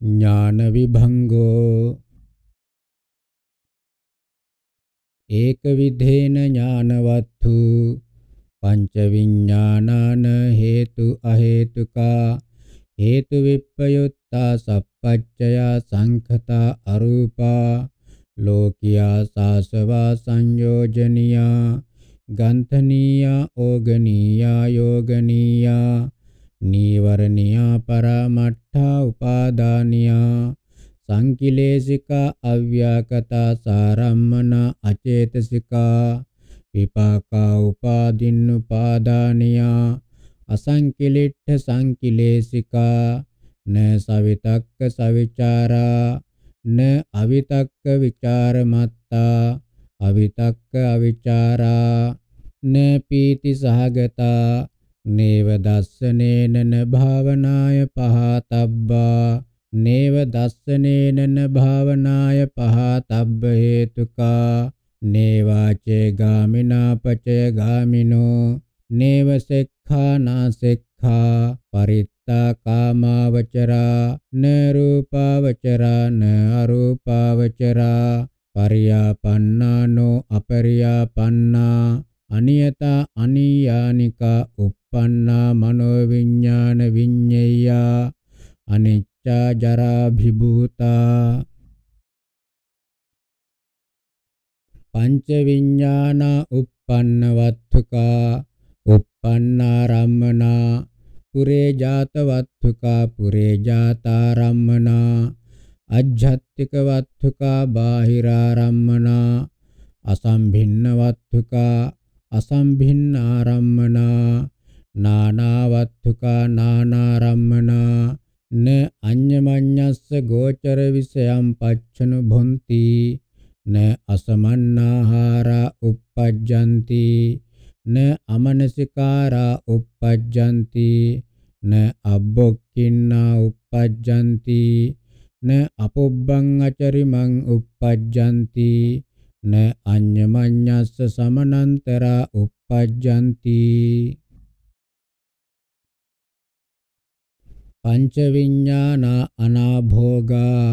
ඥාන විභංගෝ ඒක විධේන ඥානවත්තු පංච විඥානාන හේතු අහේතුකා හේතු විප්පයුත්තා සප්පච්චයා සංඛතා අරූපා ලෝකියා සාසවා සංයෝජනියා ගන්තනීයා ඕගනීයා යෝගනීයා නීවරණියා පරාමට්ඨා උපාදානියා සංකිලේසිකා අව්‍යාකතා සාරම්මනා අචේතසිකා විපාකා උපාදින්නුපාදානියා අසංකිලිට්ඨ සංකිලේසිකා න සවිතක්ක සවිචාරා න අවිතක්ක විචාරමත්තා අවිතක්ක අවිචාරා න පීති සහගතා නේව දස්සනේනන භාවනාය පහතබ්බා නේව දස්සනේනන භාවනාය පහතබ්බ හේතුකා නේවාචේ ගාමිනා පචය ගාමිනෝ නේව සෙක්ඛානා සෙක්ඛා පරිත්තා කාමාවචරා න රූපාවචරා න අරූපාවචරා පරියාපන්නානෝ අපරියාපන්නා අනියතා අනියානිකා උප uppannā mano viññāna viññeya anicca jara bhibhuta panca viññāna uppanna vattuka uppannā rammana පුරේ ජාත වත්තුකා පුරේ ජාතාරම්මනා අජ්ජත්තික වත්තුකා බාහිරාරම්මනා අසම්භින්න වත්තුකා අසම්භින්නාරම්මනා නානාවත්තුකා නානාරම්මනා න අඤ්ඤමඤ්ඤස්ස ගෝචර විසයම් පච්චනු භොಂತಿ න අසමන්නාහාරා uppajjanti න අමනසිකාරා uppajjanti න අබ්බොක්කින්නා uppajjanti න අපොබ්බං අචරිමං uppajjanti න අඤ්ඤමඤ්ඤස්ස සමනන්තරා uppajjanti පංච විඥානා අනාභෝගා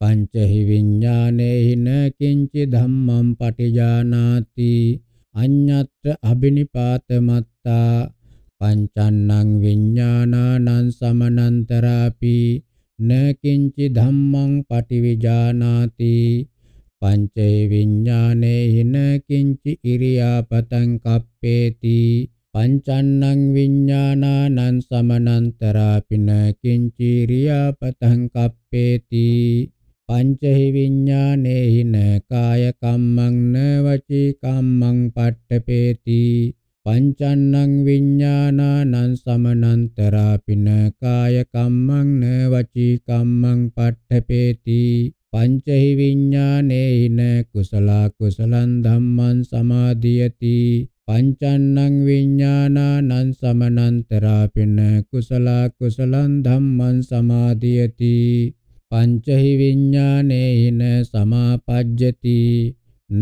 පංචහි විඥානේහින කිංචි ධම්මං පටිජානාති අඤ්ඤත්‍ර අබිනිපාතමත්තා පංචන්නං විඥානානං සමනන්තරාපි න කිංචි ධම්මං පටිවිජානාති පංචේ විඥානේහින කිංචි ඉරියාපතං කප්පේති පංචන්නං විඤ්ඤාණානං සමනන්තරාපින කිංචීරියා පතං කප්පේති පංචහි විඤ්ඤාණේහින කාය කම්මං න වචී කම්මං පට්ඨපේති පංචන්නං විඤ්ඤාණානං සමනන්තරාපින කාය කම්මං න වචී කම්මං පට්ඨපේති පංචහි විඤ්ඤාණේහින කුසලා කුසලං ධම්මං සමාදියති පංචන්නං විඤ්ඤාණානං සමනන්තරාපින කුසලා කුසලං ධම්මං සමාදියති පංචහි විඤ්ඤාණේන සමාපජ්ජති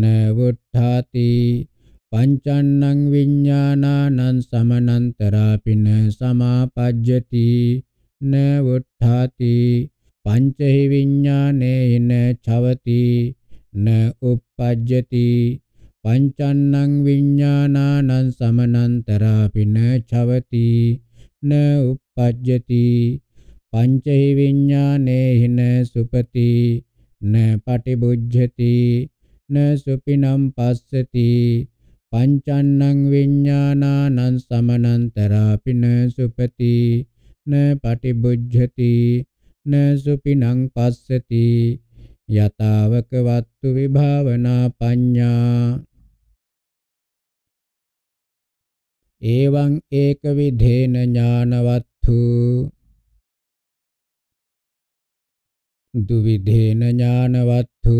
නවුට්ඨාති පංචන්නං විඤ්ඤාණානං සමනන්තරාපින සමාපජ්ජති නවුට්ඨාති පංචහි විඤ්ඤාණේන ඡවති න උප්පජ්ජති පංචන්නං විඤ්ඤාණානං සමනන්තරාපින ඡවති න උපජ්ජති පංචෛ විඤ්ඤාණේහින සුපති න පටිබුද්ධති න සුපිනම් පස්සති පංචන්නං විඤ්ඤාණානං සමනන්තරාපින සුපති න පටිබුද්ධති න සුපිනං පස්සති යතාවක වත්තු විභාවනා පඤ්ඤා එවං ඒක විධේන ඥානවත්තු දුවිධේන ඥානවත්තු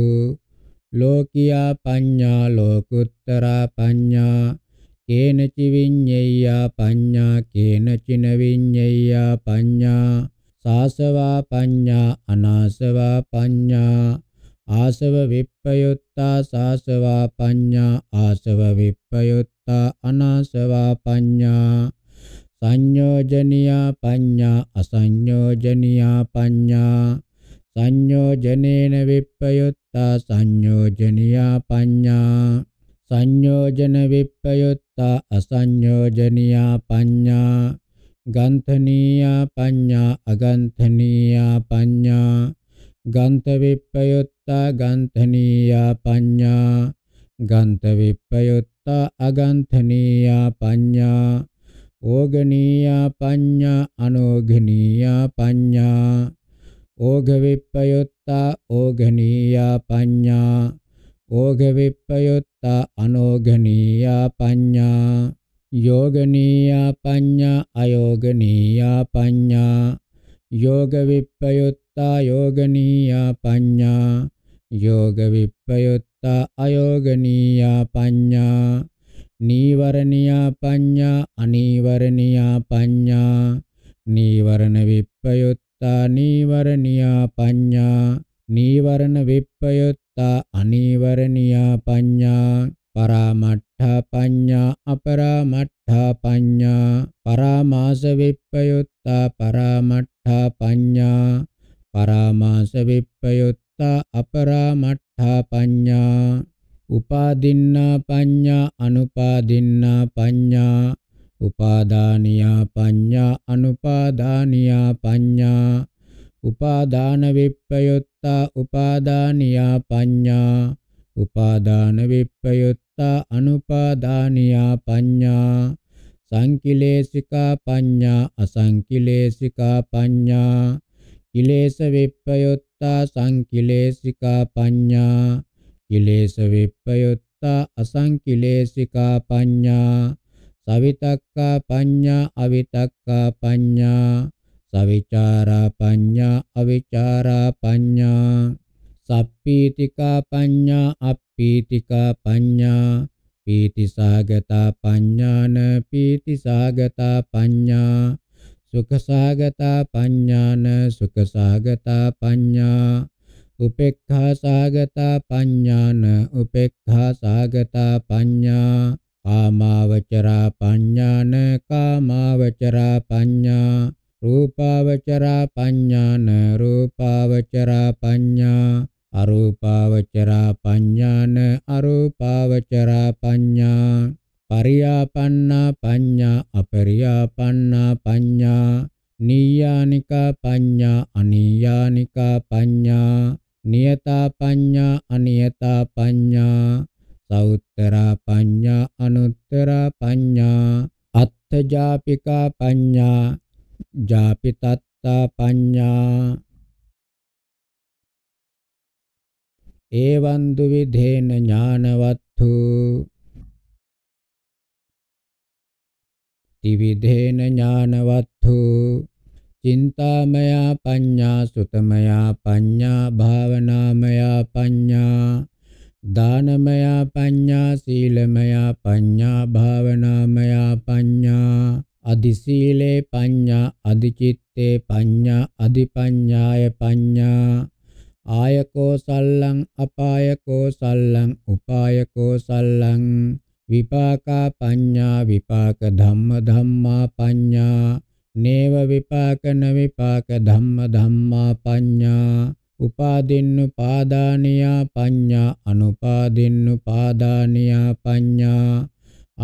ලෝකියා පඤ්ඤා ලෝකුත්තරා පඤ්ඤා කේනචි විඤ්ඤේයා පඤ්ඤා කේනචින විඤ්ඤේයා පඤ්ඤා සාසවා පඤ්ඤා අනාසවා පඤ්ඤා ආසව විප්පයුත්තා සාසවා පඤ්ඤා ආසව විප්පයුත් අනාසවා පඤ්ඤා සංයෝජනියා පඤ්ඤා අසංයෝජනියා පඤ්ඤා සංයෝජනේන විප්පයුත්තා සංයෝජනියා පඤ්ඤා සංයෝජන විප්පයුත්තා අසංයෝජනියා පඤ්ඤා ගන්ථනීයා පඤ්ඤා අගන්ථනීයා පඤ්ඤා ගන්ත විප්පයුත්තා ගන්ථනීයා පඤ්ඤා ගන්ත විප්පයුත් අත්තා අගන්තනීයා පඤ්ඤා ඕගනීයා පඤ්ඤා අනෝගනීයා පඤ්ඤා ඕඝ විප්පයොත්තා ඕගනීයා පඤ්ඤා ඕඝ විප්පයොත්තා අනෝගනීයා පඤ්ඤා යෝගනීයා පඤ්ඤා අයෝගනීයා පඤ්ඤා යෝග විප්පයොත්තා යෝගනීයා පඤ්ඤා යෝග විප්පයොත් සුත්තා අයෝගනීයා පඤ්ඤා නීවරණීයා පඤ්ඤා අනීවරණීයා පඤ්ඤා නීවරණ විප්පයුත්තා නීවරණීයා පඤ්ඤා නීවරණ විප්පයුත්තා අනීවරණීයා පඤ්ඤා පරාමට්ඨා පඤ්ඤා අපරාමට්ඨා පඤ්ඤා පරාමාස විප්පයුත්තා පරාමට්ඨා පඤ්ඤා පරාමාස විප්පයුත්තා අපරාමට්ඨා යථා පඤ්ඤා උපාදින්නා පඤ්ඤා අනුපාදින්නා පඤ්ඤා උපාදානියා පඤ්ඤා අනුපාදානියා පඤ්ඤා උපාදාන විප්පයුත්තා උපාදානියා පඤ්ඤා උපාදාන විප්පයුත්තා අනුපාදානියා පඤ්ඤා සංකිලේසිකා පඤ්ඤා අසංකිලේසිකා පඤ්ඤා කිලේශ විප්පයුත් විමුක්තා සංකිලේසිකා පඤ්ඤා කිලේශ විප්පයුත්තා අසංකිලේසිකා පඤ්ඤා සවිතක්කා පඤ්ඤා අවිතක්කා පඤ්ඤා සවිචාරා පඤ්ඤා අවිචාරා පඤ්ඤා සප්පීතිකා පඤ්ඤා අප්පීතිකා පඤ්ඤා පීතිසාගතා පඤ්ඤාන පීතිසාගතා පඤ්ඤා සුඛසාගතා පඤ්ඤාන සුඛසාගතා පඤ්ඤා උපේක්ඛා සාගතා පඤ්ඤාන උපේක්ඛා සාගතා පඤ්ඤා කාමාවචරා පඤ්ඤාන කාමාවචරා පඤ්ඤා රූපාවචරා පඤ්ඤාන රූපාවචරා පඤ්ඤා අරූපාවචරා පඤ්ඤාන අරූපාවචරා පඤ්ඤා පරියාපන්නා පඤ්ඤා අපරියාපන්නා පඤ්ඤා නීයානිකා පඤ්ඤා අනීයානිකා පඤ්ඤා නියතා පඤ්ඤා අනියතා පඤ්ඤා සෞත්තරා පඤ්ඤා අනුත්තරා පඤ්ඤා අත්ථජාපිකා පඤ්ඤා ජාපිතත්තා පඤ්ඤා ඒවන්දු විධේන ඥානවත්තු ත්‍රිවිධේන ඥානවත්තු චින්තාමයා පඤ්ඤා සුතමයා පඤ්ඤා භාවනාමයා පඤ්ඤා දානමයා පඤ්ඤා සීලමයා පඤ්ඤා භාවනාමයා පඤ්ඤා අදිසීලේ පඤ්ඤා අදිචිත්තේ පඤ්ඤා අදිපඤ්ඤාය පඤ්ඤා ආයකෝ සල්ලං අපායකෝ සල්ලං උපායකෝ සල්ලං විපාකා පඤ්ඤා විපාක ධම්ම ධම්මා පඤ්ඤා නේව විපාකන විපාක ධම්ම ධම්මා පඤ්ඤා උපාදින්නු පාදානියා පඤ්ඤා අනුපාදින්නු පාදානියා පඤ්ඤා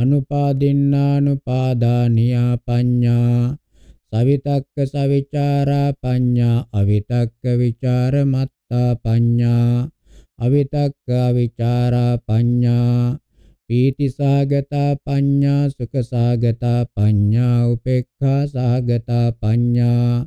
අනුපාදින්නානුපාදානියා පඤ්ඤා සවිතක්ක සවිචාරා පඤ්ඤා අවිතක්ක විචාරමත්තා පඤ්ඤා අවිතක්ක විචාරා පඤ්ඤා පීතිසාගතා පඤ්ඤා සුඛසාගතා පඤ්ඤා උපේක්ඛාසාගතා පඤ්ඤා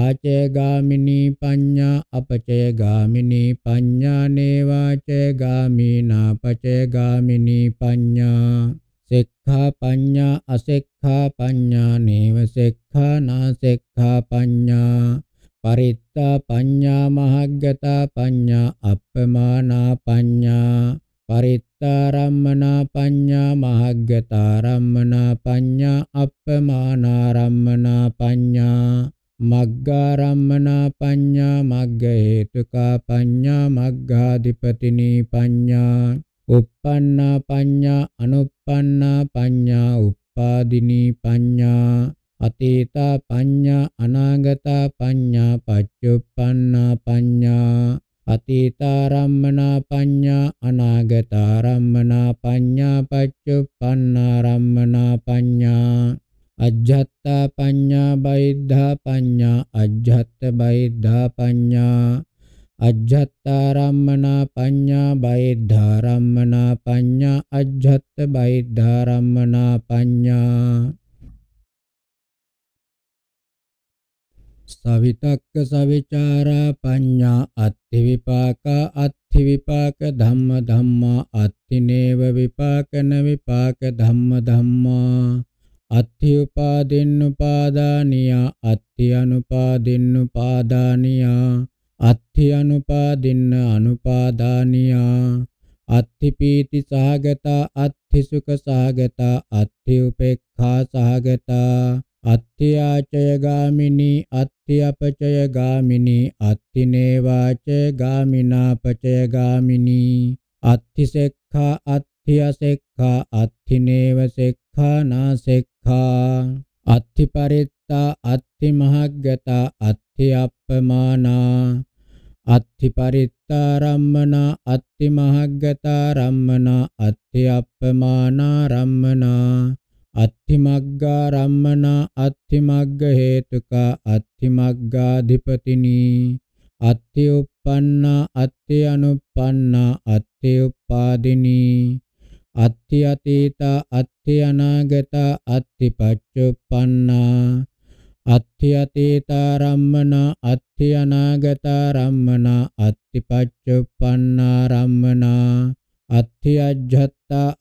ආචේ ගාමිනී පඤ්ඤා අපචේ ගාමිනී පඤ්ඤා නේවාචේ ගාමිනා පචේ ගාමිනී පඤ්ඤා සික්ඛා පඤ්ඤා අසික්ඛා පඤ්ඤා නේව සික්ඛා නාසික්ඛා පඤ්ඤා පරිත්තා පඤ්ඤා මහග්ගතා පඤ්ඤා අප්පමානා පඤ්ඤා පරිත් අත්තාරම්මනා පඤ්ඤා මහග්ගතාරම්මනා පඤ්ඤා අප්පමානාරම්මනා පඤ්ඤා මග්ගාරම්මනා පඤ්ඤා මග්ග හේතුකා පඤ්ඤා මග්ගාධිපතිනී පඤ්ඤා uppannā paññā anuppannā paññā uppādinī paññā අතීතා paññā අනාගතා paññā පච්චුප්පන්නā paññā අතීතාරම්මනා පඤ්ඤා අනාගතාරම්මනා පඤ්ඤා පච්චුප්පන්නාරම්මනා පඤ්ඤා අජ්ජත්තා පඤ්ඤා බයිද්ධා පඤ්ඤා අජ්ජත්ත බයිද්ධා පඤ්ඤා අජ්ජත්තාරම්මනා පඤ්ඤා බයිද්ධාරම්මනා පඤ්ඤා අජ්ජත්ත බයිද්ධාරම්මනා පඤ්ඤා සවිතක්ක සවිචාරා පඤ්ඤා අත්ථි විපාකා අත්ථි විපාක ධම්ම ධම්මා අත්ථිනේව විපාකන විපාක ධම්ම ධම්මා අත්ථි උපාදින්නුපාදානියා අත්ථි අනුපාදින්නුපාදානියා අත්ථි අනුපාදින්න අනුපාදානියා අත්ථි පීති සහගතා අත්ථි සුඛ සහගතා අත්ථි උපේක්ඛා සහගතා අත්ත්‍යාචය ගාමිනී අත්ත්‍යපචය ගාමිනී අත්තිනේවාච ගාමිනාපචය ගාමිනී අත්තිසෙක්ඛා අත්ත්‍යසෙක්ඛා අත්තිනේව සෙක්ඛා නාසෙක්ඛා අත්තිපරිත්තා අත්තිමහග්ගතා අත්ත්‍යප්පමානා අත්තිපරිත්තා රම්මනා අත්තිමහග්ගතා රම්මනා අත්ත්‍යප්පමානා රම්මනා අත්තිමග්ගා රම්මනා අත්තිමග්ග හේතුකා අත්තිමග්ගාධිපතිනී අත්ති uppannā අත්ති අනුප්පන්නā අත්ති uppādinī අත්ති අතීතා අත්ති අනාගතා අත්ති පච්චුප්පන්නā අත්ති අතීතා රම්මනා අත්ති අනාගතා රම්මනා අත්ති පච්චුප්පන්නā රම්මනා අත්ති අජ්ජත්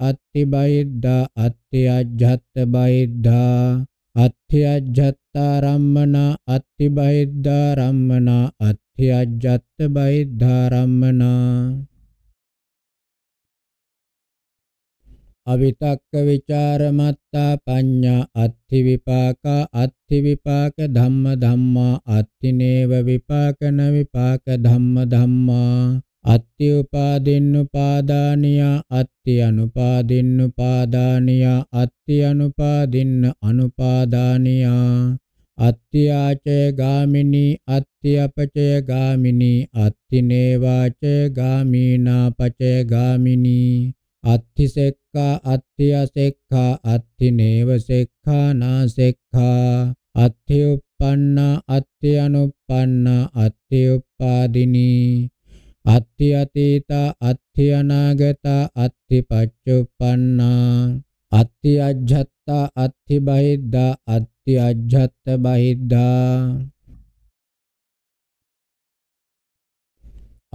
අත්ති බයිද්ධා අත්ති අජ්ජත් බයිද්ධා අත්ති අජ්ජත්තා රම්මනා අත්ති බයිද්ධා රම්මනා අත්ති අජ්ජත් බයිද්ධා රම්මනා අවිතක්ක විචාරමත්තා පඤ්ඤා අත්ථි විපාකා අත්ථි විපාක ධම්ම ධම්මා අත්ථිනේව විපාකන විපාක ධම්ම ධම්මා අත්‍යඋපාදින්නුපාදානිය අත්ති අනුපාදින්නුපාදානිය අත්ති අනුපාදින්න අනුපාදානිය අත්‍යාචය ගාමිනී අත්‍ය අපචය ගාමිනී අත්තිනේවාචය ගාමීනා පචය ගාමිනී අත්තිසෙක්ඛා අත්‍යසෙක්ඛා අත්තිනේවසෙක්ඛා නාසෙක්ඛා අත්‍යුප්පන්නා අත්‍යනුප්පන්නා අත්‍යුප්පාදිනී අත්ථි අතීතා අත්ථි අනාගතා අත්ථි පච්චුප්පන්නා අත්ථි අජ්ජත්තා අත්ථි බහිද්ධා අත්ථි අජ්ජත්ත බහිද්ධා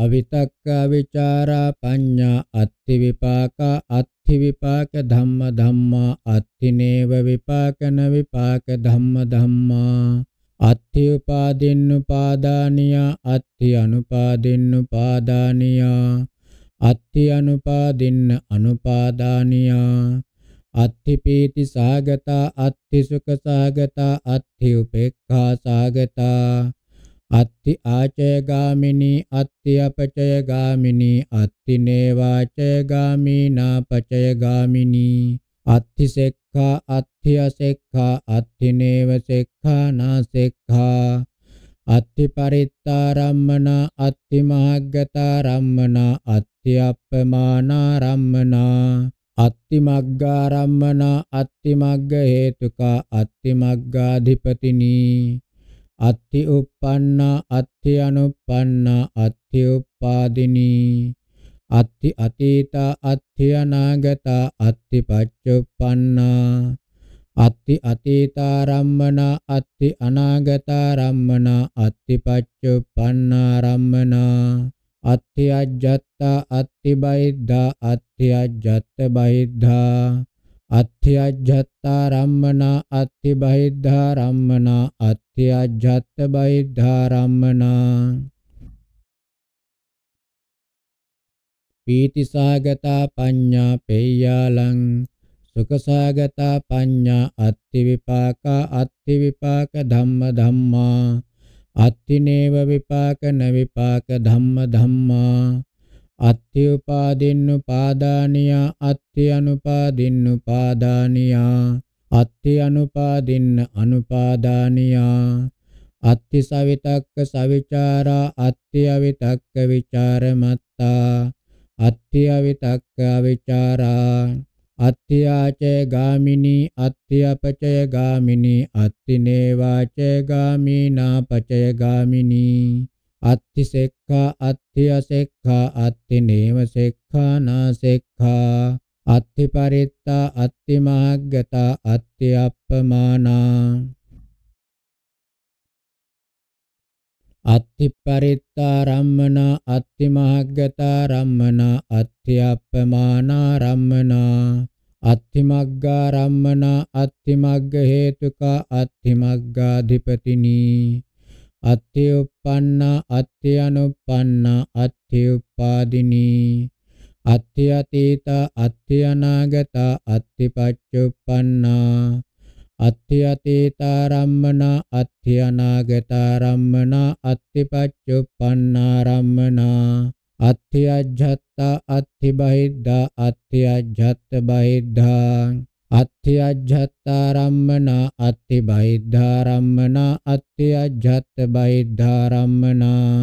අවිතක්ක විචාරා පඤ්ඤා අත්ථි විපාක අත්ථි විපාක ධම්ම ධම්මා අත්ථිනේව විපාකන විපාක ධම්ම ධම්මා අත්ථ්‍යපාදෙන්නු පාදානියා අත්ථි අනුපාදෙන්නු පාදානියා අත්ථි අනුපාදෙන්න අනුපාදානියා අත්ථි පීති සාගතා අත්ථි සුඛ සාගතා අත්ථි උපේක්ඛා සාගතා අත්ථි ආචය ගාමිනී අත්ථි අපචය ගාමිනී අත්ථි නේවාචය ගාමීනා පචය ගාමිනී අත්ථි සෙක්ඛා අත්ථි අසෙක්ඛා අත්ථි නේව සෙක්ඛා නාසෙක්ඛා අත්ථි පරිත්තාරම්මනා අත්ථි මහග්ගතාරම්මනා අත්ථි අප්පමානාරම්මනා අත්ථි මග්ගාරම්මනා අත්ථි මග්ග හේතුකා අත්ථි මග්ගාධිපතිනී අත්ථි uppanna අත්ථි අනුප්පන්නා අත්ථි uppādinī අත්ති අතීතා අත්ති අනාගතා අත්ති පච්චුප්පන්නා අත්ති අතීතා රම්මනා අත්ති අනාගතා රම්මනා අත්ති පච්චුප්පන්නා රම්මනා අත්ති අජ්ජත්තා අත්ති බයිද්ධා අත්ති අජ්ජත්ත බයිද්ධා අත්‍යජ්ජත්තා රම්මනා අත්ති බහිද්ධා රම්මනා අත්‍යජ්ජත්ත බහිද්ධා රම්මනා පීතිසාගතා පඤ්ඤා පෙය්‍යාලං සුඛසාගතා පඤ්ඤා අත්ති විපාකා අත්ති විපාක ධම්ම ධම්මා අත්තිනේව විපාක න විපාක ධම්ම ධම්මා අත්ති උපාදින්න පාදානියා අත්ති අනුපාදින්න පාදානියා අත්ති අනුපාදින්න අනුපාදානියා අත්ති සවිතක්ක සවිචාරා අත්ති අවිතක්ක විචාරමත්තා අත්ත්‍යා විතක්කා විචාරා අත්ත්‍යාච ගාමිනී අත්ත්‍යපචය ගාමිනී අත්තිනේවාච ගාමිනා පචය ගාමිනී අත්තිසෙක්ඛා අත්ත්‍යසෙක්ඛා අත්තිනේව සෙක්ඛානා සෙක්ඛා අත්තිපරිත්තා අත්තිමහග්ගතා අත්ත්‍යප්පමානා අත්ති පරිත්තාරම්මනා අත්ති මහග්ගතාරම්මනා අත්ති අප්පමානාරම්මනා අත්ති මග්ගාරම්මනා අත්ති මග්ග හේතුකා අත්ති මග්ගාධිපතිනී අත්ති උප්පන්නා අත්ති අනුප්පන්නා අත්ති උපාදිනී අත්ති අතීතා අත්ති අනාගතා අත්ති පච්චුප්පන්නා අත්ථයතේතාරම්මනා අත්ථයනාගතාරම්මනා අත්ථිපච්චුප්පන්නාරම්මනා අත්ථයජ්ජත්තා අත්ථිබහිද්ධා අත්ථයජ්ජත් බහිද්ධා අත්ථයජ්ජත්තාරම්මනා අත්ථිබහිද්ධාරම්මනා අත්ථයජ්ජත් බහිද්ධාරම්මනා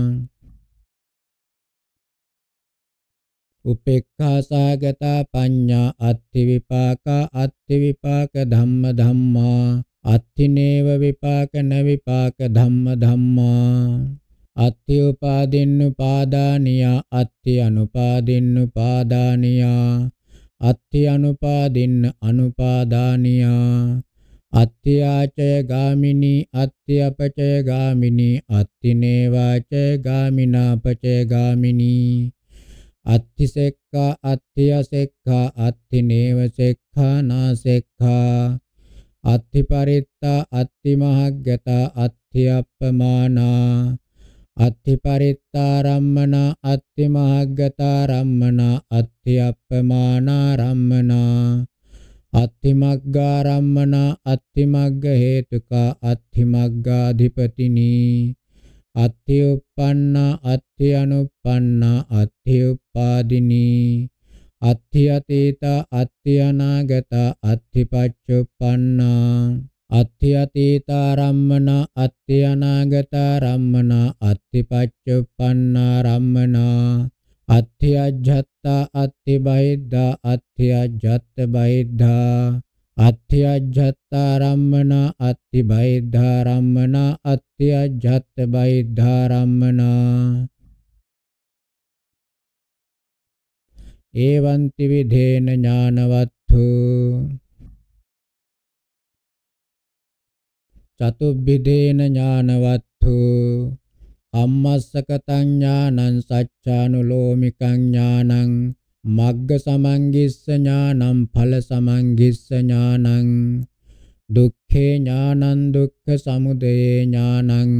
උපේක්ඛා සාගතා පඤ්ඤා අත්ථි විපාකා අත්ථි විපාක ධම්ම ධම්මා අත්ථිනේව විපාක න විපාක ධම්ම ධම්මා අත්ථි උපාදින්න පාදානියා අත්ථි අනුපාදින්න පාදානියා අත්ථි අනුපාදින්න අනුපාදානියා අත්‍යාචය ගාමිනී අත්‍යපචය ගාමිනී අත්තිනේවාචය ගාමිනාපචය ගාමිනී අත්ථි සෙක්ඛා අත්ථිය සෙක්ඛා අත්ථි නේව සෙක්ඛා නා සෙක්ඛා අත්ථි පරිත්තා අත්ථි මහග්ගතා අත්ථි අප්පමානා අත්ථි පරිත්තා රම්මනා අත්ථි මහග්ගතා රම්මනා අත්ථි අප්පමානා රම්මනා අත්ථි මග්ගා රම්මනා අත්ථි මග්ග හේතුකා අත්ථි මග්ගාධිපතිනී අත්ථි uppanna අත්ථි අනුප්පන්නා අත්ථි uppādinī අත්ථි අතීතා අත්ථි අනාගතා අත්ථි පච්චුප්පන්නා අත්ථි අතීතා රම්මනා අත්ථි අනාගතා රම්මනා අත්ථි පච්චුප්පන්නා රම්මනා අත්ථි අජ්ජත්තා අත්ථි බහිද්ධා අත්ථි අජ්ජත් බහිද්ධා අත්ථි අජ්ජත්තාරම්මන අත්ථි බයිද්ධාරම්මන අත්ථි අජ්ජත් බයිද්ධාරම්මන ඒවන්ති විධේන ඥානවත්තු චතුබ්බිදේන ඥානවත්තු අම්මස්සකතං ඥානං සච්චානුලෝමිකං ඥානං මග්ග සමංගිස්ස ඥානං ඵල සමංගිස්ස ඥානං දුක්ඛේ ඥානං දුක්ඛ සමුදය ඥානං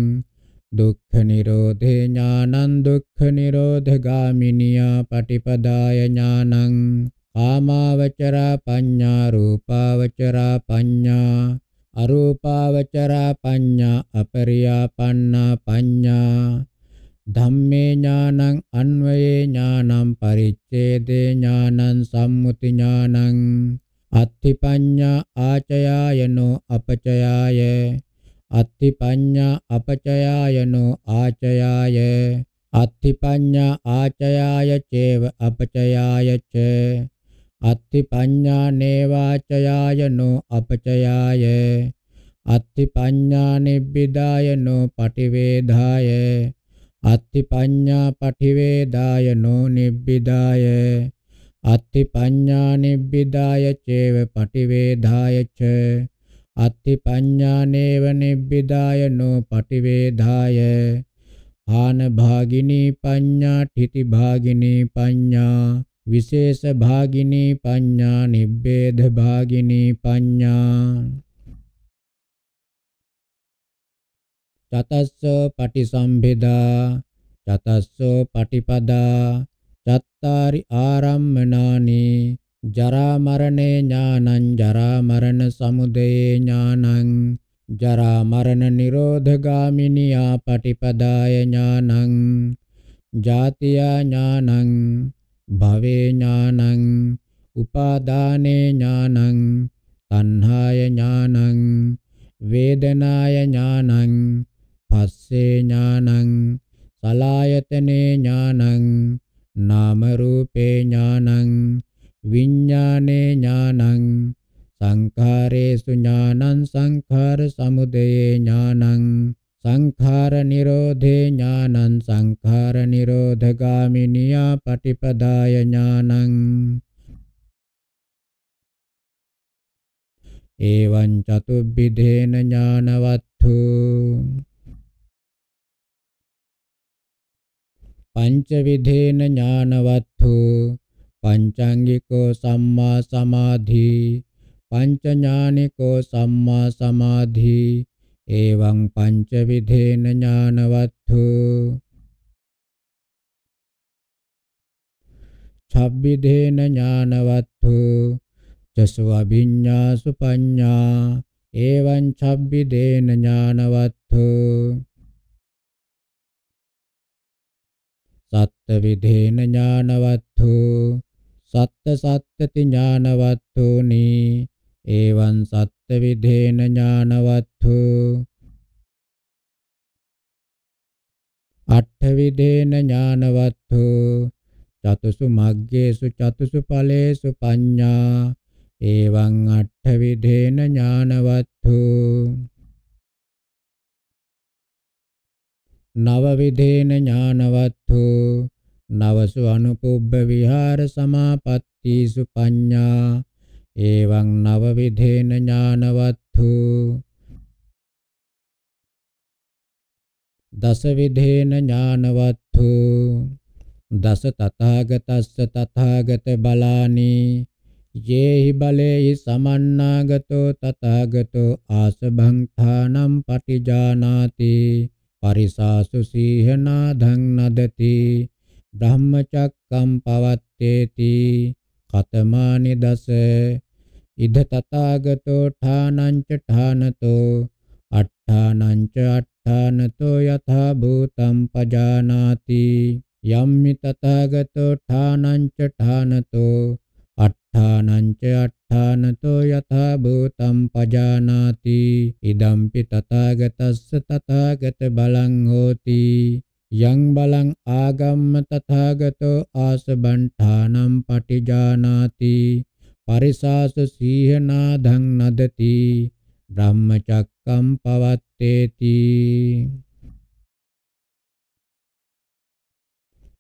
දුක්ඛ නිරෝධේ ඥානං දුක්ඛ නිරෝධගාමිනියා පටිපදාය ඥානං කාමාවචරා පඤ්ඤා රූපාවචරා පඤ්ඤා අරූපාවචරා පඤ්ඤා අපරියාපන්නා පඤ්ඤා ධම්මේ ඥානං අන්වයේ ඥානං පරිච්ඡේදේ ඥානං සම්මුති ඥානං අත්ථිපඤ්ඤා ආචයායනෝ අපචයාය අත්ථිපඤ්ඤා අපචයායනෝ ආචයාය අත්ථිපඤ්ඤා ආචයාය චේව අපචයාය ච අත්ථිපඤ්ඤා නේවාචයායනෝ අපචයාය අත්ථිපඤ්ඤා නිබ්බිදායනෝ පටිවේධාය අත්ති පඤ්ඤා පටිවේදායනෝ නිබ්බිදාය අත්ති පඤ්ඤා නිබ්බිදාය චේව පටිවේධාය ච අත්ති පඤ්ඤා නේව නිබ්බිදායනෝ පටිවේධාය ආන භාගිනී පඤ්ඤා ඨಿತಿ භාගිනී පඤ්ඤා විශේෂ භාගිනී පඤ්ඤා නිබ්බේධ භාගිනී පඤ්ඤා චතස්සෝ පටිසම්භිදා චතස්සෝ පටිපදා චත්තාරි ආරම්මනානි ජරා මරණේ ඥානං ජරා මරණ සමුදයේ ඥානං ජරා මරණ නිරෝධගාමිනී ආපටිපදාය ඥානං ජාතියා ඥානං භවේ ඥානං උපාදානේ ඥානං තණ්හාය ඥානං වේදනාය ඥානං පස්සේ ඥානං සලායතනේ ඥානං නාම රූපේ ඥානං විඥානේ ඥානං සංඛාරේසු ඥානං සංඛාර සමුදයේ ඥානං සංඛාර නිරෝධේ ඥානං සංඛාර නිරෝධගාමිනියා පටිපදාය ඥානං එවං චතුබ්බිදේන ඥානවත්තු පංචවිධේන ඥානවත්තු පංචාංගිකෝ සම්මා සමාධි පංචඥානිකෝ සම්මා සමාධි එවං පංචවිධේන ඥානවත්තු ඡබ්බිධේන ඥානවත්තු චසු අභිඤ්ඤාසු පඤ්ඤා එවං ඡබ්බිධේන ඥානවත්තු සත්ත විදේන ඥානවත්තු සත්ත සත්තති ඥානවත්තුනි එවං සත්ත විදේන ඥානවත්තු අට්ඨ විදේන ඥානවත්තු චතුසු මග්ගේසු චතුසු ඵලේසු පඤ්ඤා එවං අට්ඨ විදේන ඥානවත්තු නව විදේන ඥානවත්තු නවසු අනුපුබ්බ විහාර සමාපත්තිසු පඤ්ඤා එවං නව විදේන ඥානවත්තු දස විදේන ඥානවත්තු දස තථාගතස්ස තථාගත බලානි යේහි බලේහි සමන්නාගතෝ තථාගතෝ ආසභං ථානම් පටිජානාති පරිසාසු සීහනාධං නදති බ්‍රහ්මචක්කම් පවත්තේති කතමානි දස ඉද තථාගතෝ ඨානංච ඨානතෝ අට්ඨානංච අට්ඨානතෝ යථා භූතං පජානාති යම්මි තථාගතෝ ඨානංච ඨානතෝ අට්ඨානංච අට්ඨානතෝ යථා භූතම් පජානාති ඉදම්පි තථාගතස්ස තථාගත බලං හෝති යං බලං ආගම්ම තථාගතෝ ආසබණ්ඨානම් පටිජානාති පරිසාස සීහනාධං නදති බ්‍රහ්මචක්කම් පවත්තේති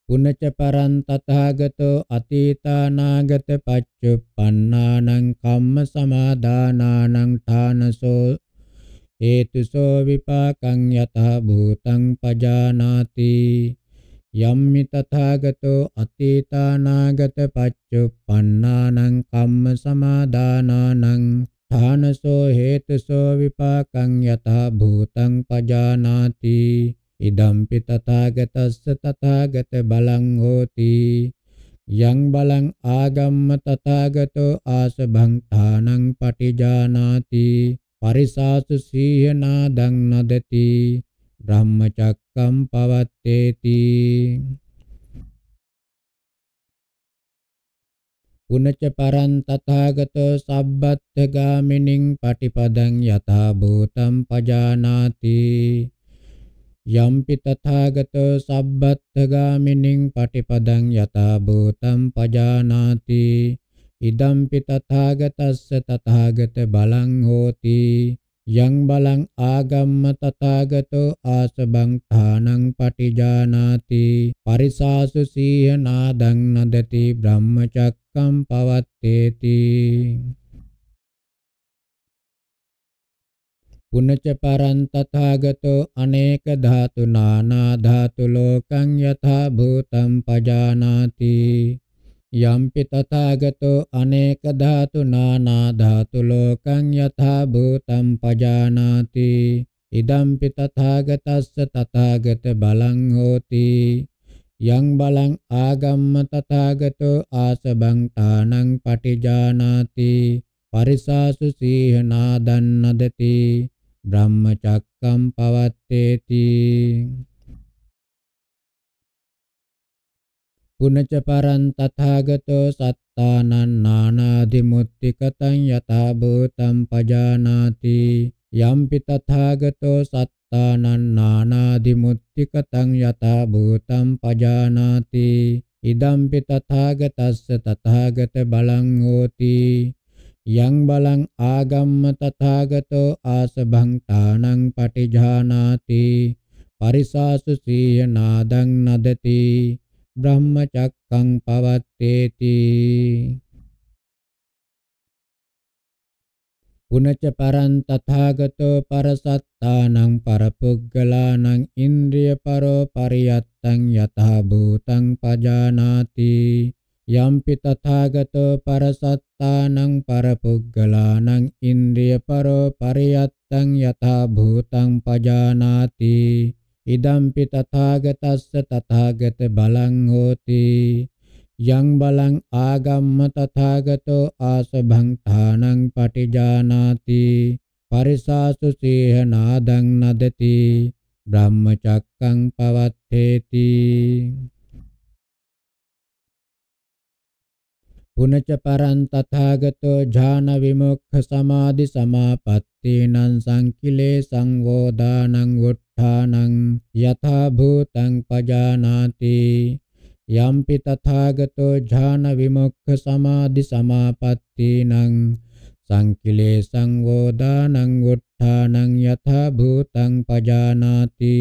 පුනච පරං තථාගතෝ අතීතානාගත පච්චුප්පන්නානං කම්ම සමාදානානං ථානසෝ හේතුසෝ විපාකං යතහ භූතං පජානාති යම්මි තථාගතෝ අතීතානාගත පච්චුප්පන්නානං කම්ම සමාදානානං ථානසෝ හේතුසෝ විපාකං යතහ භූතං පජානාති ඉදම්පි තථාගතස්ස තථාගත බලං හෝති යං බලං ආගම්ම තථාගතෝ ආසභං තානං පටිජානාති පරිසාසු සීහනා දං නදති බ්‍රහ්මචක්කම් පවත්තේති පුනච පරන් තථාගතෝ සබ්බත්ථ ගාමිනින් පටිපදං යථා භූතං පජානාති යම්පි තථාගතෝ සබ්බත්ථගාමිනින් පටිපදං යතා භූතං පජානාති ඉදම්පි තථාගතස්ස තථාගත බලං හෝති යං බලං ආගම්ම තථාගතෝ ආසබං ථානං පටිජානාති පරිසාසු සීහ නාදං නදති බ්‍රහ්මචක්කම් පවත්තේති පුනච පරං තථාගතෝ අනේක ධාතු නානා ධාතු ලෝකං යථා භූතං පජානාති යම්පි තථාගතෝ අනේක ධාතු නානා ධාතු ලෝකං යථා භූතං පජානාති ඉදම්පි තථාගතස්ස තථාගත බලං හෝති යං බලං ආගම්ම තථාගතෝ ආසබං තානං පටිජානාති පරිසාසු සීහනා දන්නදති බ්‍රහ්මචක්කම් පවත්තේති පුනච පරන් තථාගතෝ සත්තානං නානාදිමුත්තිකතං යථා භූතං පජානාති යම්පි තථාගතෝ සත්තානං නානාදිමුත්තිකතං යථා භූතං පජානාති ඉදම්පි තථාගතස්ස තථාගත බලං හෝති යං බලං ආගම්ම තථාගතෝ ආසභං තානං පටිජානාති පරිසාසු සීය නාදං නදති බ්‍රහ්මචක්කං පවත්තේති පුනච පරං තථාගතෝ පරසත්තානං පරපුග්ගලානං ඉන්ද්‍රිය පරෝ පරියත්තං යතහ භූතං පජානාති යම්පි තථාගතෝ පරසත්තානං පරපුග්ගලානං ඉන්ද්‍රිය පරෝ පරියත්තං යථා භූතං පජානාති ඉදම්පි තථාගතස්ස තථාගත බලං හෝති යං බලං ආගම්ම තථාගතෝ ආසභං ථානං පටිජානාති පරිසාසු සීහ නාදං නදති බ්‍රහ්මචක්කං පවත්තේති පුනච පරං තථාගතෝ ඥාන විමුක්ඛ සමාධි සමාපත්තේනං සංකිලේසං වෝදානං වුට්ඨානං යථා භූතං පජානාති යම්පි තථාගතෝ ඥාන විමුක්ඛ සමාධි සමාපත්තේනං සංකිලේසං වෝදානං වුට්ඨානං යථා භූතං පජානාති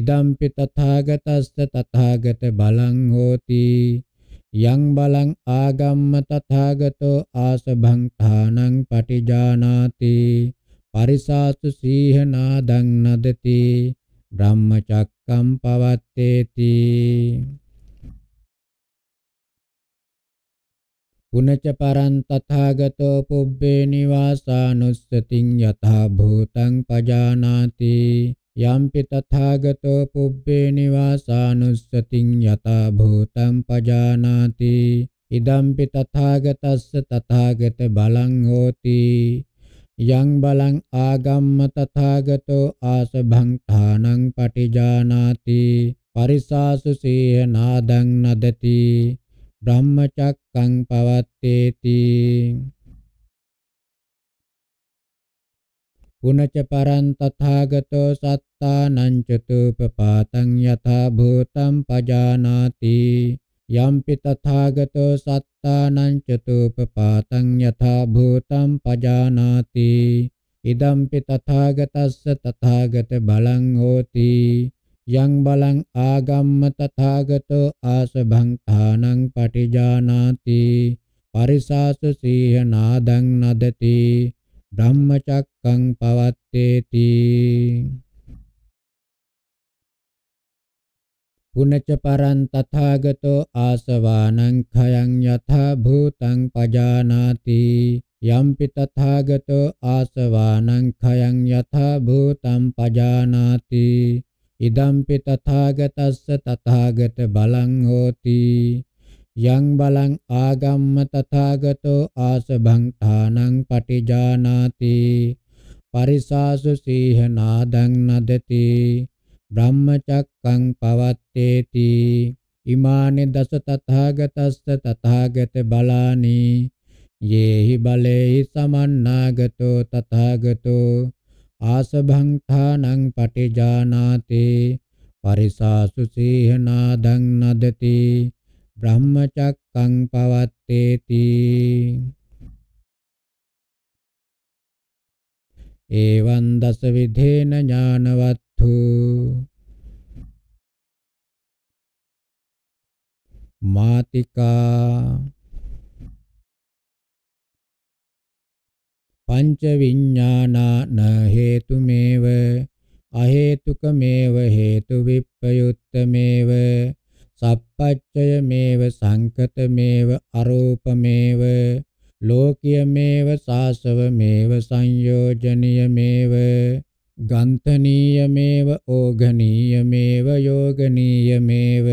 ඉදම්පි තථාගතස්ස තථාගත බලං හෝති යං බලං ආගම්ම තථාගතෝ ආසභං ථානං පටිජානාති පරිසාසු සීහනාදං නදති බ්‍රහ්මචක්කම් පවත්තේති පුනච පරං තථාගතෝ පුබ්බේ නිවාසානුස්සතින් යථා භූතං පජානාති යම්පි තථාගතෝ පුබ්බේ නිවාසානුස්සතින් යතා භූතං පජානාති ඉදම්පි තථාගතස්ස තථාගත බලං හෝති යං බලං ආගම්ම තථාගතෝ ආසභං ථානං පටිජානාති පරිසාසු සීහ නාදං නදති බ්‍රහ්මචක්කං පවත්තේති පුනච පරන් තථාගතෝ සත්තානං චතුපපාතං යථා භූතං පජානාති යම්පි තථාගතෝ සත්තානං චතුපපාතං යථා භූතං පජානාති ඉදම්පි තථාගතස්ස තථාගත බලං හෝති යං බලං ආගම්ම තථාගතෝ ආසභං තානං පටිජානාති පරිසාසු සීහ නාදං නදති ධම්මචක්කං පවත්තේති පුනච්ච පරන් තථාගතෝ ආසවානං khයං යථා භූතං පජානාති යම්පි තථාගතෝ ආසවානං khයං යථා භූතං පජානාති ඉදම්පි තථාගතස්ස තථාගත බලං හෝති යං බලං ආගම්ම තථාගතෝ ආසභං ථානං පටිජානාති පරිසාසු සීහ නාදං නදති බ්‍රහ්මචක්කං පවත්තේති ඉමානි දස තථාගතස්ස තථාගත බලානි යේහි බලේහි සමන්නාගතෝ තථාගතෝ ආසභං ථානං පටිජානාති පරිසාසු සීහ නාදං නදති බ්‍රහ්මචක්කං පවත්තේති එවං දස විධේන ඥානවත්තු මාතිකා පංච විඥානාන හේතුමේව අහේතුකමේව හේතු විප්පයුත්තමේව සප්පච්චය මේව සංකත මේව අරූප මේව ලෝකීය මේව සාසව මේව සංයෝජනීය මේව ගන්තනීය මේව ඕඝනීය මේව යෝගනීය මේව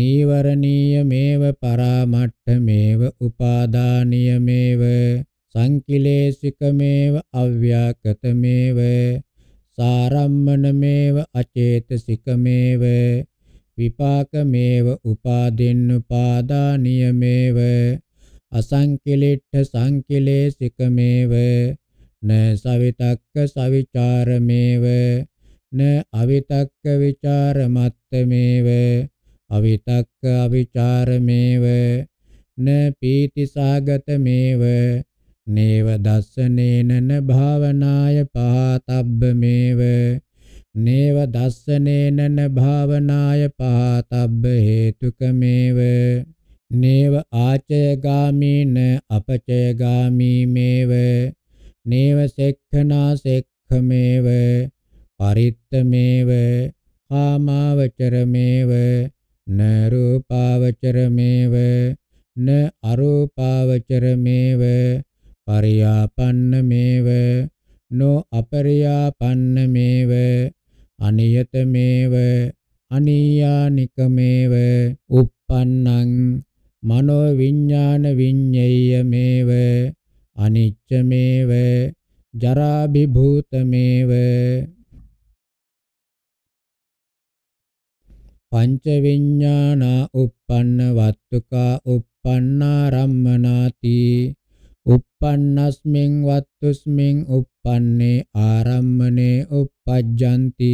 නීවරණීය මේව පරාමට්ඨ මේව උපාදානීය මේව සංකිලේශික මේව අව්‍යාකත මේව සාරම්මන මේව අචේතසික මේව විපාකමේව උපාදින්නුපාදා නියමේව අසංකිලිට්ඨ සංකිලේසිකමේව න සවිතක්ක සවිචාරමේව න අවිතක්ක විචාරමත්තමේව අවිතක්ක අවිචාරමේව න පීතිසාගතමේව නේව දස්සනේනන භාවනාය පහතබ්බමේව නේව දස්සනේනන භාවනාය පහතබ්බ හේතුකමේව නේව ආචයගාමීන අපචයගාමී මේව නේව සෙක්ඛනා සෙක්ඛමේව පරිත්තමේව කාමාවචරමේව න රූපාවචරමේව න අරූපාවචරමේව පරියාපන්නමේව නො අපරියාපන්නමේව අනියතමේව අනියානිකමේව uppannං මනෝ විඥාන විඤ්ඤයමේව අනිච්චමේව ජරාභිභූතමේව පංච විඥානා uppanna vattuka uppanna rammanati uppannasmin vattusmin uppannasmin उत्पन्ने आरम्भने उपजन्ति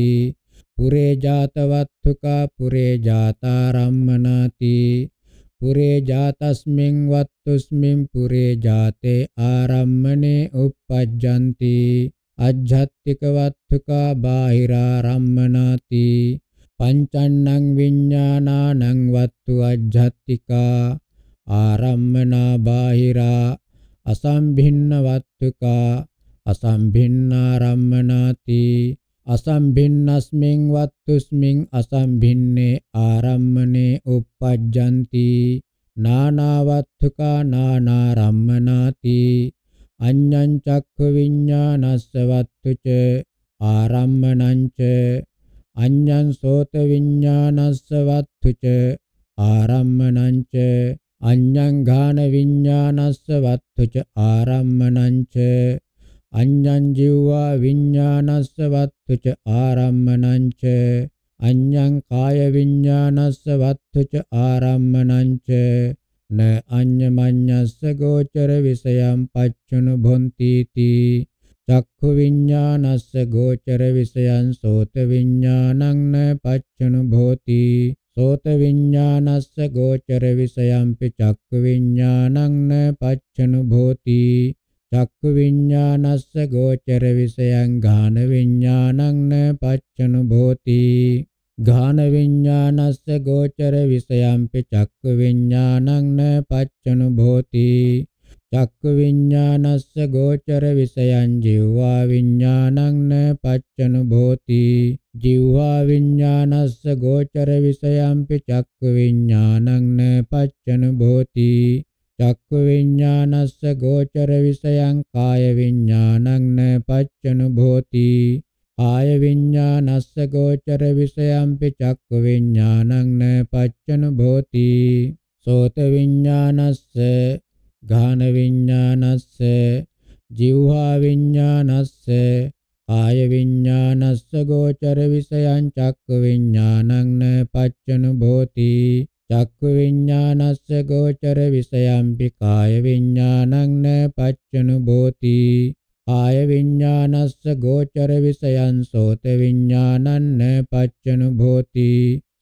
पुरे जातवत्थुका पुरे जातारम्भनाति पुरे जातस्मिं वत्तुस्मिं पुरे जाते आरम्भने उपजन्ति अज्झत्तिकवत्थुका बाहिरारम्भनाति पञ्चन्नं विज्ञानानं वत्तु अज्झत्तिका आरम्भना बाहिरा असंभिन्न वत्तुका අසම්භින්නාරම්මනාති අසම්භින්නස්මින් වත්තුස්මින් අසම්භින්නේ ආරම්මනේ uppajjanti නානාවත්තුකා නානාරම්මනාති අඤ්ඤං චක්ඛු විඤ්ඤානස්ස වත්තුච ආරම්මණං ච අඤ්ඤං සෝත විඤ්ඤානස්ස වත්තුච ආරම්මණං ච අඤ්ඤං ඝාන විඤ්ඤානස්ස වත්තුච ආරම්මණං ච අඤ්ඤං ජීවා විඤ්ඤාණස්ස වත්තු ච ආරම්මණං ච අඤ්ඤං කාය විඤ්ඤාණස්ස වත්තු ච ආරම්මණං ච න අඤ්ඤමඤ්ඤස්ස ගෝචර විසයම් පච්චුනු භොಂತಿ තී චක්ඛු විඤ්ඤාණස්ස ගෝචර විසයන් සෝත විඤ්ඤාණං න පච්චුනු භෝති සෝත විඤ්ඤාණස්ස ගෝචර විසයම්පි චක්ඛු විඤ්ඤාණං න පච්චුනු භෝති චක්ක විඤ්ඤානස්ස ගෝචර විසයං ඝාන විඤ්ඤාණං න පච්චනුභෝති ඝාන විඤ්ඤානස්ස ගෝචර විසයම්පි චක්ක විඤ්ඤාණං න පච්චනුභෝති චක්ක විඤ්ඤානස්ස ගෝචර විසයං ජීවා විඤ්ඤාණං න පච්චනුභෝති ජීවා විඤ්ඤානස්ස ගෝචර විසයම්පි චක්ක විඤ්ඤාණං න පච්චනුභෝති චක්කු විඤ්ඤානස්ස ගෝචර විෂයං කාය විඤ්ඤාණං න පච්චනුභෝති කාය විඤ්ඤානස්ස ගෝචර විෂයම්පි චක්කු විඤ්ඤාණං න පච්චනුභෝති සෝත විඤ්ඤානස්ස ඝාන විඤ්ඤානස්ස ජීවහා විඤ්ඤානස්ස කාය විඤ්ඤානස්ස ගෝචර විෂයං චක්කු විඤ්ඤාණං න පච්චනුභෝති චක්කු විඤ්ඤානස්ස ගෝචර විෂයම්පි කාය විඤ්ඤාණං න පච්චනුභෝති කාය විඤ්ඤානස්ස ගෝචර විෂයං සෝත විඤ්ඤාණං න පච්චනුභෝති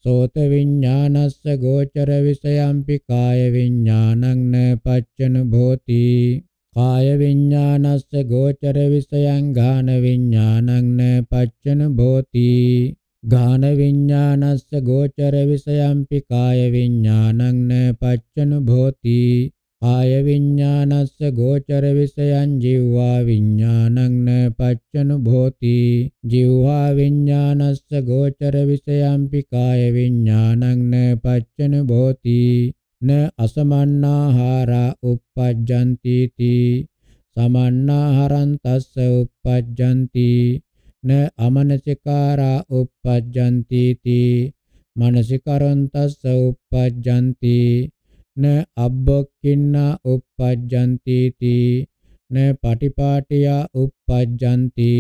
සෝත විඤ්ඤානස්ස ගෝචර විෂයම්පි කාය විඤ්ඤාණං න පච්චනුභෝති කාය විඤ්ඤානස්ස ගෝචර විෂයං ඝාන විඤ්ඤාණං න පච්චනුභෝති ගාන විඥානස්ස ගෝචර විසයම්පි කාය විඥානං න පච්චනුභෝති ආය විඥානස්ස ගෝචර විසයං ජීවා විඥානං න පච්චනුභෝති ජීවා විඥානස්ස ගෝචර විසයම්පි කාය විඥානං න පච්චනුභෝති න අසමන්නාහාරා uppajjanti ti සමන්නාහරන් තස්ස uppajjanti න අමනසිකාරා uppajjanti ti මනසිකරොන්තස්ස uppajjanti න අබ්බකින්නා uppajjanti ti න පටිපාටියා uppajjanti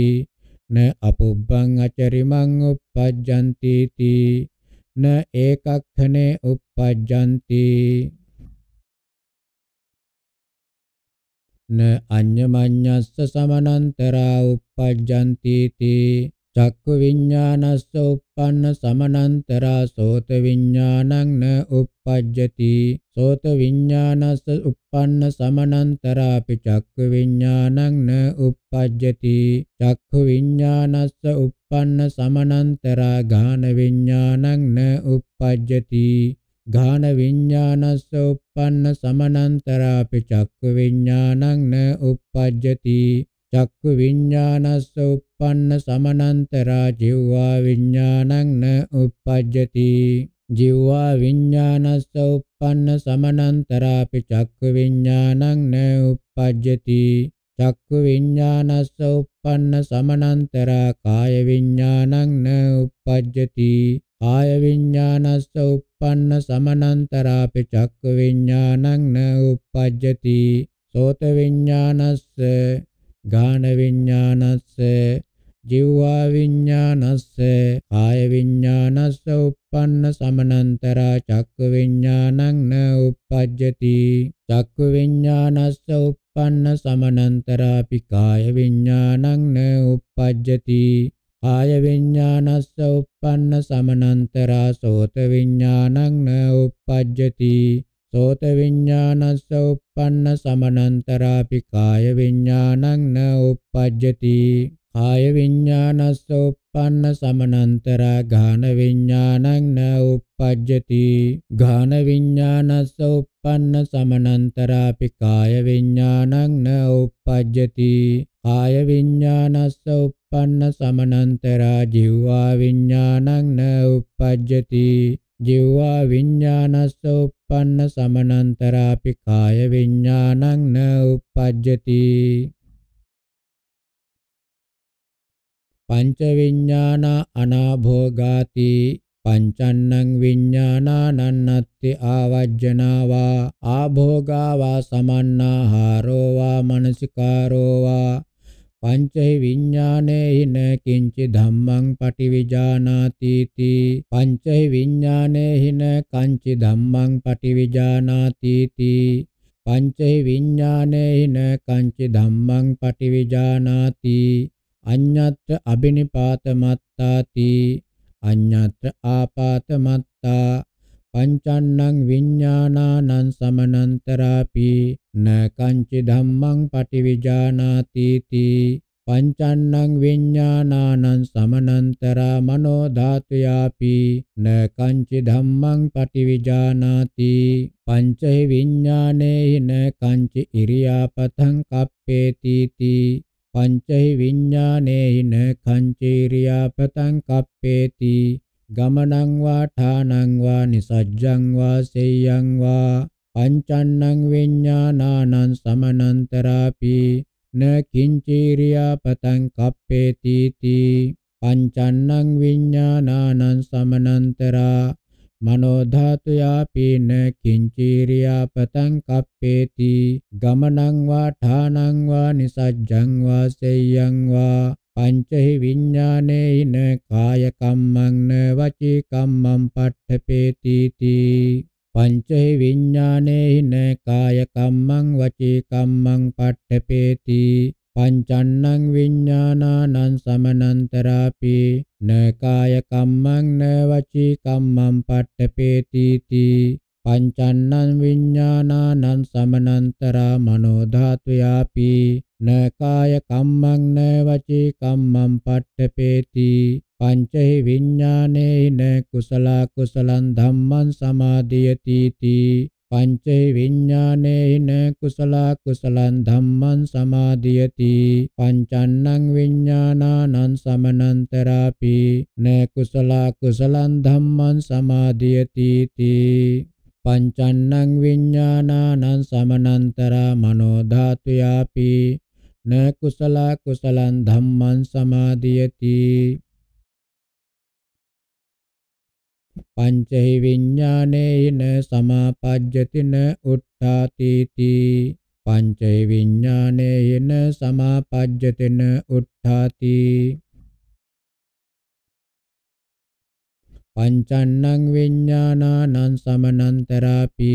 න අපුබ්බං අචරිමං uppajjanti ti න ඒකක්ඛනේ uppajjanti න අඤ්ඤමඤ්ඤස්ස සමනන්තරා uppajjanti ti චක්කු විඤ්ඤානස්ස uppanna සමනන්තරා සෝත විඤ්ඤාණං න uppajjati සෝත විඤ්ඤානස්ස uppanna සමනන්තරාපි චක්කු විඤ්ඤාණං න uppajjati චක්කු විඤ්ඤානස්ස uppanna සමනන්තරා ගාන විඤ්ඤාණං න uppajjati ගාන විඥානස්ස uppanna සමනන්තරාපි චක්ක විඥානං න uppajjati චක්ක විඥානස්ස uppanna සමනන්තරා ජීවා විඥානං න uppajjati ජීවා විඥානස්ස uppanna සමනන්තරාපි චක්ක විඥානං න uppajjati චක්ක විඥානස්ස uppanna සමනන්තරා කාය විඥානං න uppajjati කාය විඥානස්ස upppanna samanantarāpi cakka viññānaṃ na uppajjati සෝත විඤ්ඤානස්ස ගාන විඤ්ඤානස්ස ජීවා විඤ්ඤානස්ස කාය විඤ්ඤානස්ස uppanna samanantara cakku viññānaṃ na uppajjati cakku viññānasස uppanna samanantara pikāya viññānaṃ na uppajjati කාය විඥානස්ස uppanna සමනන්තරා සෝත විඥානං න uppajjati සෝත විඥානස්ස uppanna සමනන්තරාපි කාය විඥානං න uppajjati කාය විඥානස්ස පන්න සමනන්තරා ඝාන විඥානං න උප්පජ්ජති ඝාන විඥානස්ස උප්පන්න සමනන්තරා පිකාය විඥානං න උප්පජ්ජති කාය විඥානස්ස උප්පන්න සමනන්තරා ජීවා විඥානං න උප්පජ්ජති ජීවා විඥානස්ස උප්පන්න සමනන්තරා පිකාය විඥානං න උප්පජ්ජති පංච විඥානා අනාභෝගාති පංචන්නං විඥානානන්නත්ති ආවජ්ජනාවා ආභෝගාවා සමන්නාහාරෝවා මනසිකාරෝවා පංචහි විඤ්ඤාණේහි න කිංචි ධම්මං පටිවිජානාති තී පංචහි විඤ්ඤාණේහි න කංචි ධම්මං පටිවිජානාති තී පංචහි විඤ්ඤාණේහි න කංචි ධම්මං පටිවිජානාති අඤ්ඤත්‍ර අබිනිපාත මත්තාති අඤ්ඤත්‍ර ආපාත මත්තා පංචන්නං විඥානානං සමනන්තරාපි න කංචි ධම්මං පටිවිජානාති තී පංචන්නං විඤ්ඤාණානං සමනන්තරා මනෝ ධාතුයාපි න කංචි ධම්මං පටිවිජානාති පංචේ විඤ්ඤාණේහි න කංචි ඉරියාපතං කප්පේති තී පංචෛ විඥානේන කංචීරියාපතං කප්පේති ගමනං වා ඨානං වා නිසජ්ජං වා සෙය්‍යං වා පංචන්නං විඥානානං සමනන්තරාපි න කිංචීරියාපතං කප්පේති තී පංචන්නං විඥානානං සමනන්තරා මනෝ ධාතුයාපීන කිංචීරියා පතං කප්පේති ගමනං වා ඨානං වා නිසජ්ජං වා සෙය්‍යං වා පංචහි විඥානේන කාය කම්මං න වචී කම්මං පට්ඨපේති තී පංචහි විඥානේන කාය කම්මං වචී කම්මං පට්ඨපේති පංචන්නං විඤ්ඤාණානං සමනන්තරාපි න කාය කම්මං න වචී කම්මං පට්ඨපේති තී පංචන්නං විඤ්ඤාණානං සමනන්තරා මනෝ ධාතුයාපි න කාය කම්මං න වචී කම්මං පට්ඨපේති පංචහි විඤ්ඤාණේන කුසල කුසලං ධම්මං සමාදියති තී පංචේ විඥානේන කුසල කුසලං ධම්මං සමාදියති පංචන්නං විඥානානං සමනන්තරාපි න කුසල කුසලං ධම්මං සමාදියති තී පංචන්නං විඥානානං සමනන්තරා මනෝ ධාතුයාපි න කුසල කුසලං ධම්මං සමාදියති පංචහි විඥානේන සමාපජ්ජතින උට්ඨාතිති පංචහි විඥානේන සමාපජ්ජතින උට්ඨාති පංචන්නං විඥානානං සමනන්තරාපි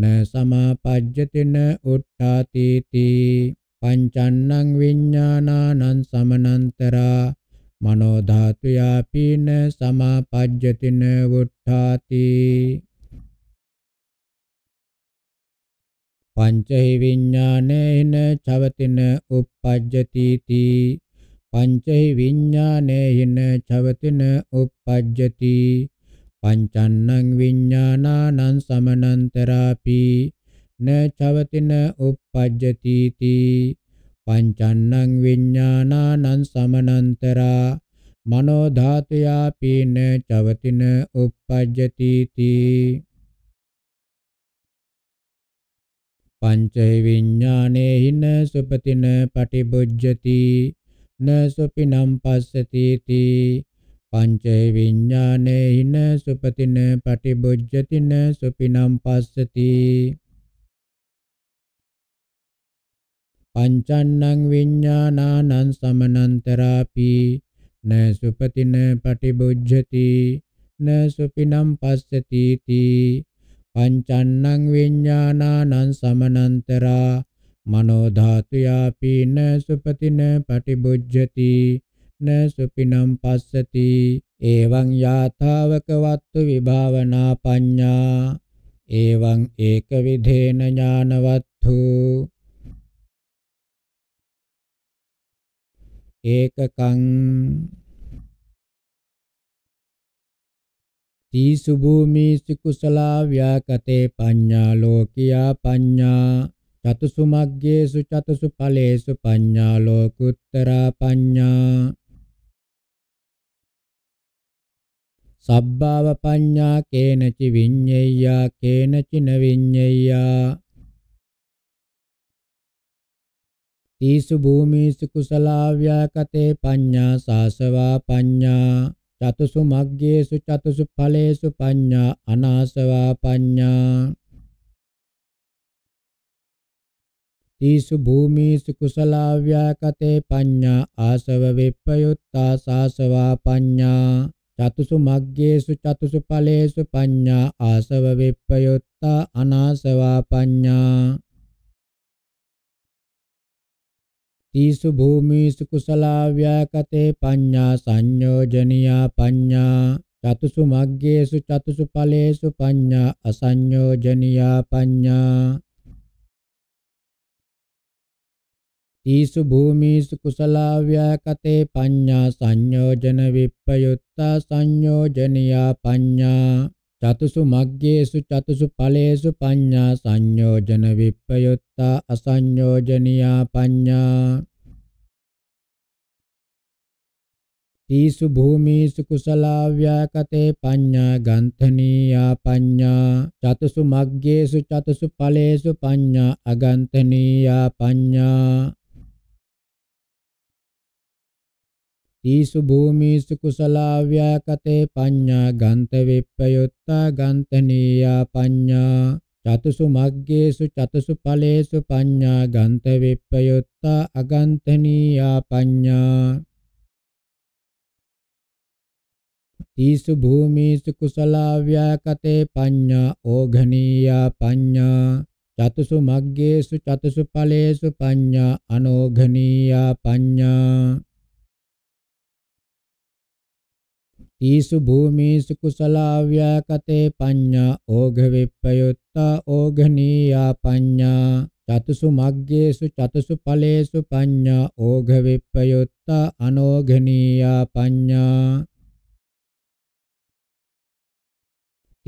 න සමාපජ්ජතින උට්ඨාතිති පංචන්නං විඥානානං සමනන්තරා මනෝ ධාතු යාපීන සමාපජ්ජතින වුට්ඨාති පංචහි විඥානේන චවතින uppajjati ti පංචහි විඥානේන චවතින uppajjati පංචන්නං විඥානානං සමනන්තරාපි න චවතින uppajjati ti පංචන්නං විඥානානං සමනන්තරා මනෝ ධාතුයා පීන චවතින uppajjati ti පංචේ විඥානේ හින සුපතින පටිබොජ්ජති නසුපිනම් පස්සති ti පංචේ විඥානේ හින සුපතින පටිබොජ්ජති නසුපිනම් පස්සති පංචන්නං විඤ්ඤාණානං සමනන්තරාපි න සුපතින පටිබුද්ධති න සුපිනම් පස්සති තී පංචන්නං විඤ්ඤාණානං සමනන්තරා මනෝ ධාතුයාපි න සුපතින පටිබුද්ධති න සුපිනම් පස්සති එවං යාතාවකවත්තු විභාවනා පඤ්ඤා එවං ඒක විධේන ඥානවත්තු ඒකකං තීසු භූමිසු කුසලා ව්‍යාකතේ පඤ්ඤා ලෝකියා පඤ්ඤා චතුසු මග්ගේසු චතුසු ඵලේසු පඤ්ඤා ලෝකුත්තරා පඤ්ඤා සබ්බාව පඤ්ඤා කේනචි විඤ්ඤෙය්‍යා කේනචි න විඤ්ඤෙය්‍යා තීසු භූමීසු කුසලාව්‍යාකතේ පඤ්ඤා සාසවා පඤ්ඤා චතුසු මග්ගේසු චතුසු ඵලේසු පඤ්ඤා අනාසවා පඤ්ඤා තීසු භූමීසු කුසලාව්‍යාකතේ පඤ්ඤා ආසව විප්පයුත්තා සාසවා පඤ්ඤා චතුසු මග්ගේසු චතුසු ඵලේසු පඤ්ඤා ආසව විප්පයුත්තා අනාසවා පඤ්ඤා තීසු භූමීසු කුසලා ව්‍යාකතේ පඤ්ඤා සංයෝජනියා පඤ්ඤා චතුසු මග්ගේසු චතුසු ඵලේසු පඤ්ඤා අසඤ්ඤෝජනියා පඤ්ඤා තීසු භූමීසු කුසලා ව්‍යාකතේ පඤ්ඤා සංයෝජන විප්පයුත්තා සංයෝජනියා පඤ්ඤා චතුසු මග්ගේසු චතුසු ඵලේසු පඤ්ඤා සංයෝජන විප්පයුත්තා අසංයෝජනියා පඤ්ඤා තීසු භූමීසු කුසලා ව්‍යාකතේ පඤ්ඤා ගන්ථනීයා පඤ්ඤා චතුසු මග්ගේසු චතුසු ඵලේසු පඤ්ඤා අගන්ථනීයා පඤ්ඤා තීසු භූමීසු කුසලා ව්‍යාකතේ පඤ්ඤා ගන්ත විප්පයොත්තා ගන්තනීයා පඤ්ඤා චතුසු මග්ගේසු චතුසු ඵලේසු පඤ්ඤා ගන්ත විප්පයොත්තා අගන්තනීයා පඤ්ඤා තීසු භූමීසු කුසලා ව්‍යාකතේ පඤ්ඤා ඕඝනීයා පඤ්ඤා චතුසු මග්ගේසු චතුසු ඵලේසු පඤ්ඤා අනෝඝනීයා පඤ්ඤා ඊසු භූමීසු කුසලා ව්‍යාකතේ පඤ්ඤා ඕඝ විප්පයුත්තා ඕඝනීයා පඤ්ඤා චතුසු මග්ගේසු චතුසු ඵලේසු පඤ්ඤා ඕඝ විප්පයුත්තා අනෝඝනීයා පඤ්ඤා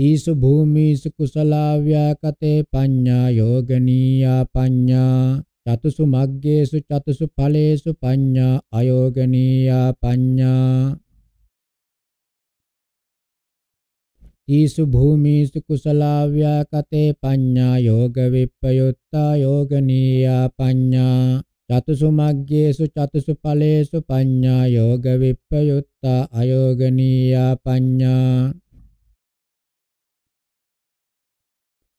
ඊසු භූමීසු කුසලා ව්‍යාකතේ පඤ්ඤා යෝගනීයා පඤ්ඤා චතුසු මග්ගේසු චතුසු ඵලේසු පඤ්ඤා අයෝගනීයා පඤ්ඤා ඊසු භූමීසු කුසලාව්‍යාකතේ පඤ්ඤා යෝග විප්පයුත්තා යෝගනීයා පඤ්ඤා චතුසු මග්ගේසු චතුසු ඵලේසු පඤ්ඤා යෝග විප්පයුත්තා අයෝගනීයා පඤ්ඤා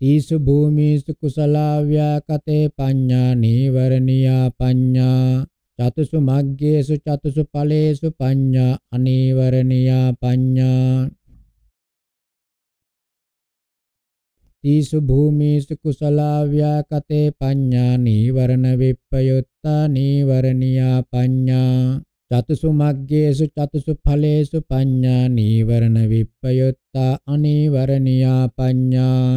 ඊසු භූමීසු කුසලාව්‍යාකතේ පඤ්ඤා නීවරණියා පඤ්ඤා චතුසු මග්ගේසු චතුසු ඵලේසු පඤ්ඤා අනීවරණියා පඤ්ඤා තීසු භූමීසු කුසලා ව්‍යාකතේ පඤ්ඤා නීවරණ විප්පයුත්තා නීවරණියා පඤ්ඤා චතුසු මග්ගේසු චතුසු ඵලේසු පඤ්ඤා නීවරණ විප්පයුත්තා අනීවරණියා පඤ්ඤා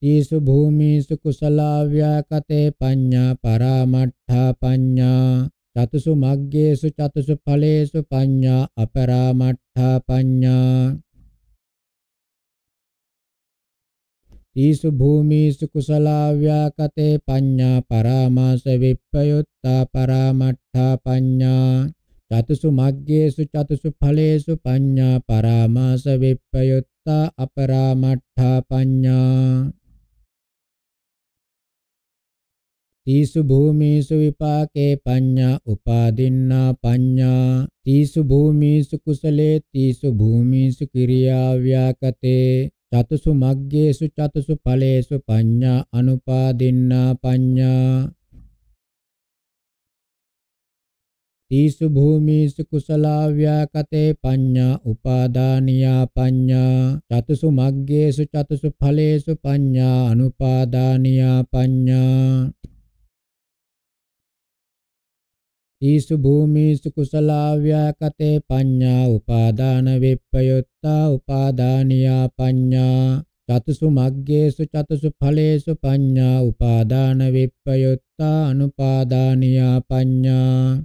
තීසු භූමීසු කුසලා ව්‍යාකතේ පඤ්ඤා පරාමට්ඨා පඤ්ඤා චතුසු මග්ගේසු චතුසු ඵලේසු පඤ්ඤා අපරාමට්ඨා පඤ්ඤා ඊසු භූමීසු කුසලා ව්‍යාකතේ පඤ්ඤා පරාමාස විප්පයුත්තා පරාමට්ඨා පඤ්ඤා චතුසු මග්ගේසු චතුසු ඵලේසු පඤ්ඤා පරාමාස විප්පයුත්තා අපරාමට්ඨා පඤ්ඤා තීසු භූමීසු විපාකේ පඤ්ඤා උපාදින්නා පඤ්ඤා තීසු භූමීසු කුසලේ තීසු භූමීසු කිරියා ව්‍යාකතේ චතුසු මග්ගේසු චතුසු ඵලේසු පඤ්ඤා අනුපාදින්නා පඤ්ඤා තීසු භූමීසු කුසලා ව්‍යාකතේ පඤ්ඤා උපාදානියා පඤ්ඤා චතුසු මග්ගේසු චතුසු ඵලේසු පඤ්ඤා අනුපාදානියා පඤ්ඤා ඊසු භූමීසු කුසලාව්‍යාකතේ පඤ්ඤා උපාදාන විප්පයුත්තා උපාදානියා පඤ්ඤා චතුසු මග්ගේසු චතුසු ඵලේසු පඤ්ඤා උපාදාන විප්පයුත්තා අනුපාදානියා පඤ්ඤා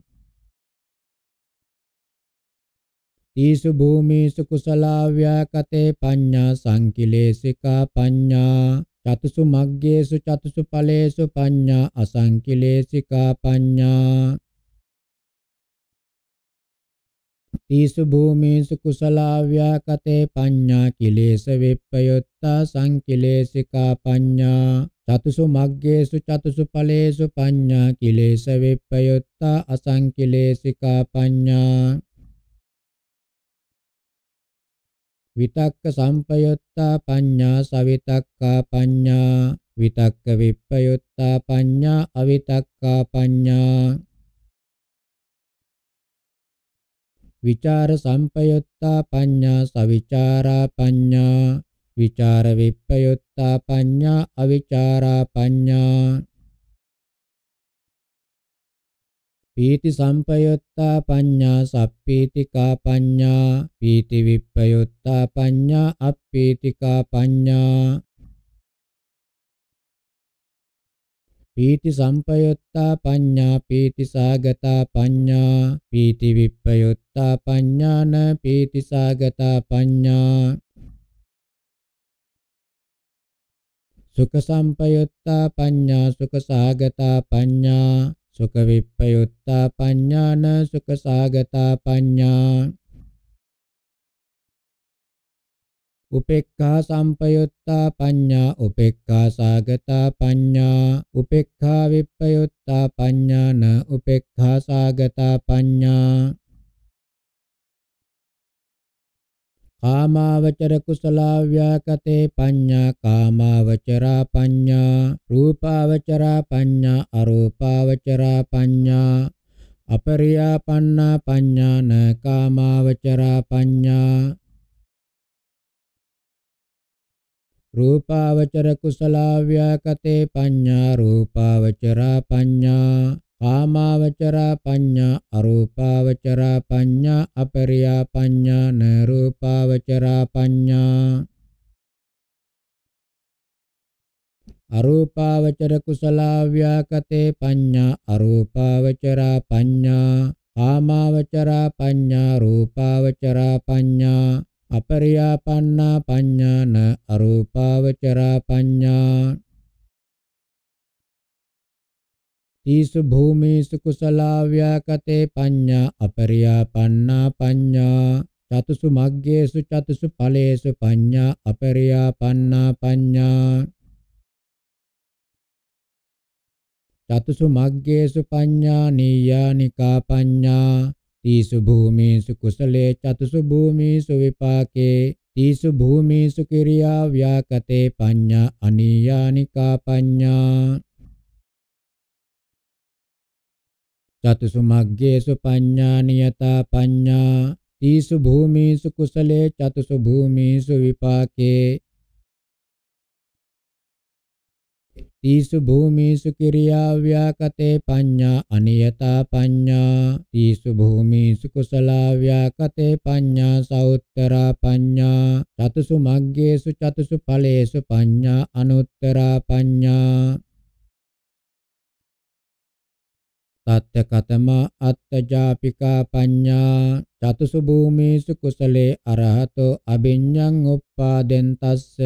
ඊසු භූමීසු කුසලාව්‍යාකතේ පඤ්ඤා සංකිලේසිකා පඤ්ඤා චතුසු මග්ගේසු චතුසු ඵලේසු පඤ්ඤා අසංකිලේසිකා පඤ්ඤා තීසු භූමේසු කුසලාව්‍යාකතේ පඤ්ඤා කිලේශ වෙප්පයොත්තා සංකිලේශිකා පඤ්ඤා චතුසු මග්ගේසු චතුසු ඵලේසු පඤ්ඤා කිලේශ වෙප්පයොත්තා අසංකිලේශිකා පඤ්ඤා විතක්ක සම්පයොත්තා පඤ්ඤා සවිතක්කා පඤ්ඤා විතක්ක විප්පයොත්තා පඤ්ඤා අවිතක්කා පඤ්ඤා විචාර සම්පයුත්තා පඤ්ඤා සවිචාරා පඤ්ඤා විචාර විප්පයුත්තා පඤ්ඤා අවිචාරා පඤ්ඤා පීති සම්පයුත්තා පඤ්ඤා සප්පීතිකා පඤ්ඤා පීති විප්පයුත්තා පඤ්ඤා අප්පීතිකා පඤ්ඤා පීති සම්පයුත්තා පඤ්ඤා පීති සාගතා පඤ්ඤා පීති විප්පයුත්තා පඤ්ඤාන පීති සාගතා පඤ්ඤා සුඛ සම්පයුත්තා පඤ්ඤා සුඛ සාගතා පඤ්ඤා සුඛ විප්පයුත්තා පඤ්ඤාන සුඛ සාගතා පඤ්ඤා උපෙක්ඛා සම්පයුත්තා පඤ්ඤා උපෙක්ඛා සාගතා පඤ්ඤා උපෙක්ඛා විප්පයුත්තා පඤ්ඤාන උපෙක්ඛා සාගතා පඤ්ඤා කාමාවචර කුසලා ව්‍යාකතේ පඤ්ඤා කාමාවචරා පඤ්ඤා රූපාවචරා පඤ්ඤා අරූපාවචරා පඤ්ඤා අපරියාපන්නා පඤ්ඤාන කාමාවචරා පඤ්ඤා රූපාවචර කුසලා ව්‍යාකතේ පඤ්ඤා රූපාවචරා පඤ්ඤා කාමාවචරා පඤ්ඤා අරූපාවචරා පඤ්ඤා අපරියා පඤ්ඤා නරූපාවචරා පඤ්ඤා අරූපාවචර කුසලා ව්‍යාකතේ පඤ්ඤා අරූපාවචරා පඤ්ඤා කාමාවචරා පඤ්ඤා රූපාවචරා පඤ්ඤා අපරියාපන්නා පඤ්ඤාන අරූපාවචරා පඤ්ඤා ඊසු භූමීසු කුසලා ව්‍යාකතේ පඤ්ඤා අපරියාපන්නා පඤ්ඤා චතුසු මග්ගේසු චතුසු ඵලේසු පඤ්ඤා අපරියාපන්නා පඤ්ඤා චතුසු මග්ගේසු පඤ්ඤා නීයානිකා පඤ්ඤා තීසු භූමීසු කුසලේ චතුසු භූමීසු විපාකේ තීසු භූමීසු කිරියා ව්‍යාකතේ පඤ්ඤා අනීයානිකා පඤ්ඤා චතුසු මග්ගේසු පඤ්ඤා නියතා පඤ්ඤා තීසු භූමීසු කුසලේ චතුසු භූමීසු විපාකේ තීසු භූමීසු කිරියා ව්‍යාකතේ පඤ්ඤා අනියතා පඤ්ඤා තීසු භූමීසු කුසලා ව්‍යාකතේ පඤ්ඤා සෞත්තරා පඤ්ඤා චතුසු මග්ගේසු චතුසු ඵලේසු පඤ්ඤා අනුත්තරා පඤ්ඤා තත්ත කතමා අත්තජාපිකා පඤ්ඤා චතුසු භූමීසු කුසලේ අරහතෝ අභිඤ්ඤං උප්පාදෙන් තස්ස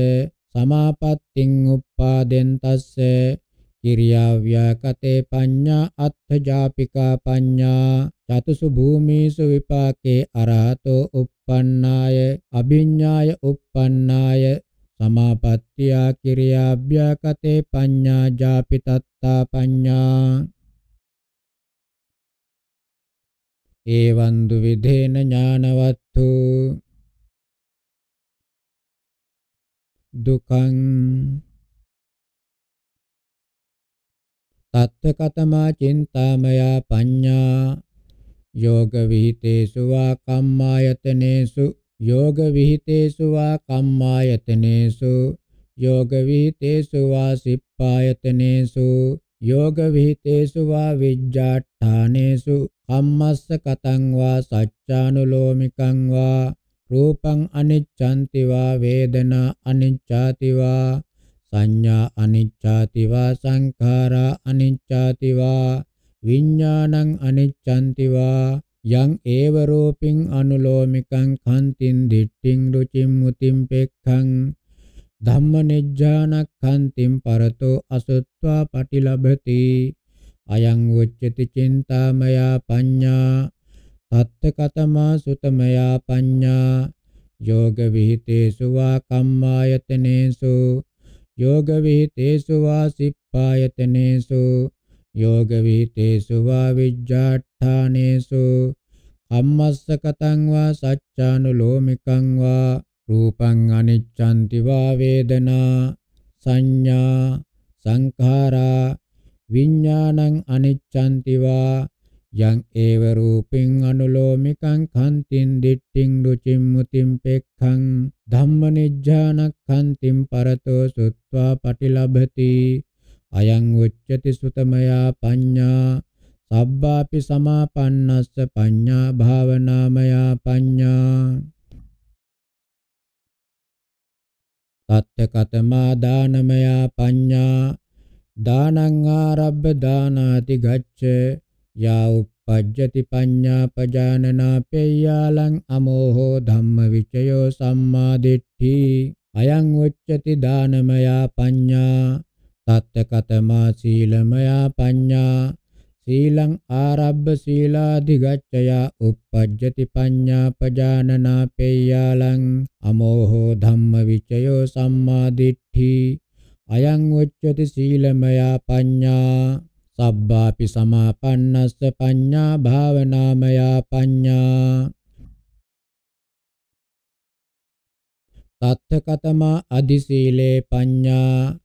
සමාපත්තිං උප්පාදෙන් තස්ස කිරියා ව්‍යාකතේ පඤ්ඤා අත්ථජාපිකා පඤ්ඤා චතුසු භූමීසු විපාකේ අරහතෝ uppannāය අභිඤ්ඤාය uppannāය සමාපත්තියා කිරියා ව්‍යාකතේ පඤ්ඤා ජාපිතත්තා පඤ්ඤා ඒවන්දු විදේන ඥානවත්තු දුකං තත්ත්වකතමා චින්තාමයා පඤ්ඤා යෝග විහිතේසු වා කම්මායතනේසු යෝග විහිතේසු වා කම්මායතනේසු යෝග විහිතේසු වා සිප්පායතනේසු යෝග විහිතේසු වා විජ්ජාඨානේසු කම්මස්ස කතං වා සච්ඡානුලෝමිකං වා රූපං අනිච්ඡන්ති වා වේදනා අනිච්ඡාති වා සංඥා අනිච්ඡාති වා සංඛාරා අනිච්ඡාති වා විඥානං අනිච්ඡන්ති වා යං ඒව රූපින් අනුලෝමිකං කන්තින් දිට්ඨින් රුචින් මුතින් පෙක්ඛං ධම්මනිජ්ජානක්ඛන්තින් පරතෝ අසුත්වා පටිලබති අයං උච්චති චින්තාමයා පඤ්ඤා තත්තකතමා සුතමයා පඤ්ඤා යෝග විහිතේසු වා කම්මායතනේසු යෝග විහිතේසු වා සිප්පායතනේසු යෝග විහිතේසු වා විජ්ජාඨානේසු කම්මස්සකතං වා සච්ඡානුලෝමිකං වා රූපං අනිච්ඡන්ති වා වේදනා සංඥා සංඛාරා විඤ්ඤාණං අනිච්ඡන්ති වා යං ඒව රූපෙන් අනුලෝමිකං කන්තින් දිට්ඨින් රුචින් මුතින් පෙක්ඛං ධම්මනිජ්ජානක්ඛන්තින් පරතෝ සුත්වා පටිලබති අයං උච්චති සුතමයා පඤ්ඤා සබ්බාපි සමාපන්නස්ස පඤ්ඤා භාවනාමයා පඤ්ඤා තත්ථකතමා දානමයා පඤ්ඤා දානං ආරබ්බ දානාති ගච්ඡ යා uppajjati paññā pajanana peyyalang amoho dhamma vichayo sammā diṭṭhi අයං උච්චති දානමයා පඤ්ඤා තත්තකතමා සීලමයා පඤ්ඤා සීලං ආරබ්බ සීලාදිගච්ඡයා uppajjati paññā pajanana peyyalang amoho dhamma vichayo sammā diṭṭhi අයං උච්චති සීලමයා පඤ්ඤා සබ්බාපි සමාපන්නස්ස පඤ්ඤා භාවනාමයා පඤ්ඤා තත්ථකතමා අදිසීලේ පඤ්ඤා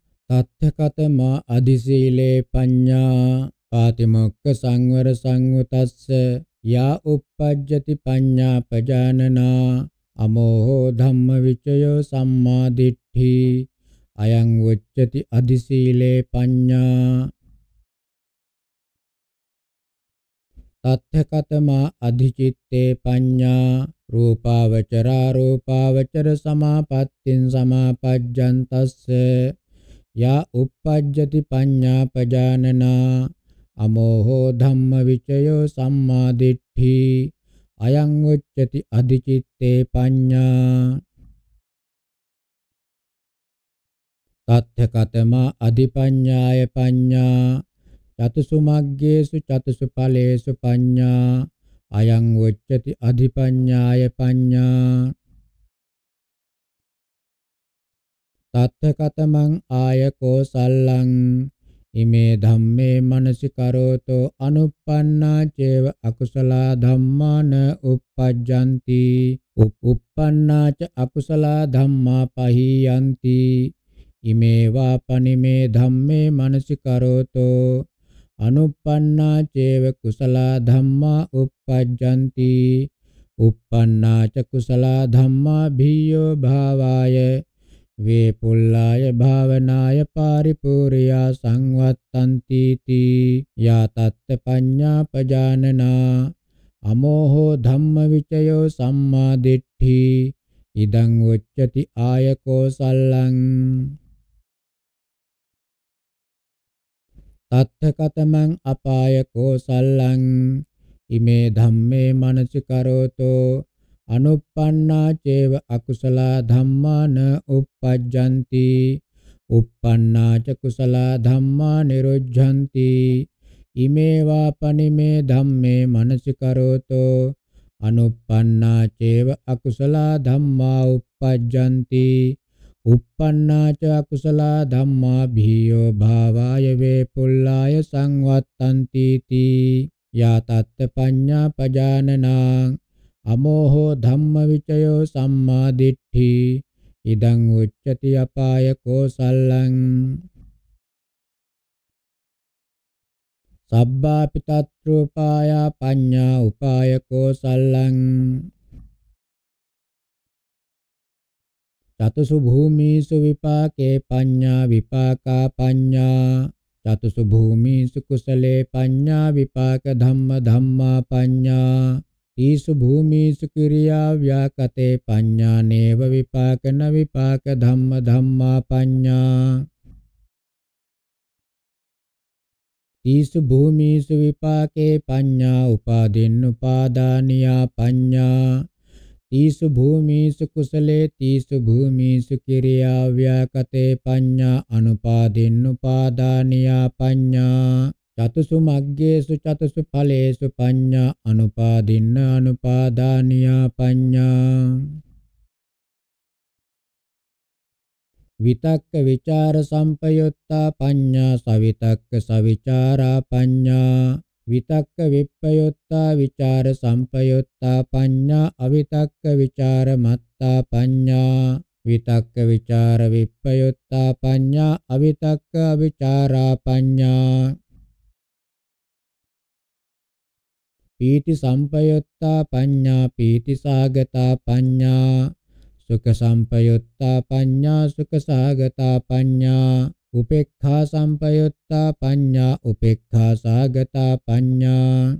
තත්ථකතමා අදිසීලේ පඤ්ඤා පාතිමොක්ඛ සංවර සංවතස්ස යා uppajjati පඤ්ඤා පජානනා අමෝහෝ ධම්ම විචයෝ සම්මා දිට්ඨි අයං උච්චති අදිසීලේ පඤ්ඤා තත්ථකතමා අධිචිත්තේ පඤ්ඤා රූපාවචරා රූපාවචර සමාපත්තින් සමාපජ්ජන්තස්ස යා uppajjati පඤ්ඤා පජානනා අමෝහෝ ධම්ම විචයෝ සම්මා දිට්ඨි අයං උච්චති අධිචිත්තේ පඤ්ඤා තත්ථකතමා අධිපඤ්ඤාය පඤ්ඤා චතුසු මග්ගේසු චතුසු ඵලේසු පඤ්ඤා අයං වච්චති අධිපඤ්ඤාය පඤ්ඤා තත්තකතමං ආය කෝසල්ලං ඉමේ ධම්මේ මනසිකරෝතෝ අනුප්පන්නා චේව අකුසලා ධම්මාන uppajjanti uppannā ca akusalā dhammā pahīyanti imeva panime dhamme manasikaroto අනුප්පන්නා චේව කුසලා ධම්මා uppajjanti uppannā ca kusalā dhammā bhiyyo bhāvāya vepullāya bhāvanāya pāripūriyā samvattanti ti yā tatta paññā pajānanā අමෝහෝ ධම්ම විචයෝ සම්මා දිට්ඨි ඉදං උච්චති ආය කෝසල්ලං තත්තකතමං අපාය කෝසල්ලං ඉමේ ධම්මේ මනසිකරෝතෝ අනුප්පන්නා චේව අකුසල ධම්මාන uppajjanti uppannā ca kusala dhammā niruddhanti imeva panime dhamme manasikaroto anuppannā ceva akusala dhammā uppajjanti uppannāca akusalā dhammā bhiyō bhāvāya vēpullāya සංවත්තන්ති තී යා තත්ත පඤ්ඤා පජානනං අමෝහෝ ධම්ම විචයෝ සම්මා දිට්ඨි ඉදං උච්චති අපාය කෝසල්ලං සබ්බා පිතත්‍රෝපායා පඤ්ඤා උපාය කෝසල්ලං චතුසු භූමීසු විපාකේ පඤ්ඤා විපාකා පඤ්ඤා චතුසු භූමීසු කුසලේ පඤ්ඤා විපාක ධම්ම ධම්මා පඤ්ඤා ඊසු භූමීසු කිරියා ව්‍යාකතේ පඤ්ඤා නේව විපාකන විපාක ධම්ම ධම්මා පඤ්ඤා ඊසු භූමීසු විපාකේ පඤ්ඤා උපාදින්න උපාදානියා පඤ්ඤා තීසු භූමීසු කුසලේ තීසු භූමීසු කිරියා ව්‍යාකතේ පඤ්ඤා අනුපාදින්නුපාදානියා පඤ්ඤා චතුසු මග්ගේසු චතුසු ඵලේසු පඤ්ඤා අනුපාදින්න අනුපාදානියා පඤ්ඤා විතක්ක විචාර සම්පයුත්තා පඤ්ඤා සවිතක්ක සවිචාරා පඤ්ඤා විතක්ක විප්පයොත්තා විචාර සම්පයොත්තා පඤ්ඤා අවිතක්ක විචාර මත්තා පඤ්ඤා විතක්ක විචාර විප්පයොත්තා පඤ්ඤා අවිතක්ක අවිචාරා පඤ්ඤා පීති සම්පයොත්තා පඤ්ඤා පීති සාගතා පඤ්ඤා සුඛ සම්පයොත්තා පඤ්ඤා සුඛ සාගතා පඤ්ඤා උපේක්ඛා සම්පයුත්තා පඤ්ඤා උපේක්ඛා සාගතා පඤ්ඤා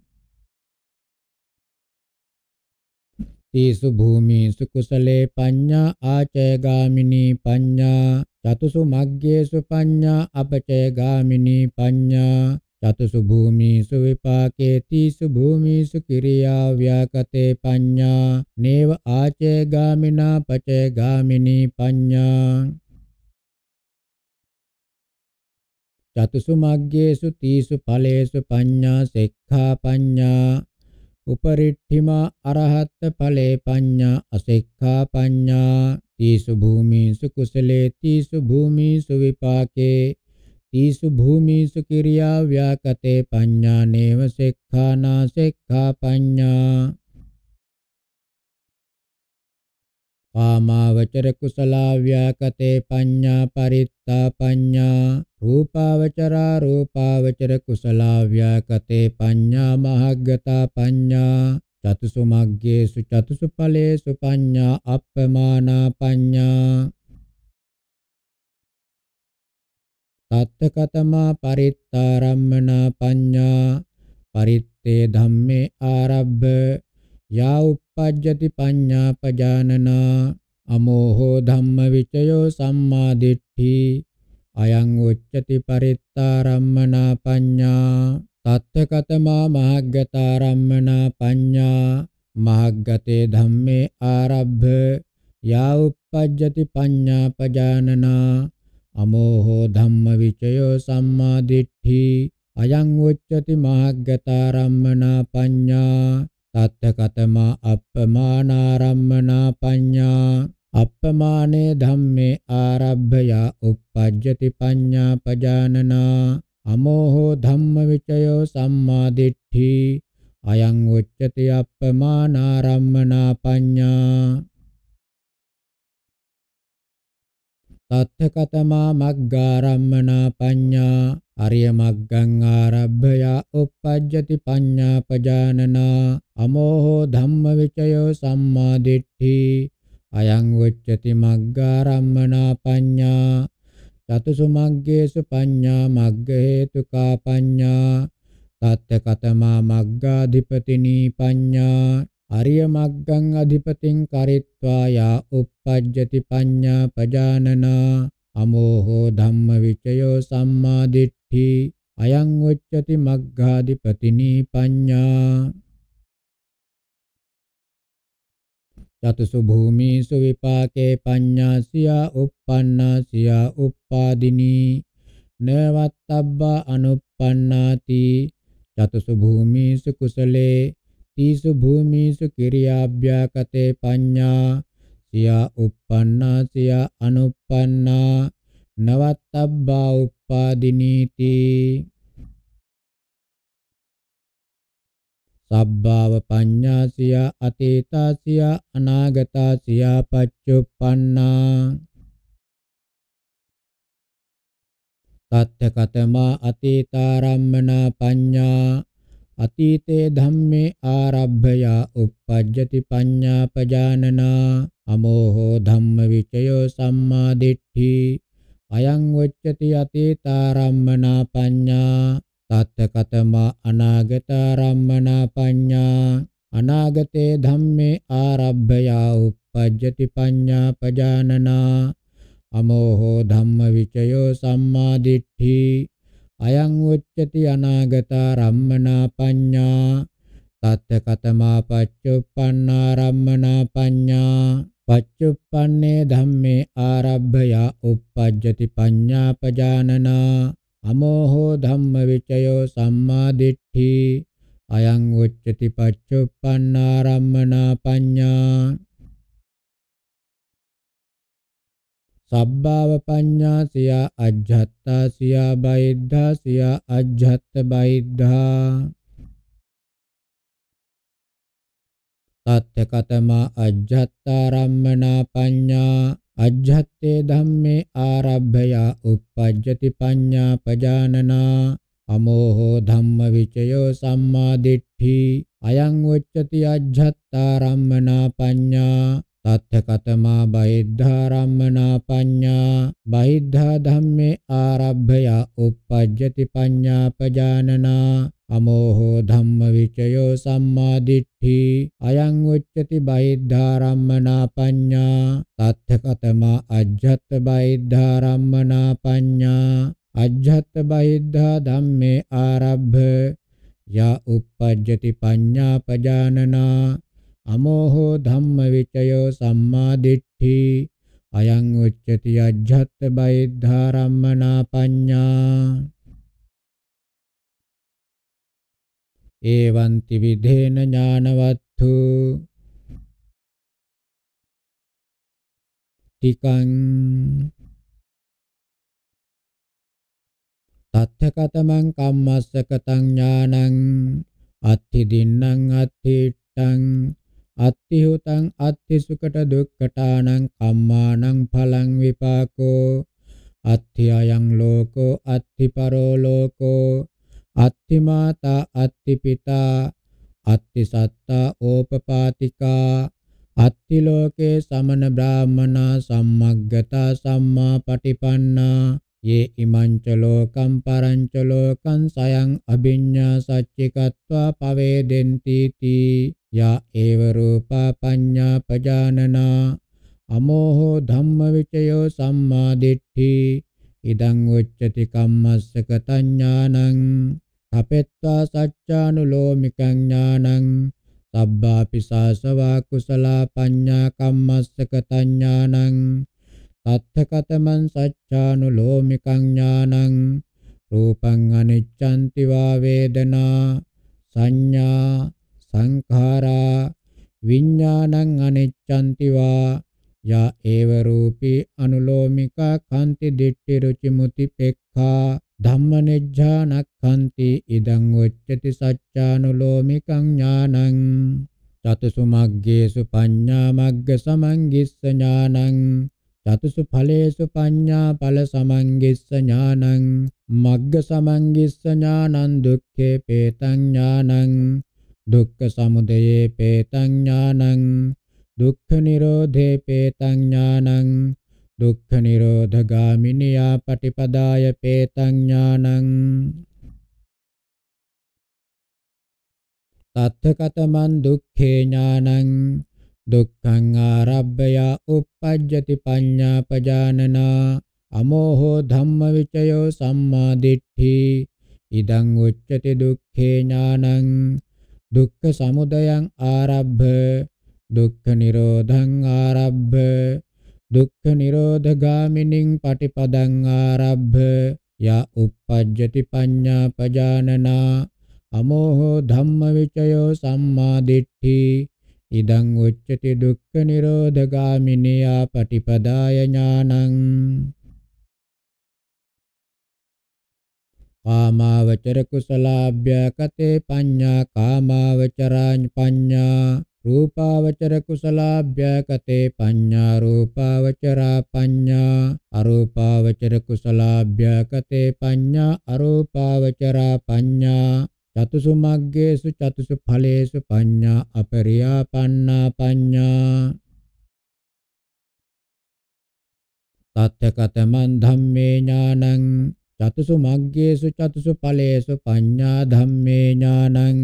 තීසු භූමීසු කුසලේ පඤ්ඤා ආචයගාමිනී පඤ්ඤා චතුසු මග්ගේසු පඤ්ඤා අපචයගාමිනී පඤ්ඤා චතුසු භූමීසු විපාකේ තීසු භූමීසු කිරියා ව්‍යාකතේ පඤ්ඤා නේව ආචයගාමිනා පචයගාමිනී පඤ්ඤා චතුසු මග්ගේසු තීසු ඵලේසු පඤ්ඤා සෙක්ඛා පඤ්ඤා උපරිට්ඨිමා අරහත් ඵලේ පඤ්ඤා අසෙක්ඛා පඤ්ඤා තීසු භූමීසු කුසලේ තීසු භූමීසු විපාකේ තීසු භූමීසු කිරියා ව්‍යාකතේ පඤ්ඤා නේව සෙක්ඛානා සෙක්ඛා පඤ්ඤා කාමාවචර කුසලා ව්‍යාකතේ පඤ්ඤා පරිත්තා පඤ්ඤා රූපාවචරා රූපාවචර කුසලා ව්‍යාකතේ පඤ්ඤා මහග්ගතා පඤ්ඤා චතුසු මග්ගේසු චතුසු ඵලේසු පඤ්ඤා අප්පමානා පඤ්ඤා තත්තකතමා පරිත්තාරම්මනා පඤ්ඤා පරිත්තේ ධම්මේ ආරබ්බ යා uppajjati paඤ්ඤා පජානනා අමෝහෝ ධම්ම විචයෝ සම්මා දිට්ඨි අයං උච්චති පරිත්තාරම්මනා පඤ්ඤා තත්ත කතමා මහග්ගතාරම්මනා පඤ්ඤා මහග්ගතේ ධම්මේ ආරබ්බ යා uppajjati paඤ්ඤා පජානනා අමෝහෝ ධම්ම විචයෝ සම්මා දිට්ඨි අයං උච්චති මහග්ගතාරම්මනා පඤ්ඤා තත්තකතමා අප්පමානාරම්මනා පඤ්ඤා අප්පමානේ ධම්මේ ආරබ්භයා uppajjati පඤ්ඤා පජානනා අමෝහෝ ධම්ම විචයෝ සම්මා දිට්ඨි අයං උච්චති අප්පමානාරම්මනා පඤ්ඤා තත්තකතමා මග්ගාරම්මනා පඤ්ඤා අරිය මග්ගං ආරබ්භයා uppajjati පඤ්ඤා පජානනා අමෝහෝ ධම්ම විචයෝ සම්මා දිට්ඨි අයං උච්චති මග්ගාරම්මනා පඤ්ඤා චතුසු මග්ගේසු පඤ්ඤා මග්ග හේතුකා පඤ්ඤා තත්ත කතමා මග්ගාධිපතිනී පඤ්ඤා අරිය මග්ගං අධිපතින් කරිත්වා යා uppajjati පඤ්ඤා පජානනා අමෝහෝ ධම්ම විචයෝ සම්මා හි අයං උච්චති මග්ගාධිපතිනී පඤ්ඤා චතුසු භූමීසු විපාකේ පඤ්ඤාසියා uppannāsiya uppādinī නවත්තබ්බා අනුප්පන්නාති චතුසු භූමීසු කුසලේ තීසු භූමීසු කිරියාභ්‍යාකතේ පඤ්ඤා සියා uppannāsiya anuppannā නවත්තබ්බා උප්පාදිනීති සබ්බාව පඤ්ඤාසියා අතීතාසියා අනාගතාසියා පච්චුප්පන්නා තත්ථකතමා අතීතාරම්මනා පඤ්ඤා අතීතේ ධම්මේ ආරබ්භයා uppajjati පඤ්ඤාපජානනා අමෝහෝ ධම්ම විචයෝ සම්මා දිට්ඨි අයං වෙච්චති අතීතාරම්මනා පඤ්ඤා තත්ත කතමා අනාගතාරම්මනා පඤ්ඤා අනාගතේ ධම්මේ ආරබ්භයා උප්පජ්ජති පඤ්ඤා පජානනා අමෝහෝ ධම්ම විචයෝ සම්මා දිට්ඨි අයං උච්චති අනාගතා රම්මනා පඤ්ඤා තත්ත කතමා පච්චුප්පන්නා රම්මනා පඤ්ඤා පච්චුප්පන්නේ ධම්මේ ආරබ්භයා uppajjati පඤ්ඤාපජානනා අමෝහෝ ධම්ම විචයෝ සම්මා දිට්ඨි අයං උච්චති පච්චුප්පන්නාරම්මනා පඤ්ඤා සබ්බාව පඤ්ඤා සියා අජ්ජත්තා සියා බයිද්ධා සියා අජ්ජත්ත බයිද්ධා තත්ත්‍යකතමා අජ්ජත්තාරම්මනා පඤ්ඤා අජ්ජත්තේ ධම්මේ ආරබ්භයා uppajjati පඤ්ඤා පජානනා අමෝහෝ ධම්ම විචයෝ සම්මා දිට්ඨි අයං උච්චති අජ්ජත්තාරම්මනා පඤ්ඤා තත්ථකතමා බහිද්ධාරම්මනා පඤ්ඤා බහිද්ධා ධම්මේ ආරබ්භයා uppajjati පඤ්ඤා පජානනා අමෝහෝ ධම්ම විචයෝ සම්මා දිට්ඨි අයං උච්චති බහිද්ධා රම්මනා පඤ්ඤා තත්ථකතමා අජ්ජත් බහිද්ධා රම්මනා පඤ්ඤා අජ්ජත් බහිද්ධා ධම්මේ ආරබ්බ යා උප්පජ්ජති පඤ්ඤා පජානනා අමෝහෝ ධම්ම විචයෝ සම්මා දිට්ඨි අයං උච්චති අජ්ජත් බහිද්ධා රම්මනා පඤ්ඤා ඒවන්ති විදේන ඥානවත්තු ටිකං තත්ථකතමං කම්මස්සකතං ඥානං අත්ථි දින්නම් අත්ථිට්ඨං අත්ථි හුතං අත්ථි සුකට දුක්ඛටානං කම්මානං ඵලං විපාකෝ අත්ථි අයං ලෝකෝ අත්ථි පරෝ ලෝකෝ අත්ති මාතා අත්ති පිතා අත්ති සත්තා ඕපපාතිකා අත්ති ලෝකේ සමන බ්‍රාහ්මනා සම්මග්ගතා සම්මා පටිපන්නා යේ ඉමංච ලෝකම් පරංච ලෝකං සයං අභිඤ්ඤා සච්චිකत्वा පවේදෙන්ති තී යා ඒව රූපා පඤ්ඤා පජානනා අමෝහෝ ධම්ම විචයෝ සම්මා දිට්ඨි ඉදං උච්චති කම්මස්සක තඤ්ඤානං අපෙත්වා සච්චානුලෝමිකං ඥානං සබ්බාපි සාසවා කුසලා පඤ්ඤා කම්මස්සක තඥානං තත්ථකතමං සච්චානුලෝමිකං ඥානං රූපං අනිච්ඡන්ති වා වේදනා සංඥා සංඛාරා විඥානං අනිච්ඡන්ති වා යා ඒව රූපී අනුලෝමිකා කාන්ති දිට්ඨි රුචි මුති පෙක්ඛා ධම්මනෙජ්ජානක්ඛන්ති ඉදං උච්චති සච්චානුලෝමිකං ඥානං චතුසු මග්ගේසු පඤ්ඤා මග්ග සමංගිස්ස ඥානං චතුසු ඵලේසු පඤ්ඤා ඵල සමංගිස්ස ඥානං මග්ග සමංගිස්ස ඥානං දුක්ඛේ පේතං ඥානං දුක්ඛ සමුදයේ පේතං ඥානං දුක්ඛ නිරෝධේ පේතං ඥානං දුක්ඛ නිරෝධ ගාමිනියා පටිපදාය පේතං ඥානං තත්ථකතමන් දුක්ඛේ ඥානං දුක්ඛං ආරබ්බය uppajjati පඤ්ඤාපජානනා අමෝහෝ ධම්ම විචයෝ සම්මා දිට්ඨි ඉදං උච්චති දුක්ඛේ ඥානං දුක්ඛ සමුදයං ආරබ්බ දුක්ඛ නිරෝධං ආරබ්බ දුක්ඛ නිරෝධ ගාමිනින් පටිපදං ආරබ්බ යා uppajjati පඤ්ඤා පජානනා අමෝහෝ ධම්ම විචයෝ සම්මා දිට්ඨි ඉදං උච්චති දුක්ඛ නිරෝධ ගාමිනී ආපටිපදාය ඥානං කාමාවචර කුසලාභ්‍ය කතේ පඤ්ඤා කාමාවචරාඤ්ඤ පඤ්ඤා රූපාවචර කුසලාභ්‍යකතේ පඤ්ඤා රූපාවචරා පඤ්ඤා අරූපාවචර කුසලාභ්‍යකතේ පඤ්ඤා අරූපාවචරා පඤ්ඤා චතුසු මග්ගේසු චතුසු ඵලේසු පඤ්ඤා අපරියාපන්නා පඤ්ඤා තත්තකතමන් ධම්මේ ඥානං චතුසු මග්ගේසු චතුසු ඵලේසු පඤ්ඤා ධම්මේ ඥානං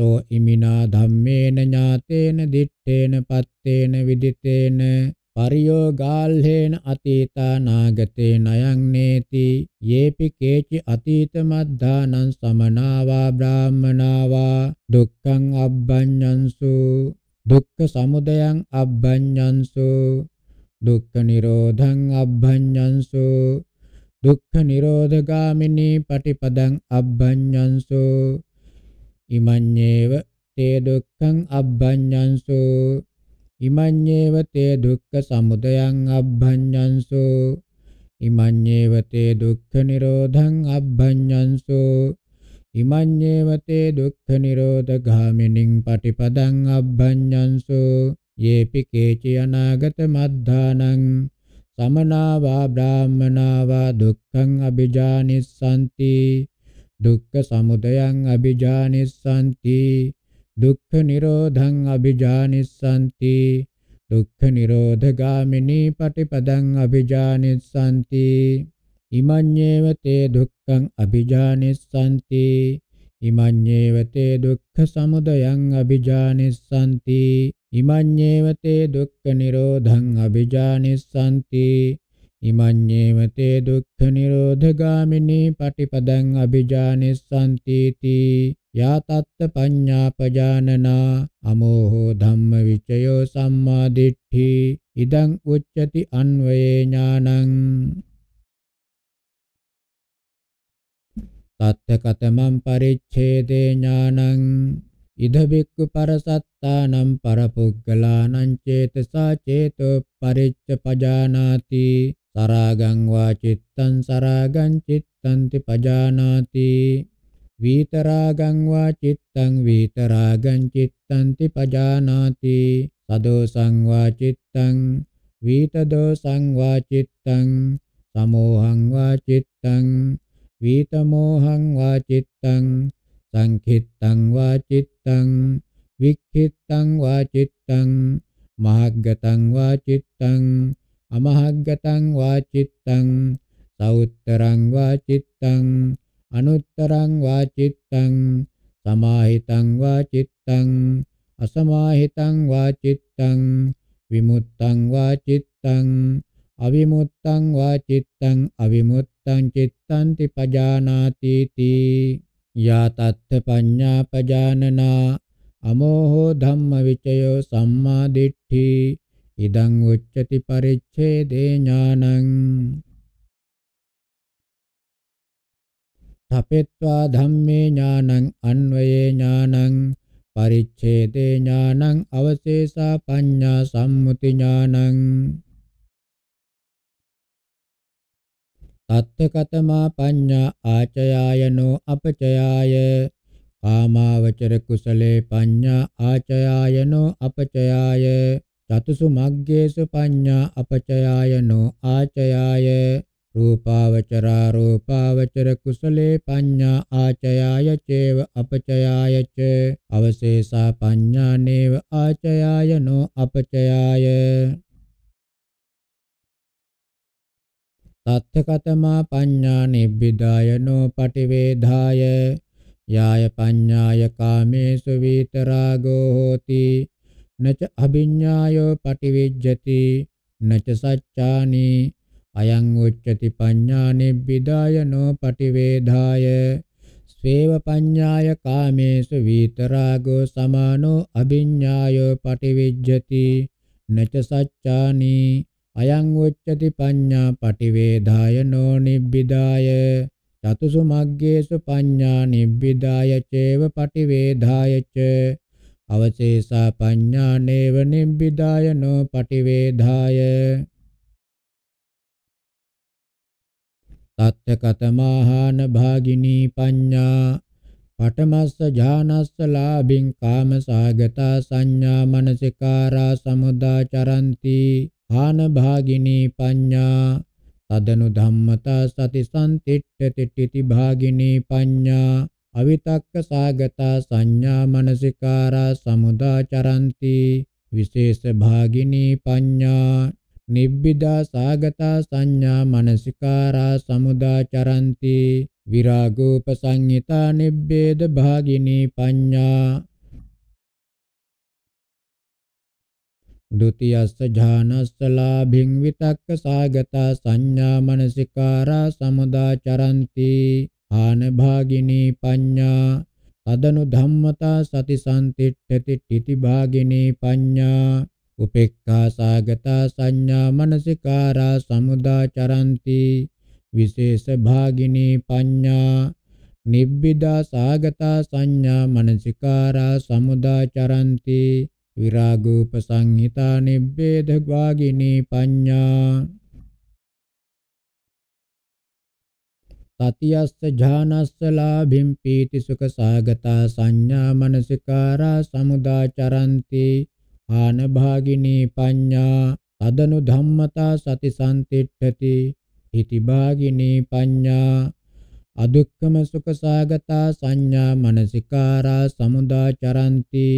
සෝ ඉමිනා ධම්මේන ඥාතේන දිත්තේන පත්තේන විදිතේන පරියෝගාල්හේන අතීතා නාගතේ නයං නේති යේපි කේචි අතීත මද්ධානං සමනාවා බ්‍රාහමනාවා දුක්ඛං අබ්බඤ්ඤංසු දුක්ඛ සමුදයං අබ්බඤ්ඤංසු දුක්ඛ නිරෝධං අබ්බඤ්ඤංසු දුක්ඛ නිරෝධගාමිනී පටිපදං අබ්බඤ්ඤංසෝ ඉමඤ්ඤේව තේ දුක්ඛං අබ්බඤ්ඤංසු ඉමඤ්ඤේව තේ දුක්ඛ සමුදයං අබ්බඤ්ඤංසු ඉමඤ්ඤේව තේ දුක්ඛ නිරෝධං අබ්බඤ්ඤංසු ඉමඤ්ඤේව තේ දුක්ඛ නිරෝධ ගාමිනින් පටිපදං අබ්බඤ්ඤංසු යේපි කේචි අනාගත මද්ධානං සමනාවා බ්‍රාහමනාවා දුක්ඛං අபிජානිස්සanti දුක්ඛ සමුදයං අ비ජානිස්සanti දුක්ඛ නිරෝධං අ비ජානිස්සanti දුක්ඛ නිරෝධ ගාමිනී පටිපදං අ비ජානිස්සanti ඉමඤ්ඤේව තේ දුක්ඛං අ비ජානිස්සanti ඉමඤ්ඤේව තේ දුක්ඛ සමුදයං අ비ජානිස්සanti ඉමඤ්ඤේව තේ දුක්ඛ නිරෝධං අ비ජානිස්සanti ඉමඤ්ඤේව තේ දුක්ඛ නිරෝධ ගාමිනී පටිපදං අභිජානිස්සන්තිති යාතත්ත පඤ්ඤාපජානනා අමෝහෝ ධම්ම විචයෝ සම්මා දිට්ඨි ඉදං උච්චති අන්වයේ ඥානං තත්ත කතමං පරිච්ඡේදේ ඥානං ඉද බික්කු පරසත්තානම් පරපුග්ගලානං චේතසා චේතෝ පරිච්ඡ පජානාති සරාගං වා චිත්තං සරාගං චිත්තන්ති පජානාති වීතරාගං වා චිත්තං වීතරාගං චිත්තන්ති පජානාති සදෝසං වා චිත්තං වීතදෝසං වා චිත්තං සමෝහං වා චිත්තං වීතමෝහං වා චිත්තං සංඛිත්තං වා චිත්තං වික්ඛිත්තං වා චිත්තං මහග්ගතං වා චිත්තං අමහග්ගතං වාචිත්තං සෞත්තරං වාචිත්තං අනුත්තරං වාචිත්තං සමාහිතං වාචිත්තං අසමාහිතං වාචිත්තං විමුත්තං වාචිත්තං අවිමුත්තං වාචිත්තං අවිමුත්තං චිත්තං ติ පජානාති තී යා තත්ථ පඤ්ඤා පජානනා අමෝහෝ ධම්ම විචයෝ සම්මා දිට්ඨි ඉදං උච්චති පරිච්ඡේදේ ඥානං තපෙත්වා ධම්මේ ඥානං අන්වයේ ඥානං පරිච්ඡේදේ ඥානං අවශේෂා පඤ්ඤා සම්මුති ඥානං තත්ථකතමා පඤ්ඤා ආචයායනෝ අපචයාය කාමාවචර කුසලේ පඤ්ඤා ආචයායනෝ අපචයාය චතුසු මග්ගේසු පඤ්ඤා අපචයායනෝ ආචයාය රූපාවචරා රූපාවචර කුසලේ පඤ්ඤා ආචයාය චේව අපචයාය ච අවශේෂා පඤ්ඤානේව ආචයායනෝ අපචයාය තත්ථකතමා පඤ්ඤා නිබ්බිදායනෝ පටිවේධාය යාය පඤ්ඤාය කාමේසු විතරාගෝ හෝති නච අභිඤ්ඤායෝ පටිවිජ්ජති නච සච්ඡානි අයං උච්චති පඤ්ඤානිබ්බිදායනෝ පටිවේධාය ස්වේව පඤ්ඤාය කාමේසු විතරාගෝ සමානෝ අභිඤ්ඤායෝ පටිවිජ්ජති නච සච්ඡානි අයං උච්චති පඤ්ඤා පටිවේධායනෝ නිබ්බිදාය චතුසු මග්ගේසු පඤ්ඤා නිබ්බිදාය චේව පටිවේධාය ච අවචේසා පඤ්ඤා නේව නිබ්බිදායනෝ පටිවේධාය තත්ත්‍ය කතමාහාන භාගිනී පඤ්ඤා පඨමස්ස ඥානස්ස ලාභින් කාම සාගතා සංඥා මනසිකාරා සමුදා චරಂತಿ ආන භාගිනී පඤ්ඤා තදනු ධම්මතා සති සම්තිට්ඨ තිට්ඨිති භාගිනී පඤ්ඤා අවිතක්ක සාගතා සංඥා මනසිකාරා සමුදා චරಂತಿ විශේෂ භාගිනී පඤ්ඤා නිබ්බිදා සාගතා සංඥා මනසිකාරා සමුදා චරಂತಿ විරාගෝපසංහිතා නිබ්බේද භාගිනී පඤ්ඤා ဒုတိယ ස්ස ඥානස්ස ලාභින් විතක්ක සාගතා සංඥා මනසිකාරා සමුදා චරಂತಿ ආනභාගිනී පඤ්ඤා තදනු ධම්මතා සති සම්තිට්ඨති ඨಿತಿ භාගිනී පඤ්ඤා උපේක්ඛා සාගතා සංඥා මනසිකාරා සමුදා චරಂತಿ විශේෂ භාගිනී පඤ්ඤා නිබ්බිදා සාගතා සංඥා මනසිකාරා සමුදා චරಂತಿ විරාගෝප සංහිතා නිබ්බේධ භාගිනී පඤ්ඤා තතියස්ස ඥානස්ස ලාභින් පීති සුඛ සාගතා සංඥා මනසිකාරා සමුදාචරಂತಿ ආන භාගිනී පඤ්ඤා තදනු ධම්මතා සති සම්තිට්ඨති ඉති භාගිනී පඤ්ඤා අදුක්කම සුඛ සාගතා සංඥා මනසිකාරා සමුදාචරಂತಿ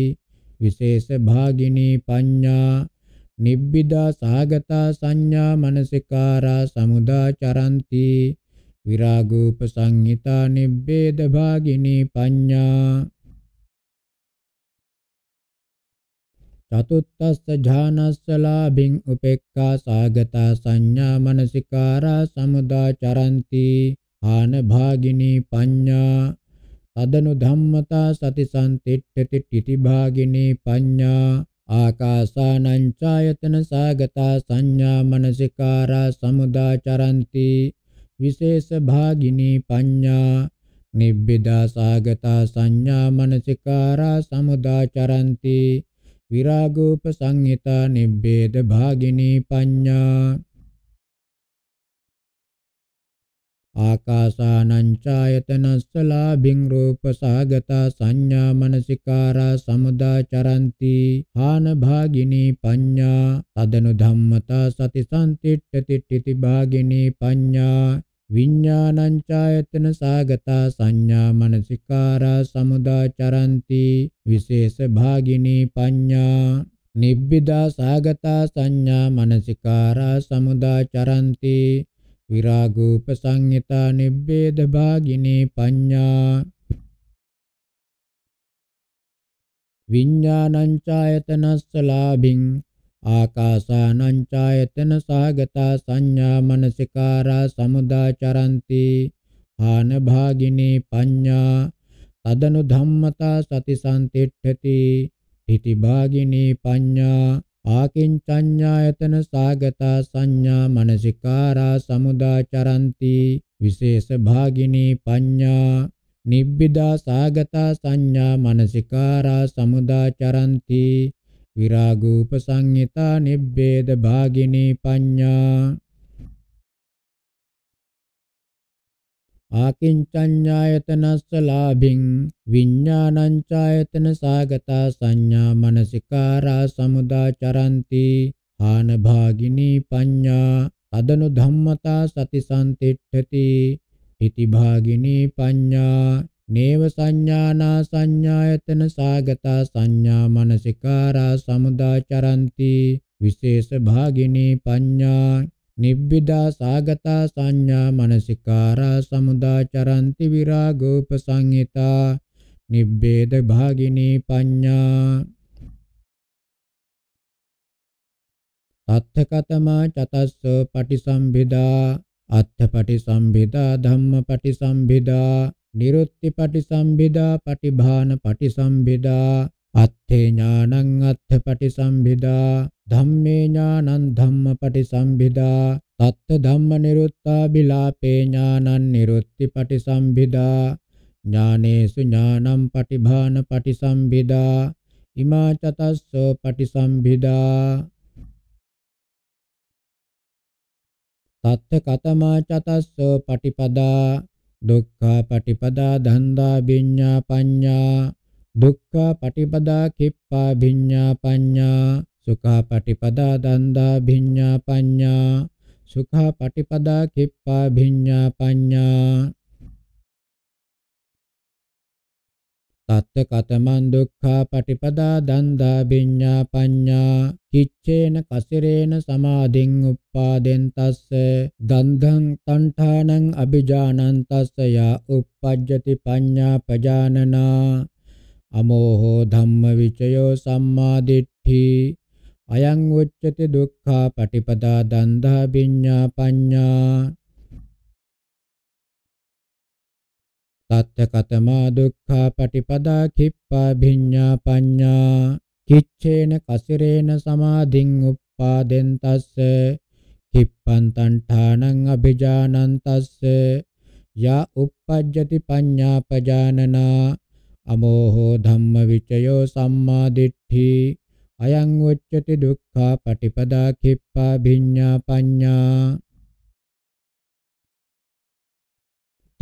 විශේෂ භාගිනී පඤ්ඤා නිබ්බිදා සාගතා සංඥා මනසිකාරා සමුදාචරಂತಿ විරාගූප සංහිතා නිබ්බේද භාගිනී පඤ්ඤා චතුත්තස්ස ඥානස්ස ලාභින් උපේක්ඛා සාගතා සංඥා මනසිකාරා සමුදා චරಂತಿ ආන භාගිනී පඤ්ඤා තදනු ධම්මතා සති සම්තිට්ඨති ටිටි භාගිනී පඤ්ඤා ආකාසානං ඡායතන සාගතා සංඥා මනසිකාරා සමුදා චරಂತಿ විශේෂ භාගිනී පඤ්ඤා නිබ්බිදා සාගතා සංඥා මනසිකාරා සමුදා චරಂತಿ විරාගෝප සංහිතා නිබ්බේද භාගිනී පඤ්ඤා ආකාසානං ඡායතනස්ස ලාභින් රූප සාගතා සංඥා මනසිකාරා සමුදා චරಂತಿ හාන භාගිනී පඤ්ඤා තදනු ධම්මතා සති සම්තිට්ඨ තිට්ඨිති භාගිනී පඤ්ඤා විඤ්ඤාණංචායතන සාගතා සංඥා මනසිකාරා සමුදාචරಂತಿ විශේෂ භාගිනී පඤ්ඤා නිබ්බිදා සාගතා සංඥා මනසිකාරා සමුදාචරಂತಿ විරාගූප සංහිතා නිබ්බේද භාගිනී පඤ්ඤා විඤ්ඤාණංචායතනස්ස ලාභින් ආකාසානං ඡායතන සාගතා සංඥා මනසිකාරා සමුදා චරಂತಿ ආන භාගිනී පඤ්ඤා තදනු ධම්මතා සති සම්තිට්ඨති ඉති භාගිනී පඤ්ඤා ආකින්චඤ්ඤායතන සාගතා සංඥා මනසිකාරා සමුදා චරಂತಿ විශේෂ භාගිනී පඤ්ඤා නිබ්බිදා සාගතා සංඥා මනසිකාරා සමුදා චරಂತಿ විරාගූප සංහිතා නිබ්බේද භාගිනී පඤ්ඤා ආකින්චඤ්ඤායතනස්ස ලාභින් විඥානංචායතන සාගතා සංඥා මනසිකාරා සමුදා චරಂತಿ ආන භාගිනී පඤ්ඤා අදනු ධම්මතා සති සම්තිට්ඨති ඉති භාගිනී පඤ්ඤා නේව සංඥානා සංඥායතන සාගතා සංඥා මනසිකාරා සමුදාචරಂತಿ විශේෂ භාගිනී පඤ්ඤා නිබ්බිදා සාගතා සංඥා මනසිකාරා සමුදාචරಂತಿ විරාගෝපසංහිතා නිබ්බේද භාගිනී පඤ්ඤා අත්ථකතමා චතස්ස පටිසම්භිදා අත්ථ පටිසම්භිදා ධම්ම පටිසම්භිදා නිරුත්ති පටිසම්භිදා පටිභාන පටිසම්භිදා අත්ථේ ඥානං අත්ථ පටිසම්භිදා ධම්මේ ඥානං ධම්ම පටිසම්භිදා තත්ත ධම්ම නිරුත්තා බිලාපේ ඥානං නිරුත්ති පටිසම්භිදා ඥානේසු ඥානං පටිභාන පටිසම්භිදා ඉමා චතස්සෝ පටිසම්භිදා තත්ත කතමා චතස්සෝ පටිපදා දුක්ඛා පටිපදා ධන්දා විඤ්ඤා පඤ්ඤා දුක්ඛා පටිපදා කිප්පා විඤ්ඤා පඤ්ඤා සුඛා පටිපදා ධන්දා විඤ්ඤා පඤ්ඤා සුඛා පටිපදා කිප්පා විඤ්ඤා පඤ්ඤා තත්ත කතමන් දුක්ඛා පටිපදා දන්දා විඤ්ඤා පඤ්ඤා කිච්චේන කසිරේන සමාධින් උප්පාදෙන් තස්ස ගන්ධං තණ්ඨානං අபிජානං තස්ස යා උප්පජ්ජති පඤ්ඤා පජානනා අමෝහෝ ධම්ම විචයෝ සම්මා දිට්ඨි අයං උච්චති දුක්ඛා පටිපදා දන්දා විඤ්ඤා පඤ්ඤා තත්ත්‍යකතමා දුක්ඛා පටිපදා කිප්පා භිඤ්ඤා පඤ්ඤා කිච්ඡේන කසිරේන සමාධින් උප්පාදෙන් තස්ස කිප්පන්තං ඨානං අභිජානන්තස්ස යා uppajjati පඤ්ඤා පජානනා අමෝහෝ ධම්ම විචයෝ සම්මා දිට්ඨි අයං උච්චති දුක්ඛා පටිපදා කිප්පා භිඤ්ඤා පඤ්ඤා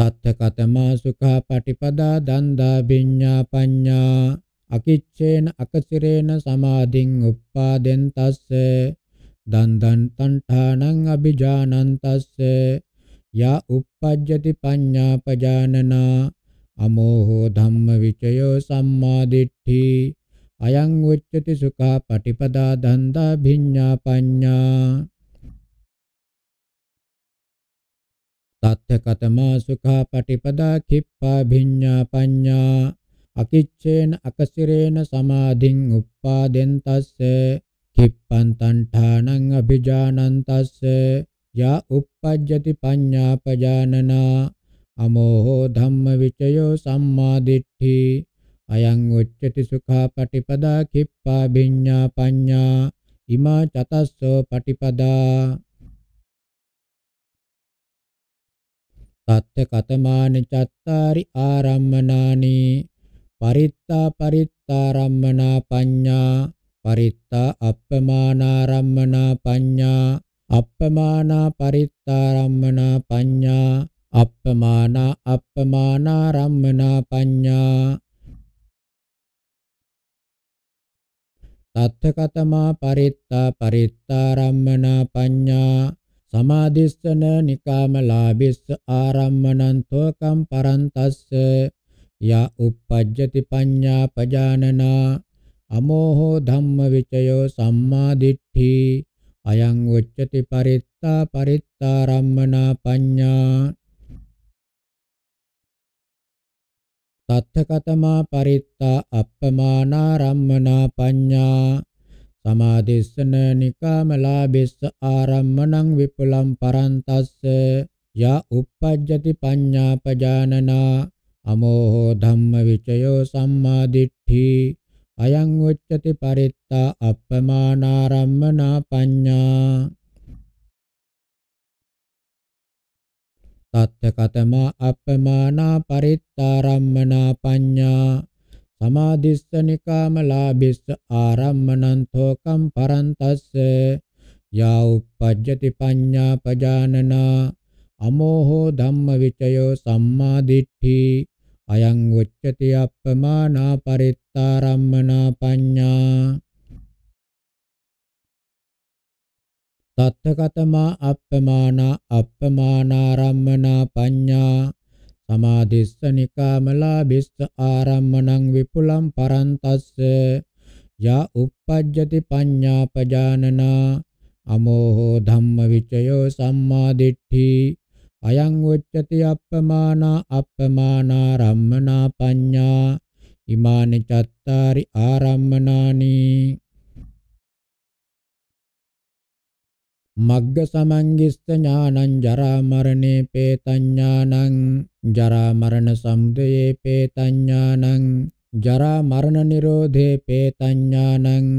තත්ථකතමා සුඛා පටිපදා දන්දා විඤ්ඤා පඤ්ඤා අකිච්ඡේන අකසිරේන සමාධින් උප්පාදෙන් තස්ස දන්දන් තණ්ඨානං අபிජානන්තස්ස යා uppajjati පඤ්ඤා පජානනා අමෝහෝ ධම්ම විචයෝ සම්මා දිට්ඨි අයං උච්චති සුඛා පටිපදා දන්දා විඤ්ඤා පඤ්ඤා තත්ථකතමා සුඛා පටිපදා කිප්පා භිඤ්ඤා පඤ්ඤා අකිච්ඡේන අකසිරේන සමාධින් උප්පාදෙන් තස්ස කිප්පං තණ්ඨානං අභිජානන්තස්ස යා උප්පජ්ජති පඤ්ඤාපජානනා අමෝහෝ ධම්ම විචයෝ සම්මා දිට්ඨි අයං උච්චති සුඛා පටිපදා කිප්පා භිඤ්ඤා පඤ්ඤා ඉමා චතස්සෝ පටිපදා තත්ත කතමාන චත්තාරි ආරම්මනානි පරිත්තා පරිත්තාරම්මනා පඤ්ඤා පරිත්තා අප්පමානාරම්මනා පඤ්ඤා අප්පමානා පරිත්තාරම්මනා පඤ්ඤා අප්පමානා අප්පමානාරම්මනා පඤ්ඤා තත්ථ කතමා පරිත්තා පරිත්තාරම්මනා පඤ්ඤා සමාදිස්සන නිකාමලාභිස්ස ආරම්මනන්තෝ කම්පරන්තස්ස යා uppajjati පඤ්ඤා පජානනා අමෝහෝ ධම්ම විචයෝ සම්මා දිට්ඨි අයං උච්චති පරිත්තා පරිත්තාරම්මනා පඤ්ඤා තත්ථ කතමා පරිත්තා අප්පමානා රම්මනා පඤ්ඤා සමාදේශන නිකාමලාභිස්ස ආරම්මණං විපුලම් පරන්තස්ස යා uppajjati පඤ්ඤාපජානනා අමෝහෝ ධම්ම විචයෝ සම්මා දිට්ඨි අයං උච්චති පරිත්තා අප්පමානාරම්මනා පඤ්ඤා තත්ත කතමා අප්පමානා පරිත්තාරම්මනා පඤ්ඤා සමාදිස්ස නිකාම ලාභිස්ස ආරම්මනන්තෝකම් පරන්තස්ස යා උපජ්ජති පඤ්ඤා පජානනා අමෝහෝ ධම්ම විචයෝ සම්මා දිට්ඨි අයං උච්චති අප්පමානා පරිත්තාරම්මනා පඤ්ඤා තත්තකතමා අප්පමානා අප්පමානාරම්මනා පඤ්ඤා සමාදිස්ස නිකාමලාභිස්ස ආරම්මණං විපුලං පරන්තස්ස යා uppajjati paññā pajānana අමෝහෝ ධම්ම විචයෝ සම්මා දිට්ඨි අයං උච්චති අප්පමානා අප්පමානා රම්මනා පඤ්ඤා ඉමානි චත්තාරි ආරම්මනානි මග්ග සමංගිස්ස ඥානං ජරා මරණේ පේතඥානං ජරා මරණ සමුදයේ පේතඤ්ඤාණං ජරා මරණ නිරෝධේ පේතඤ්ඤාණං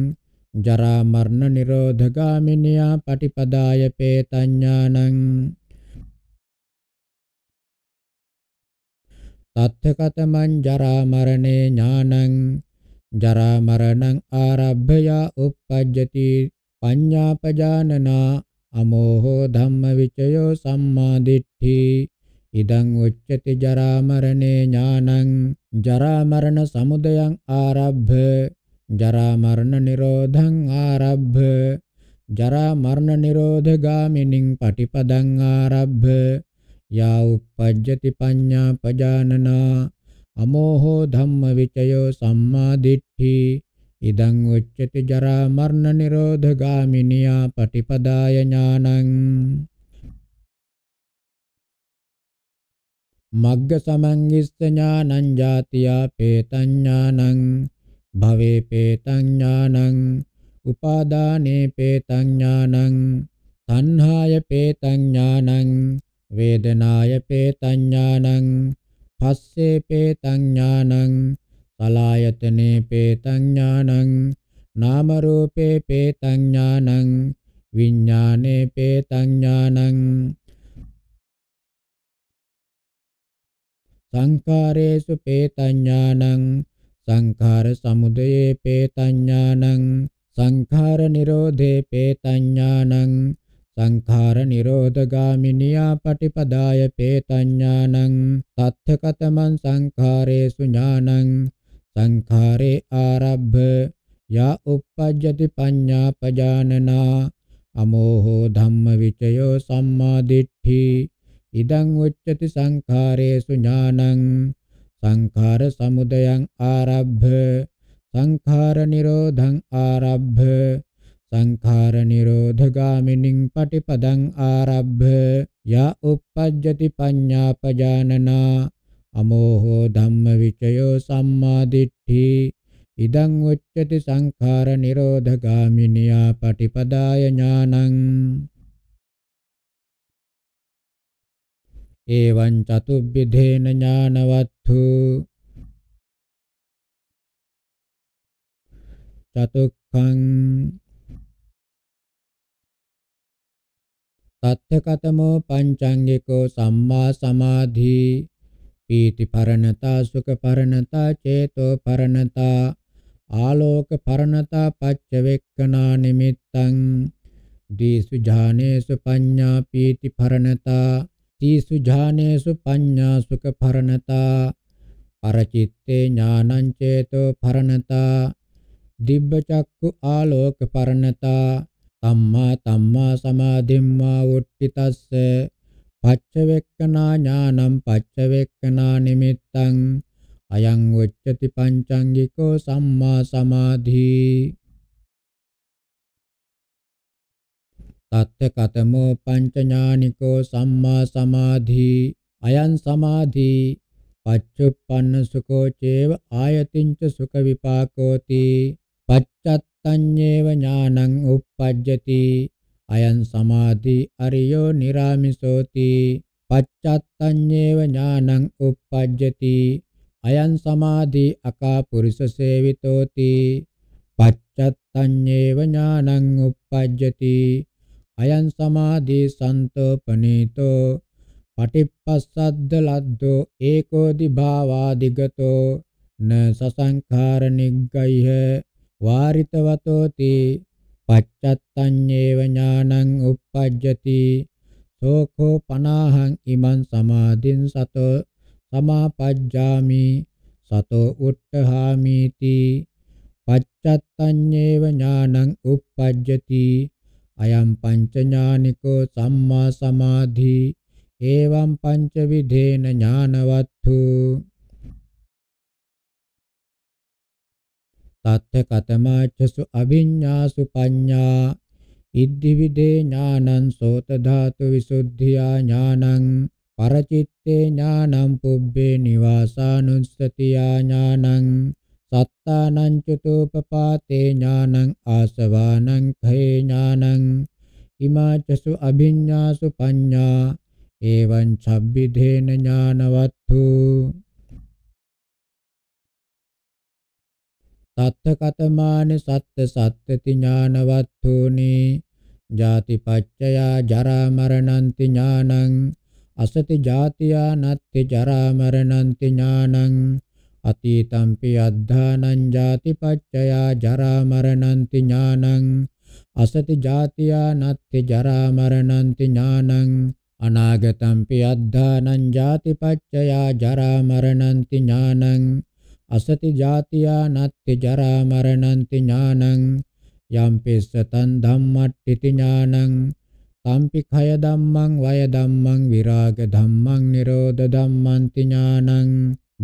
ජරා මරණ නිරෝධගාමිනියා පටිපදාය පේතඤ්ඤාණං තත්ථකතමං ජරා මරණේ ඥානං ජරා මරණං ආරබ්භයා uppajjati පඤ්ඤාපජානනා අමෝහෝ ධම්ම විචයෝ සම්මා දිට්ඨි ඉදං උච්චති ජරා මරණේ ඥානං ජරා මරණ සමුදයං ආරබ්බ ජරා මරණ නිරෝධං ආරබ්බ ජරා මරණ නිරෝධ ගාමිනින් පටිපදං ආරබ්බ යා උපජ්ජති පඤ්ඤා පජානනා අමෝහෝ ධම්ම විචයෝ සම්මා දිට්ඨි ඉදං උච්චති ජරා මරණ නිරෝධ ගාමිනියා පටිපදාය ඥානං මග්ග සමංගිස්ස ඥානං ජාතියා පේතං ඥානං භවේ පේතං ඥානං උපාදානේ පේතං ඥානං තණ්හාය පේතං ඥානං වේදනාය පේතං ඥානං පස්සේ පේතං ඥානං සලායතනේ පේතං ඥානං නාම රූපේ පේතං ඥානං විඥානේ පේතං ඥානං සංඛාරේසු පේතඥානං සංඛාර සමුදයේ පේතඥානං සංඛාර නිරෝධේ පේතඥානං සංඛාර නිරෝධගාමිනියා පටිපදාය පේතඥානං තත්ථකතමං සංඛාරේසු ඥානං සංඛාරේ ආරබ්බ යා uppajjati පඤ්ඤාපජානනා අමෝහෝ ධම්ම විචයෝ සම්මා දිට්ඨි ඉදං උච්චති සංඛාරේසු ඥානං සංඛාර සමුදයං ආරබ්බ සංඛාර නිරෝධං ආරබ්බ සංඛාර නිරෝධ ගාමිනින් පටිපදං ආරබ්බ යා uppajjati පඤ්ඤාපජානනා අමෝහෝ ධම්ම විචයෝ සම්මා දිට්ඨි ඉදං උච්චති සංඛාර නිරෝධ ගාමිනියා පටිපදාය ඥානං එවං චතුබ්බිධේන ඥානවත්තු චතුක්ඛං තත්ථකතමෝ පංචාංගිකෝ සම්මා සමාධි පීති පරණතා සුඛ පරණතා චේතෝ පරණතා ආලෝක පරණතා පච්ච වෙක්කනා නිමිත්තං දීසු ඥානේසු පඤ්ඤා පීති පරණතා තීසු ඥානේසු පඤ්ඤාසුක පරණතා පරචිත්තේ ඥානං චේතෝ පරණතා දිබ්බ චක්කු ආලෝක පරණතා තම්මා තම්මා සමාධිම්මා උට්ඨිතස්ස පච්චවෙක්කනා ඥානං පච්චවෙක්කනා නිමිත්තං අයං උච්චති පංචංගිකෝ සම්මා සමාධී තත්ත කතමෝ පංචඥානිකෝ සම්මා සමාධී අයන් සමාධී පච්චුප්පන්න සුඛෝ චේව ආයතින්ච සුඛ විපාකෝති පච්චත්තඤ්ඤේව ඥානං උප්පජ්ජති අයන් සමාධි අරියෝ නිරාමිසෝති පච්චත්තඤ්ඤේව ඥානං උප්පජ්ජති අයන් සමාධි අකා පුරිස සේවිතෝති පච්චත්තඤ්ඤේව ඥානං උප්පජ්ජති අයං සමාධි සන්තපනීතෝ පටිප්පස්සද්ද ලද්දෝ ඒකෝ දිභාවා දිගතෝ න සසංඛාර නිග්ගයිහ වාරිතවතෝති පච්චත්තඤ්ඤේව ඥානං uppajjati සෝඛෝ පනාහං ඉමං සමාධින් සතෝ සමාපජ්ජාමි සතෝ උට්ඨහාමීති පච්චත්තඤ්ඤේව ඥානං uppajjati අයම් පංච ඥානිකෝ සම්මා සමාධි එවං පංච විධේන ඥානවත්තු තත්ථ කතමාච්චසු අවිඤ්ඤාසු පඤ්ඤා ඉද්ධි විදේ ඥානං සෝත ධාතු විසුද්ධියා ඥානං පරචිත්තේ ඥානං පුබ්බේ නිවාසානුස්සතියා ඥානං සත්තානං චතුපපාතේ ඥානං ආසවානං ඛේ ඥානං ඉමාචසු අභිඤ්ඤාසු පඤ්ඤා එවං චබ්බිදේන ඥානවත්තු තත්ථ කතමාන සත්ත සත්ත්‍ති ඥානවත්තුනි ජාති පච්චයා ජරා මරණන්ති ඥානං අසති ජාතියා නත්ති ජරා මරණන්ති ඥානං අතීතම්පි අද්ධානං ජාති පච්චයා ජරා මරණන්ති ඥානං අසති ජාතියා නත්ති ජරා මරණන්ති ඥානං අනාගතම්පි අද්ධානං ජාති පච්චයා ජරා මරණන්ති ඥානං අසති ජාතියා නත්ති ජරා මරණන්ති ඥානං යම්පිස්සතං ධම්මට්ඨිති ඥානං තම්පි khය ධම්මං වය ධම්මං විරාග ධම්මං නිරෝධ ධම්මන්ති ඥානං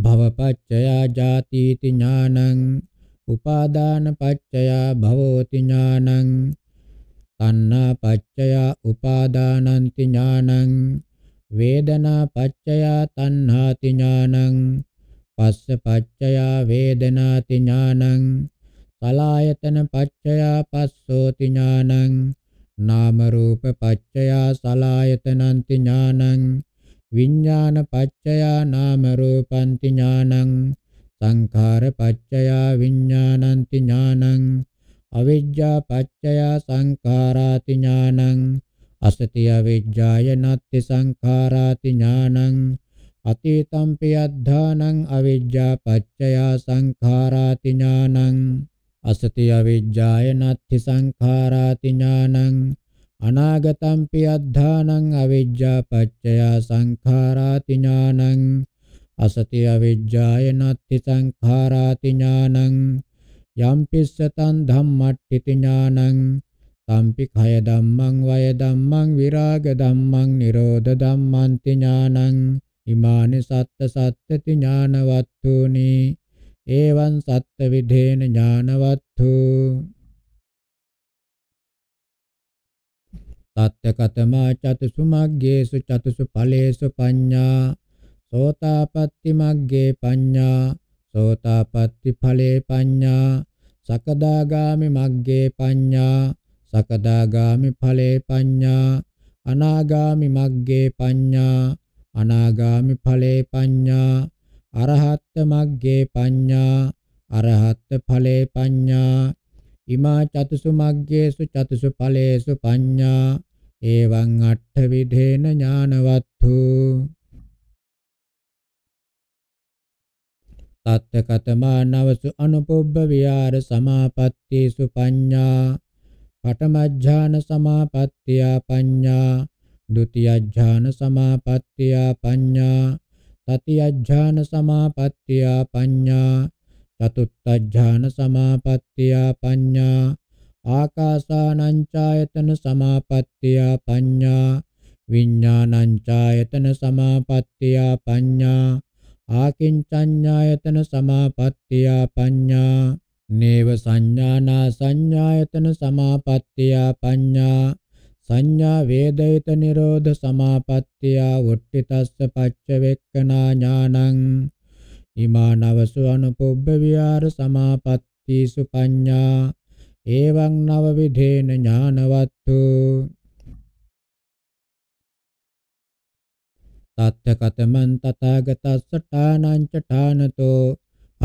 භවපච්චයා ජාතිති ඥානං උපාදානපච්චයා භවෝති ඥානං තණ්හාපච්චයා උපාදානන්ති ඥානං වේදනාපච්චයා තණ්හාති ඥානං පස්සපච්චයා වේදනාති ඥානං සලායතනපච්චයා පස්සෝති ඥානං නාම රූප පච්චයා සලායතනන්ති ඥානං විඥාන පච්චයා නාම රූපන්ති ඥානං සංඛාර පච්චයා විඥානන්ති ඥානං අවිජ්ජා පච්චයා සංඛාරාති ඥානං අසතිය විජ්ජාය නත්ති සංඛාරාති ඥානං අතීතම් පියද්ධානං අවිජ්ජා පච්චයා සංඛාරාති ඥානං අසතිය විජ්ජාය නත්ති සංඛාරාති ඥානං අනාගතම්පි අද්ධානං අවිජ්ජා පච්චයා සංඛාරාති ඥානං අසති අවිජ්ජාය නත්ති සංඛාරාති ඥානං යම්පිස්සතං ධම්මට්ඨිති ඥානං තම්පි khය ධම්මං වය ධම්මං විරාග ධම්මං නිරෝධ ධම්මං ති ඥානං ඉමානි සත්ත සත්ත්‍ති ඥානවත්තුනි එවං සත්ත විධේන ඥානවත්තු තත්ත්‍යකතමා චතුසු මග්ගේසු චතුසු ඵලේසු පඤ්ඤා සෝතාපට්ටි මග්ගේ පඤ්ඤා සෝතාපට්ටි ඵලේ පඤ්ඤා සකදාගාමි මග්ගේ පඤ්ඤා සකදාගාමි ඵලේ පඤ්ඤා අනාගාමි මග්ගේ පඤ්ඤා අනාගාමි ඵලේ පඤ්ඤා අරහත් මග්ගේ පඤ්ඤා අරහත් ඵලේ පඤ්ඤා ඉමා චතුසු මග්ගේසු චතුසු ඵලේසු පඤ්ඤා එවං අට්ඨ විධේන ඥානවත්තු තත්ත කතමා නවසු අනුපොබ්බ විහාර සමාපත්තේසු පඤ්ඤා පඨමඥාන සමාපත්තිය පඤ්ඤා ဒုတိ යඥාන සමාපත්තිය පඤ්ඤා තතිය ඥාන සමාපත්තිය පඤ්ඤා චතුත්ථඥාන සමාපත්තියා පඤ්ඤා ආකාසානං ඡායතන සමාපත්තියා පඤ්ඤා විඥානං ඡායතන සමාපත්තියා පඤ්ඤා ආකින්චඤ්ඤායතන සමාපත්තියා පඤ්ඤා නේව සංඥානා සංඥායතන සමාපත්තියා පඤ්ඤා සංඥා වේදයත නිරෝධ සමාපත්තියා වොට්ටිතස්ස පච්ච වෙක්කනා ඥානං ඉමානවසු අනුපුබ්බ විහාර සමාපත්තිසු පඤ්ඤා එවං නව විධේන ඥානවත්තු තත්ත කතමන් තථාගතස්ස ඨානං ච ඨානතෝ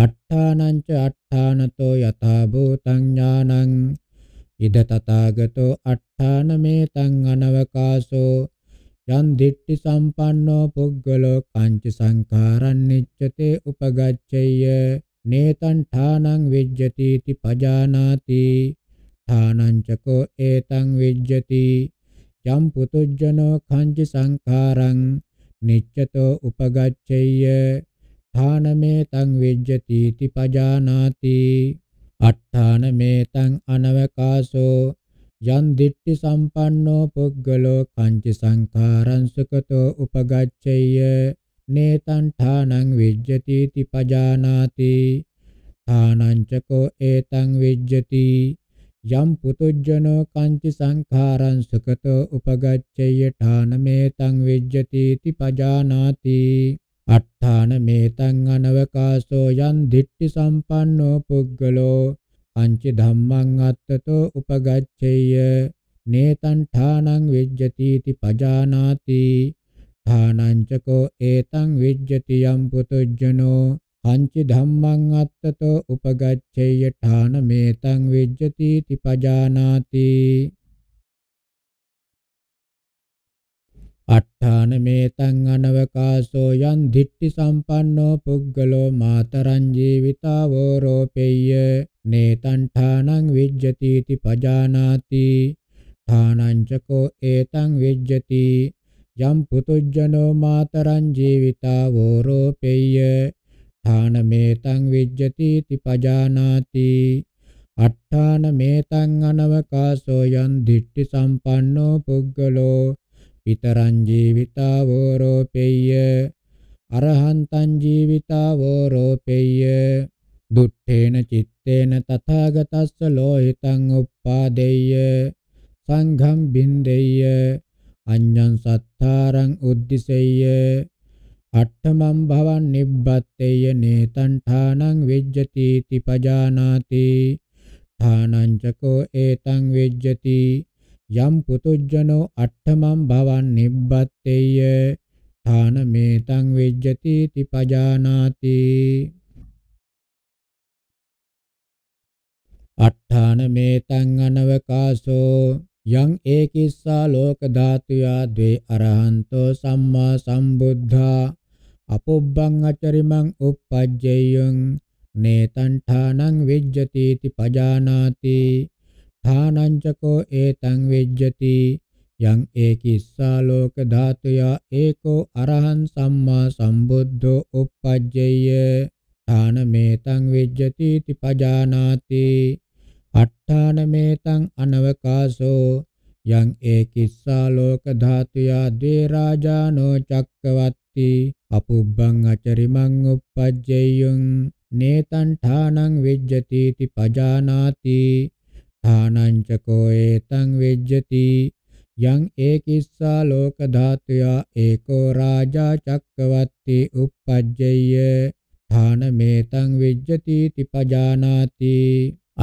අට්ඨානං ච අට්ඨානතෝ යථා භූතං ඥානං ඉද තථාගතෝ අට්ඨාන මේතං අනවකාසෝ යන් දිට්ඨි සම්පන්නෝ පුද්ගලෝ කංච සංඛාරං නිච්ඡතේ උපගච්ඡය නේතං ඨානං විජ්ජති इति පජානාති ඨානං චකෝ ඒතං විජ්ජති යම් පුතුජ්ජනෝ කංච සංඛාරං නිච්ඡතෝ උපගච්ඡය ඨානමේතං විජ්ජති इति පජානාති අට්ඨානමේතං අනවකාසෝ යන් දිට්ඨි සම්පන්නෝ පුද්ගලෝ කංච සංඛාරං සුකතෝ උපගච්ඡේය නේතං ඨානං විජ්ජති තිපජානාති ඨානං චකෝ ඒතං විජ්ජති යම් පුතුජ්ජනෝ කංච සංඛාරං සුකතෝ උපගච්ඡේය ඨානමේතං විජ්ජති තිපජානාති අට්ඨානමේතං අනවකාසෝ යන් දිට්ඨි සම්පන්නෝ පුද්ගලෝ පංච ධම්මං අත්තතෝ උපගච්ඡේය නේතං ඨානං විජ්ජති इति පජානාති ඨානංචකෝ ඒතං විජ්ජති යම් පුතුජ්ජනෝ පංච ධම්මං අත්තතෝ උපගච්ඡේය ඨානමේතං විජ්ජති इति පජානාති අට්ඨාන මේතං අනවකාසෝ යන් දිට්ඨි සම්පන්නෝ පුද්ගලෝ මාතරං ජීවිතාවෝ රෝපෙය්‍ය නේතං ඨානං විජ්ජති इति පජානාති ඨානං චකෝ ඒතං විජ්ජති යම් පුතුජ්ජනෝ මාතරං ජීවිතාවෝ රෝපෙය්‍ය ඨාන මේතං විජ්ජති इति පජානාති අට්ඨාන මේතං අනවකාසෝ යන් දිට්ඨි සම්පන්නෝ පුද්ගලෝ විතරං ජීවිතාවෝ රෝපෙය්‍ය අරහන්තං ජීවිතාවෝ රෝපෙය්‍ය දුට්ඨේන චitteන තථාගතස්ස ලෝහිතං uppādeyya සංඝං බින්දෙය්‍ය අඤ්ඤං සත්තාරං උද්දිසෙය්‍ය අට්ඨමං භවං නිබ්බත්තේය නේතං ඨානං විජ්ජති පජානාති ඨානං චකෝ ඒතං විජ්ජති යම් පුතුජ්ජනෝ අට්ඨමං භවන් නිබ්බත්තේය ථාන මේතං වෙජ්ජති තිපජානාති අට්ඨාන මේතං අනවකාසෝ යං ඒකිස්සා ලෝක ධාතුයා ද්වේ අරහන්තෝ සම්මා සම්බුද්ධා අපොබ්බං අචරිමං uppajjeyං නේතං ඨානං වෙජ්ජති තිපජානාති ථානංචකෝ ඒතං වෙජ්ජති යං ඒකිස්සා ලෝක ධාතුයා ඒකෝ අරහං සම්මා සම්බුද්ධෝ uppajjeyya ථානමේතං වෙජ්ජති තිපජානාති අට්ඨානමේතං අනවකාසෝ යං ඒකිස්සා ලෝක ධාතුයා ද්වේ රාජානෝ චක්කවත්ති අපුබ්බං අචරිමං uppajjeyung නේතං ඨානං වෙජ්ජති ති පජානාති ථානංචකෝ ඒතං වෙජ්ජති යං ඒකිස්සා ලෝක ධාතුයා ඒකෝ රාජා චක්කවත්ති uppajjayya ථානමේතං වෙජ්ජති තිපජානාති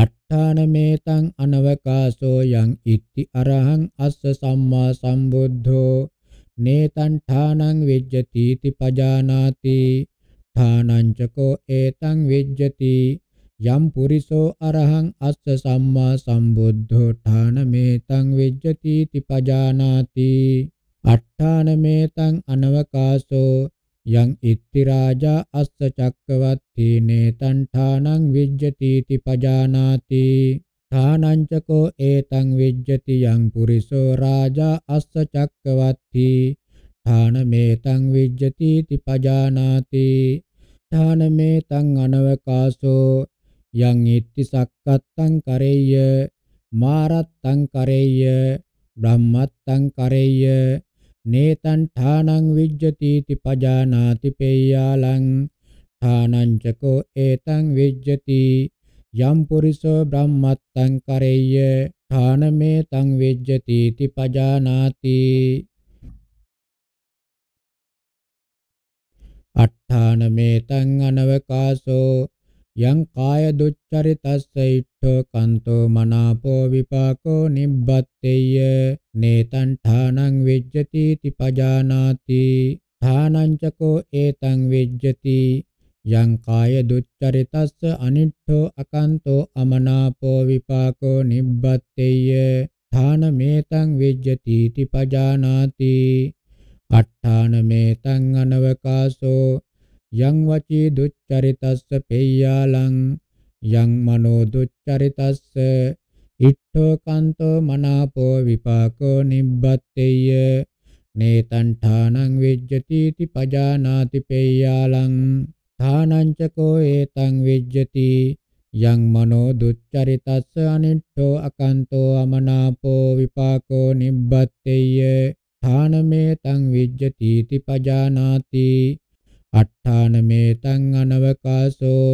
අට්ඨානමේතං අනවකාසෝ යං ඉති අරහං අස්ස සම්මා සම්බුද්ධෝ නේතං ඨානං වෙජ්ජති තිපජානාති ථානං චකෝ ඒතං වෙජ්ජති යම් පුරිසෝ අරහං අස්ස සම්මා සම්බුද්ධෝ ඨානමේතං විජ්ජති තිපජානාති අට්ඨානමේතං අනවකාසෝ යං ඉත්ති රාජා අස්ස චක්කවත්ති නේතං ඨානං විජ්ජති තිපජානාති ඨානංචකෝ ඒතං විජ්ජති යං පුරිසෝ රාජා අස්ස චක්කවත්ති ඨානමේතං විජ්ජති තිපජානාති ඨානමේතං අනවකාසෝ යං ඉත්‍ති සක්කත්තං කරෙය්‍ය මාරත්තං කරෙය්‍ය බ්‍රහ්මත්තං කරෙය්‍ය නේතං ඨානං විජ්ජති ති පජානාති පේයාලං ඨානං චකෝ ඒතං විජ්ජති යම් පුරිසෝ බ්‍රහ්මත්තං කරෙය්‍ය ඨානමේතං විජ්ජති ති පජානාති අට්ඨානමේතං අනවකාසෝ යං කාය දුච්චරිතස්ස ඉට්ඨෝ කන්තෝ මනාපෝ විපාකෝ නිබ්බත්තේය නේතං ඨානං වෙජ්ජති තිපජානාති ඨානංචකෝ ඒතං වෙජ්ජති යං කාය දුච්චරිතස්ස අනිට්ඨෝ අකන්තෝ අමනාපෝ විපාකෝ නිබ්බත්තේය ඨානමේතං වෙජ්ජති තිපජානාති අට්ඨානමේතං අනවකාසෝ යං වචී දුච්චරිතස්ස පෙය්‍යාලං යං මනෝ දුච්චරිතස්ස ඉට්ඨෝ කන්තෝ මනාපෝ විපාකෝ නිබ්බත්තේය නේතං ඨානං විජ්ජති इति පජානාති පෙය්‍යාලං ථානං චකෝ ඒතං විජ්ජති යං මනෝ දුච්චරිතස්ස අනිට්ඨෝ අකන්තෝ අමනාපෝ විපාකෝ නිබ්බත්තේය ථානමේ තං විජ්ජති इति පජානාති අට්ඨානමේතං අනවකාසෝ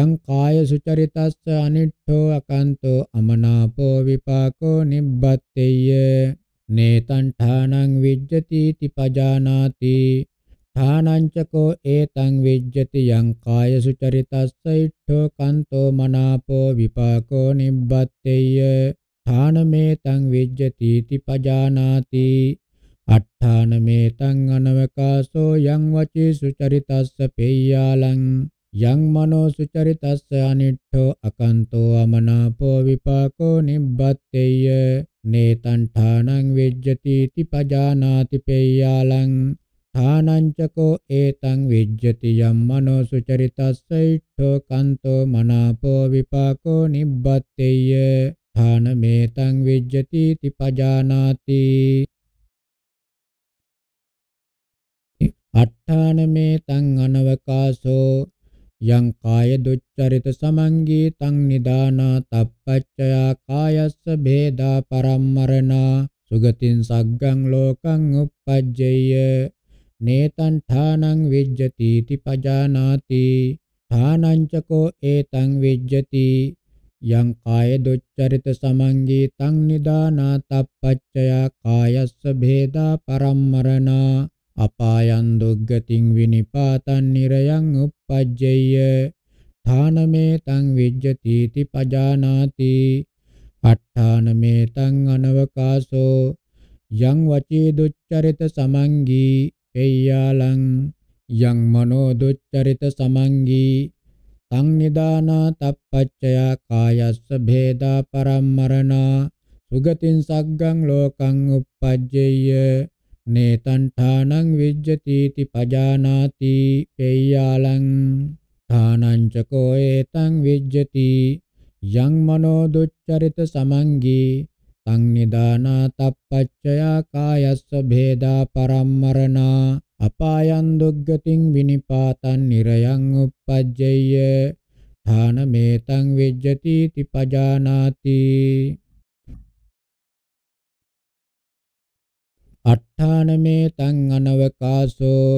යං කාය සුචරිතස්ස අනිට්ඨෝ අකන්තෝ අමනාපෝ විපාකෝ නිබ්බත්තේය නේතං ඨානං විජ්ජති තිපජානාති ඨානංචකෝ ඒතං විජ්ජති යං කාය සුචරිතස්ස ඉට්ඨෝ කන්තෝ මනාපෝ විපාකෝ නිබ්බත්තේය ඨානමේතං විජ්ජති තිපජානාති අට්ඨානමේතං අනවකාසෝ යං වචී සුචරිතස්ස පෙය්‍යාලං යං මනෝ සුචරිතස්ස අනිට්ඨෝ අකන්තෝ අමනාපෝ විපාකෝ නිබ්බත්තේය නේතං ඨානං වෙජ්ජති इति පජානාති පෙය්‍යාලං ථානංචකෝ ඒතං විජ්ජති යම් මනෝ සුචරිතස්ස ඉට්ඨෝ කන්තෝ මනාපෝ විපාකෝ නිබ්බත්තේය ථානමේතං විජ්ජති इति පජානාති අට්ඨානමේ තං අනවකාසෝ යං කාය දුච්චරිත සමංගී තං නිදානා තප්පච්චයා කායස්ස භේදා පරම්මරණා සුගතින් සග්ගං ලෝකං uppajjeyya නේතං ඨානං විජ්ජති इति පජානාති ඨානංචකෝ ඒතං විජ්ජති යං කාය දුච්චරිත සමංගී තං නිදානා තප්පච්චයා කායස්ස භේදා පරම්මරණා අපායන් දුග්ගතින් විනිපාතන් නිරයන් uppajjeyya ථානමේතං විජ්ජති इति පජානාති අට්ඨානමේතං අනවකාසෝ යං වචී දුච්චරිත සමංගී පෙය්‍යාලං යං මනෝ දුච්චරිත සමංගී තං නිදානා තප්පච්චයා කායස්ස භේදා පරම්මරණා සුගතින් සග්ගං ලෝකං uppajjeyya නේතණ්ඨානං විජ්ජතිති පජානාති පේයාලං ථානං චකෝ ඒතං විජ්ජති යං මනෝ දුච්චරිත සමංගී තං නිදානා තප්පච්චයා කායස්ස භේදා පරම්මරණා අපායන් දුග්ගතින් විනිපාතං නිරයං uppajjayya ථානමේතං විජ්ජති ති පජානාති අට්ඨානමේ තං අනවකාසෝ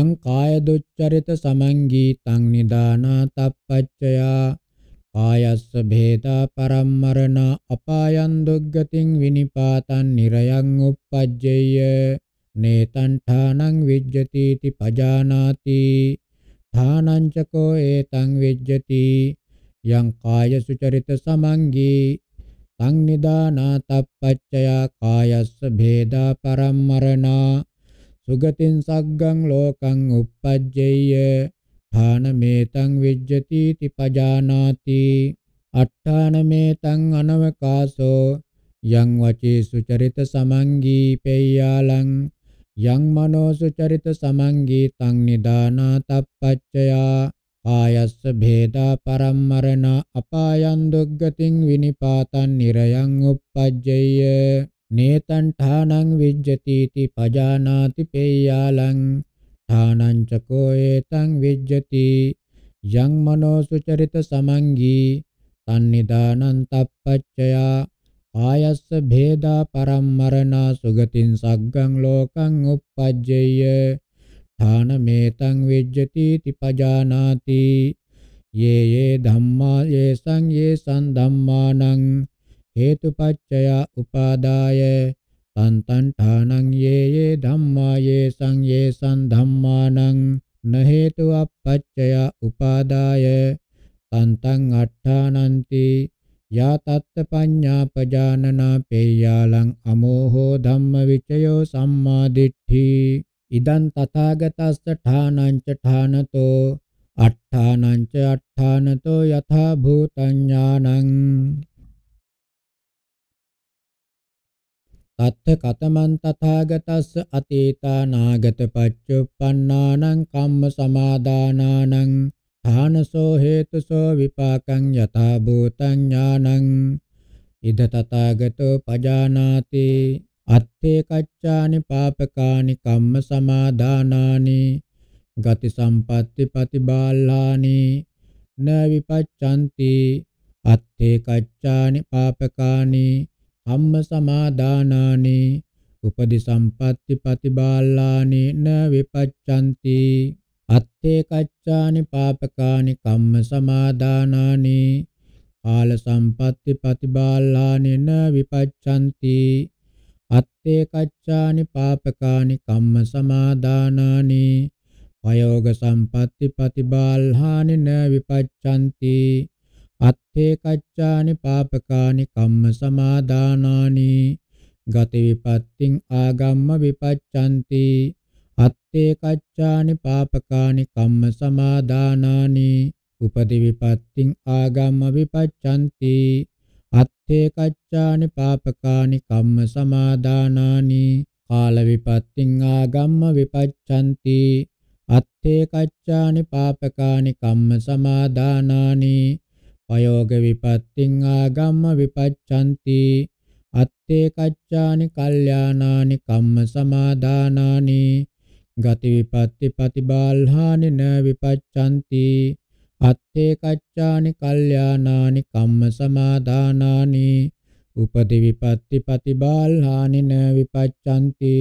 යං කාය දුච්චරිත සමංගී තං නිදානා තප්පච්චයා කායස්ස භේදා පරම්මරණ අපායන් දුග්ගතින් විනිපාතං නිරයං uppajjeyya නේතං ඨානං විජ්ජති इति පජානාති ඨානං චකෝ ඒතං විජ්ජති යං කාය සුචරිත සමංගී සංනිදානා තප්පච්චයා කායස්ස භේදා පරම්මරණා සුගතින් සග්ගං ලෝකං uppajjeyya ථානමේතං විජ්ජති තිපජානාති අට්ඨානමේතං අනවකාසෝ යං වචේ සුචරිත සමංගී පෙය්‍යාලං යං මනෝ සුචරිත සමංගී තං නිදානා තප්පච්චයා ආයස්ස භේදා පරම්මරණ අපායන් දුග්ගතින් විනිපාතං නිරයං uppajjayya නේතං ඨානං විජ්ජතිති පජානාති පේයාලං ඨානං චකෝ ඒතං විජ්ජති යං මනෝ සුචරිත සමංගී තන්නිදානං තප්පච්චයා ආයස්ස භේදා පරම්මරණ සුගතින් සග්ගං ලෝකං uppajjayya ථාන මේතං විජ්ජති තිපජානාති යේ යේ ධම්මා යේ සං යේ සං ධම්මානං හේතුපච්චය උපාදාය තන් තන් ඨානං යේ යේ ධම්මා යේ සං යේ සං ධම්මානං න හේතු අපච්චය උපාදාය තන්තං අට්ඨානಂತಿ යා තත්ත පඤ්ඤා පජානනා පේයාලං අමෝහෝ ධම්ම විචයෝ සම්මා දිට්ඨි ඉදන් තථාගතස්ස ඨානංච ඨානතෝ අට්ඨානංච අට්ඨානතෝ යථා භූතඥානං තත්ථ කතමන් තථාගතස්ස අතීතා නාගත පච්චුප්පන්නානං කම්ම සමාදානානං ථානසෝ හේතුසෝ විපාකං යථා භූතඥානං ඉද තථාගතෝ පජානාති අත්තේ කච්චානි පාපකානි කම්ම සමාදානානි ගති සම්පatti ප්‍රතිබාලානි න විපච්ඡanti අත්තේ කච්චානි පාපකානි කම්ම සමාදානානි උපදි සම්පatti ප්‍රතිබාලානි න විපච්ඡanti අත්තේ කච්චානි පාපකානි කම්ම සමාදානානි කාල සම්පatti ප්‍රතිබාලානි න විපච්ඡanti අත්තේ කච්චානි පාපකානි කම්ම සමාදානානි පයෝග සම්පatti ප්‍රතිබාල්හානි න විපච්ඡanti අත්තේ කච්චානි පාපකානි කම්ම සමාදානානි ගති විපත්තිං ආගම්ම විපච්ඡanti අත්තේ කච්චානි පාපකානි කම්ම සමාදානානි උපදි විපත්තිං ආගම්ම විපච්ඡanti තේ කච්චානි පාපකානි කම්ම සමාදානානි කාල විපත්තිං ආගම්ම විපච්ඡanti අත්තේ කච්චානි පාපකානි කම්ම සමාදානානි පයෝග විපත්තිං ආගම්ම විපච්ඡanti අත්තේ කච්චානි කල්යානානි කම්ම සමාදානානි ගති විපත්ති ප්‍රතිබාල්හානි න විපච්ඡanti අත්තේ කච්චානි කල්යානානි කම්ම සමාදානානි උපති විපත්ති ප්‍රතිබාල්හානින විපච්ඡන්ති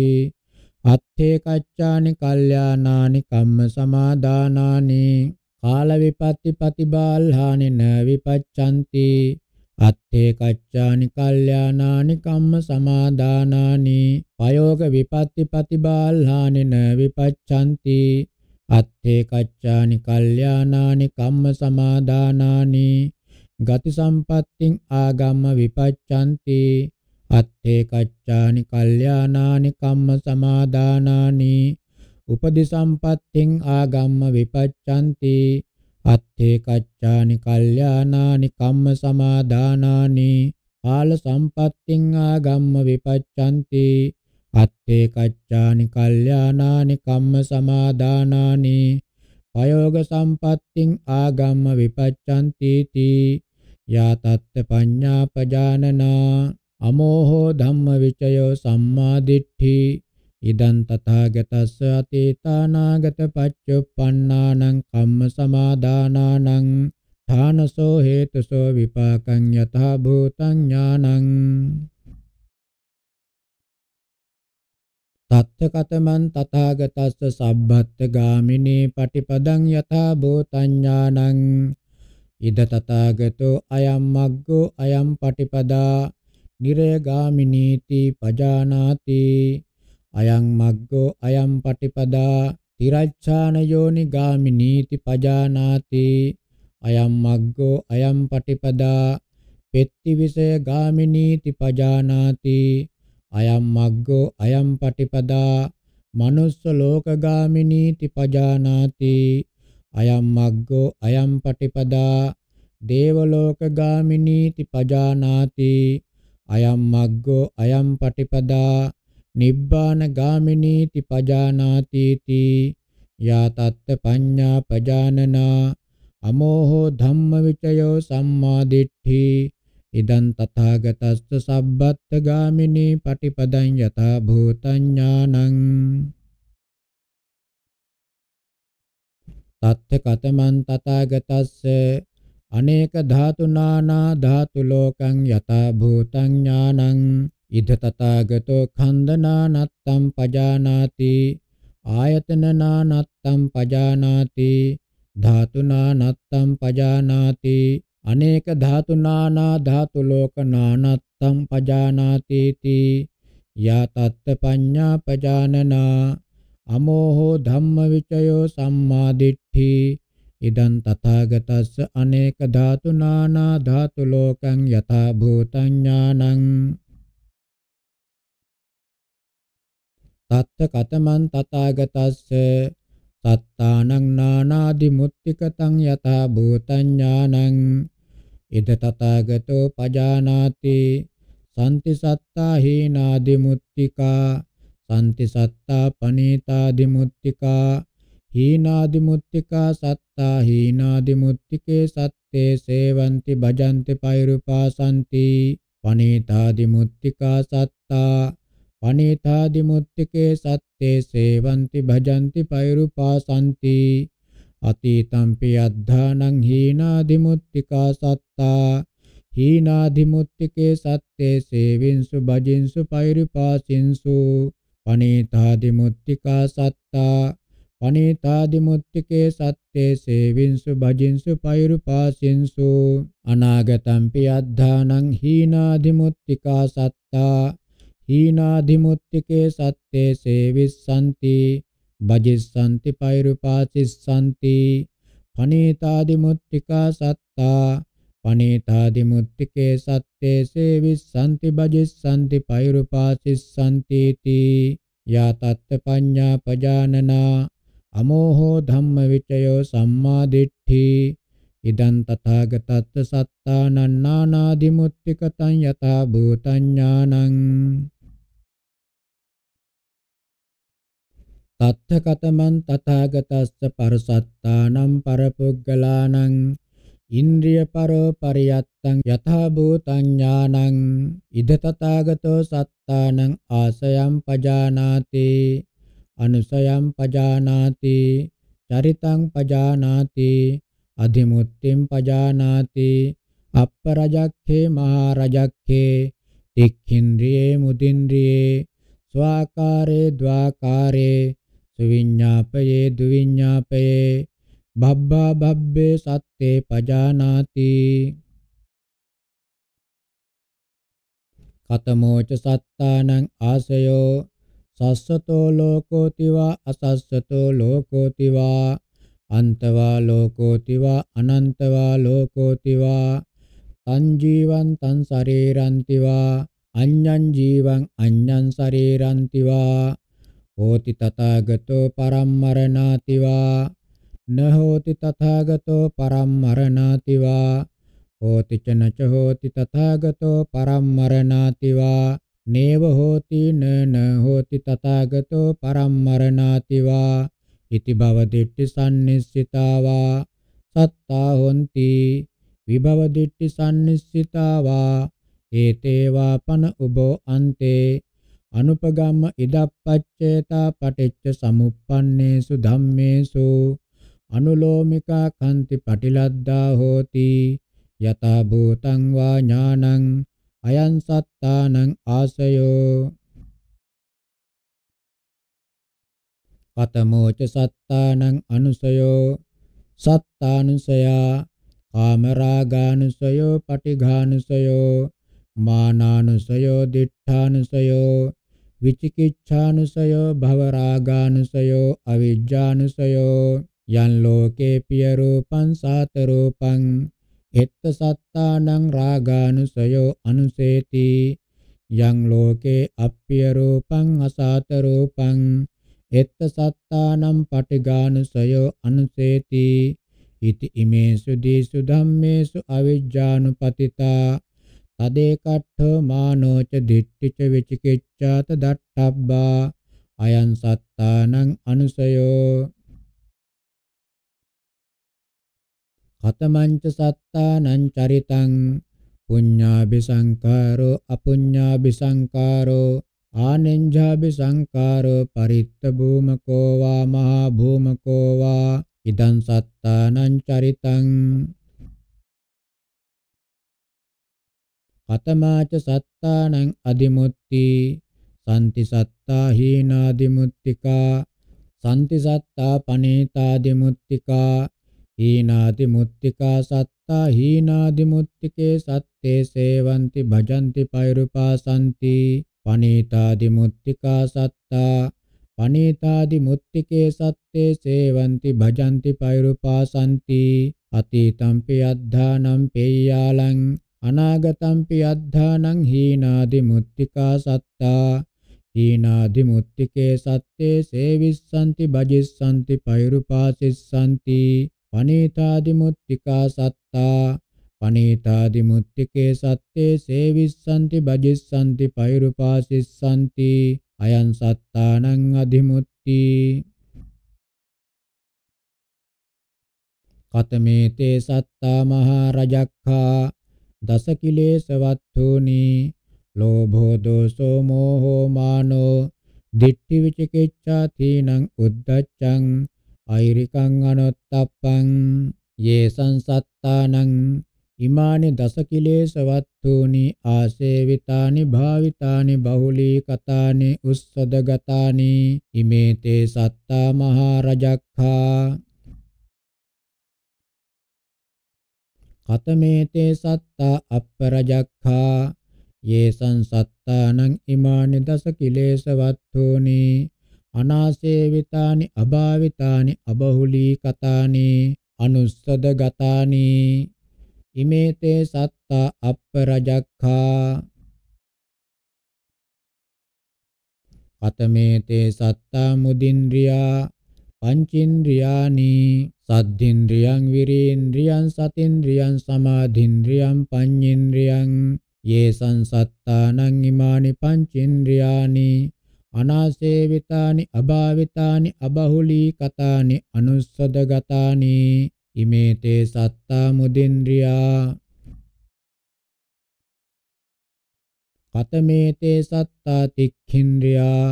අත්තේ කච්චානි කල්යානානි කම්ම සමාදානානි කාල විපත්ති ප්‍රතිබාල්හානින විපච්ඡන්ති අත්තේ කච්චානි කල්යානානි කම්ම සමාදානානි පයෝග විපත්ති ප්‍රතිබාල්හානින විපච්ඡන්ති අත්තේ කච්චානි කල්යාණානි කම්ම සමාදානානි ගති සම්පත්තින් ආගම්ම විපච්ඡන්ති අත්තේ කච්චානි කල්යාණානි කම්ම සමාදානානි උපදි සම්පත්තින් ආගම්ම විපච්ඡන්ති අත්තේ කච්චානි කල්යාණානි කම්ම සමාදානානි කාල සම්පත්තින් ආගම්ම විපච්ඡන්ති අත්තේ කච්චානි කල්යානානි කම්ම සමාදානානි පයෝග සම්පත්තිං ආගම්ම විපච්ඡන්ති තී යා තත්ත පඤ්ඤා පජානනා අමෝහෝ ධම්ම විචයෝ සම්මා දිට්ඨි ඉදං තථාගතස්ස අතීතානාගත පච්චුප්පන්නානං කම්ම සමාදානානං ථානසෝ හේතුසෝ විපාකං යථා භූතං ඥානං තත්ථකතමන් තථාගතස්ස සබ්බත්ත ගාමිනී පටිපදං යථා භූතඥානං ඉද තථාගතෝ අයම් මග්ගෝ අයම් පටිපදා නිරයගාමිනීති පජානාති අයං මග්ගෝ අයම් පටිපදා තිරච්ඡාන යෝනි ගාමිනීති පජානාති අයම් මග්ගෝ අයම් පටිපදා පෙත්ති විසය ගාමිනීති පජානාති අයම් මග්ගෝ අයම් පටිපදා manuss ලෝකගාමිනී තිපජානාති අයම් මග්ගෝ අයම් පටිපදා දේව ලෝකගාමිනී තිපජානාති අයම් මග්ගෝ අයම් පටිපදා නිබ්බාන ගාමිනී තිපජානාති තී යා තත්ත පඤ්ඤා පජානනා අමෝහෝ ධම්ම විචයෝ සම්මා දිට්ඨි ඉදන් තථාගතස්ස සබ්බත්ත ගාමිනී පටිපදං යථා භූතඥානං තත්ථ කතමන් තථාගතස්ස අනේක ධාතු නානා ධාතු ලෝකං යථා භූතඥානං ඉද තථාගතෝ ඛණ්ඩනා නත්තම් පජානාති ආයතනනා නත්තම් පජානාති ධාතුනා නත්තම් පජානාති අනේක ධාතු නානා ධාතු ලෝක නානත්තම් පජානාති තී යා තත්ත පඤ්ඤා පජානනා අමෝහෝ ධම්ම විචයෝ සම්මා දිට්ඨි ඉදං තථාගතස්ස අනේක ධාතු නානා ධාතු ලෝකං යථා භූතං ඥානං තත්ත කතමන් තථාගතස්ස සත්තානං නානාදි මුත්තිකතං යථා භූතඥානං ඉද තථාගතෝ පජානාති සම්ති සත්තා හීනාදි මුත්තිකා සම්ති සත්තා පනීතාදි මුත්තිකා හීනාදි මුත්තිකා සත්තා හීනාදි මුත්තිකේ සත්තේ සේවಂತಿ භජಂತಿ පෛරුපාසಂತಿ පනීතාදි මුත්තිකා සත්තා අනේතාදි මුත්තිකේ සත්තේ සේවಂತಿ භජಂತಿ පෛරුපාසಂತಿ අතීතම්පි අද්ධානං හීනාදි මුත්තිකා සත්තා හීනාදි මුත්තිකේ සත්තේ සේවින්සු භජින්සු පෛරුපාසින්සු අනේතාදි මුත්තිකා සත්තා අනේතාදි මුත්තිකේ සත්තේ සේවින්සු භජින්සු පෛරුපාසින්සු අනාගතම්පි අද්ධානං හීනාදි මුත්තිකා සත්තා හීනාදිමුත්තිකේ සත්තේ සේවිස්සanti බජිස්සanti පෛරුපාසිස්සanti පනේතාදිමුත්තිකා සත්තා පනේතාදිමුත්තිකේ සත්තේ සේවිස්සanti බජිස්සanti පෛරුපාසිස්සanti තී යා තත්ත පඤ්ඤා පජානනා අමෝහෝ ධම්ම විචයෝ සම්මා දිට්ඨි ඉදං තථාගතස්ස සත්තානං නානාදිමුත්තිකතං යතා භූතඥානං තත්ථකතමන් තථාගතස්ස පරසත්තානම් පරපුග්ගලානං ඉන්ද්‍රිය පරෝ පරියත්තං යථා භූතං ඥානං ඉද තථාගතෝ සත්තානං ආසයම් පජානාති අනුසයම් පජානාති චරිතං පජානාති අධිමුත්තිං පජානාති අප්පරජක්ඛේ මහා රජක්ඛේ තික්ඛින්ද්‍රියේ මුදින්ද්‍රියේ ස්වාකාරේ ද්වාකාරේ සවිඤ්ඤාපයේ දුවිඤ්ඤාපයේ බබ්බා බබ්බේ සත්තේ පජානාති කතමෝච සත්තානං ආසයෝ සස්සතෝ ලෝකෝතිවා අසස්සතෝ ලෝකෝතිවා අන්තවා ලෝකෝතිවා අනන්තවා ලෝකෝතිවා තං ජීවං තං ශරීරන්තිවා අඤ්ඤං ජීවං අඤ්ඤං ශරීරන්තිවා හෝති තථාගතෝ පරම්මරණාති වා නහෝති තථාගතෝ පරම්මරණාති වා හෝති චනච හෝති තථාගතෝ පරම්මරණාති වා නේව හෝති නන හෝති තථාගතෝ පරම්මරණාති වා ඉති භව දිට්ඨි සම්නිස්සිතාවා සත්තා හොಂತಿ විභව දිට්ඨි සම්නිස්සිතාවා ඒතේවා පන උබෝ අන්තේ අනුපගම්ම ඉදප්පච්චේතා පටිච්ච සමුප්පන්නේසු ධම්මේසු අනුලෝමිකා කන්ති පටිලද්දා හෝති යතා භූතං වා ඥානං අයං සත්තානං ආසයෝ කතමෝච සත්තානං අනුසයෝ සත්තානුසයා කාමරාගානුසයෝ පටිඝානුසයෝ මානානුසයෝ දිඨානුසයෝ විචිකිච්ඡානුසයෝ භවරාගානුසයෝ අවිජ්ජානුසයෝ යන් ලෝකේ පිය රූපං සාත රූපං එත්ත සත්තානං රාගානුසයෝ අනුසේති යන් ලෝකේ අප්පිය රූපං අසාත රූපං එත්ත සත්තානම් පටිගානුසයෝ අනුසේති ඉති ඉමේසු දීසු ධම්මේසු අවිජ්ජානුපතිතා තදේ කට්ඨ මානෝච දිට්ඨිච විචිකිච්ඡ පච්චාත දට්ඨබ්බා අයං සත්තානං අනුසයෝ කතමංච සත්තානං චරිතං පුඤ්ඤාභි සංකාරෝ අපුඤ්ඤාභි සංකාරෝ ආනෙන්ජාභි සංකාරෝ පරිත්ත භූමකෝ වා මහා භූමකෝ වා ඉදං සත්තානං චරිතං කතමාච සත්තානං අදිමුත්ති සන්ති සත්තා හීනාදි මුත්තිකා සන්ති සත්තා පනේතාදි මුත්තිකා හීනාදි මුත්තිකා සත්තා හීනාදි මුත්තිකේ සත්තේ සේවಂತಿ භජಂತಿ පෛරුපාසಂತಿ පනේතාදි මුත්තිකා සත්තා පනේතාදි මුත්තිකේ සත්තේ සේවಂತಿ භජಂತಿ පෛරුපාසಂತಿ අතීතම්පි අද්ධානම් පේයාලං අනාගතම්පි අද්ධානං හීනාදි මුත්තිකා සත්තා තීනාදි මුත්තිකේ සත්තේ සේවිස්සanti බජිස්සanti පෛරුපාසිස්සanti පනීතාදි මුත්තිකා සත්තා පනීතාදි මුත්තිකේ සත්තේ සේවිස්සanti බජිස්සanti පෛරුපාසිස්සanti අයං සත්තානං අධිමුත්ති කතමේ තේ සත්තා මහා රජක්ඛා දස කිලේසවත්තුනි ලෝභෝ දෝසෝ මෝහෝ මානෝ දිට්ඨි විචිකිච්ඡා තීනං උද්ධච්ඡං අයිරිකං අනොත්තප්පං යේ සංසත්තානං ඉමානි දස කිලේශවත්තුනි ආසේවිතානි භාවිතානි බහුලීකතානි උස්සදගතානි ඉමේ තේ සත්තා මහා රජක්ඛා කතමේ තේ සත්තා අප්පරජක්ඛා යේසං සත්තානං ඉමානි දස කිලේශවත්ථෝනි අනාසේවිතානි අභාවිතානි අබහුලී කතානි අනුස්සද ගතානි ඉමේතේ සත්තා අප්පරජක්ඛා අතමේතේ සත්තා මුදින්ද්‍රියා පංචින්ද්‍රියානි සද්ධින්ද්‍රියං විරීන්ද්‍රියං සතින්ද්‍රියං සමාධින්ද්‍රියං පඤ්ඤේන්ද්‍රියං යේ සංසත්තානං ඉමානි පංචේන්ද්‍රයානි අනාසේවිතානි අභාවිතානි අබහුලී කතානි අනුස්සදගතානි ඉමේ තේ සත්තා මුදින්ද්‍රියා කතමේ තේ සත්තා තික්ඛින්ද්‍රියා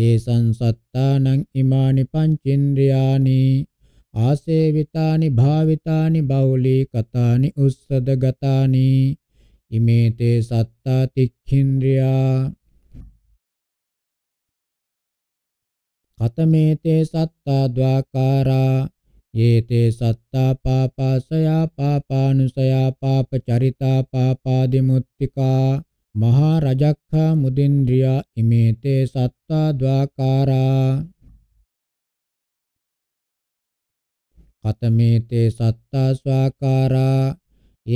යේ සංසත්තානං ඉමානි පංචේන්ද්‍රයානි ආසේවිතානි භාවිතානි බෞලී කතානි උස්සදගතානි ඉමේතේ සත්තා තික්ඛින්ද්‍රියා කතමේතේ සත්තා ද්වාකාරා ඒතේ සත්තා පාපාසයා පාපානුසයා පාපචරිතා පාපාදිමුත්තිකා මහා රජක්ඛා මුදින්ද්‍රියා ඉමේතේ සත්තා ද්වාකාරා කතමේතේ සත්තා ස්වාකාරා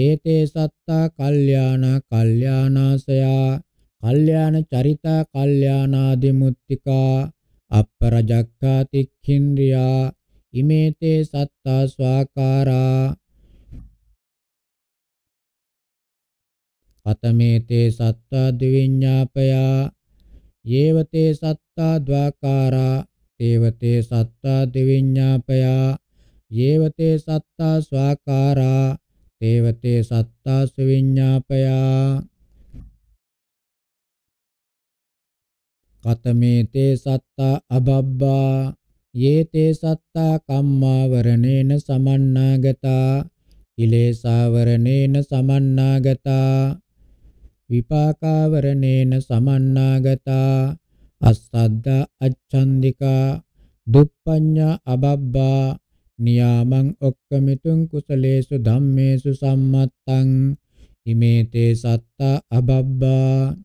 ඒතේ සත්තා කල්යාණ කල්යාණාසයා කල්යාණ චරිතා කල්යාණාදි මුත්තිකා අපරජක්ඛා තික්ඛින්ද්‍රියා ඉමේතේ සත්තා ස්වාකාරා අතමේතේ සත්තා දිවිඤ්ඤාපයා යේවතේ සත්තා ද්වාකාරා තේවතේ සත්තා දිවිඤ්ඤාපයා යේවතේ සත්තා ස්වාකාරා තේවතේ සත්තාස විඤ්ඤාපයා කතමේ තේ සත්තා අබබ්බා යේ තේ සත්තා කම්මාවරණේන සමන්නාගතා කිලේසාවරණේන සමන්නාගතා විපාකාවරණේන සමන්නාගතා අස්සද්දා අච්ඡන්దికා දුප්පඤ්ඤා අබබ්බා නියාමං ඔක්කමිතුං කුසලේසු ධම්මේසු සම්මත්තං ඉමේතේ සත්තා අබබ්බා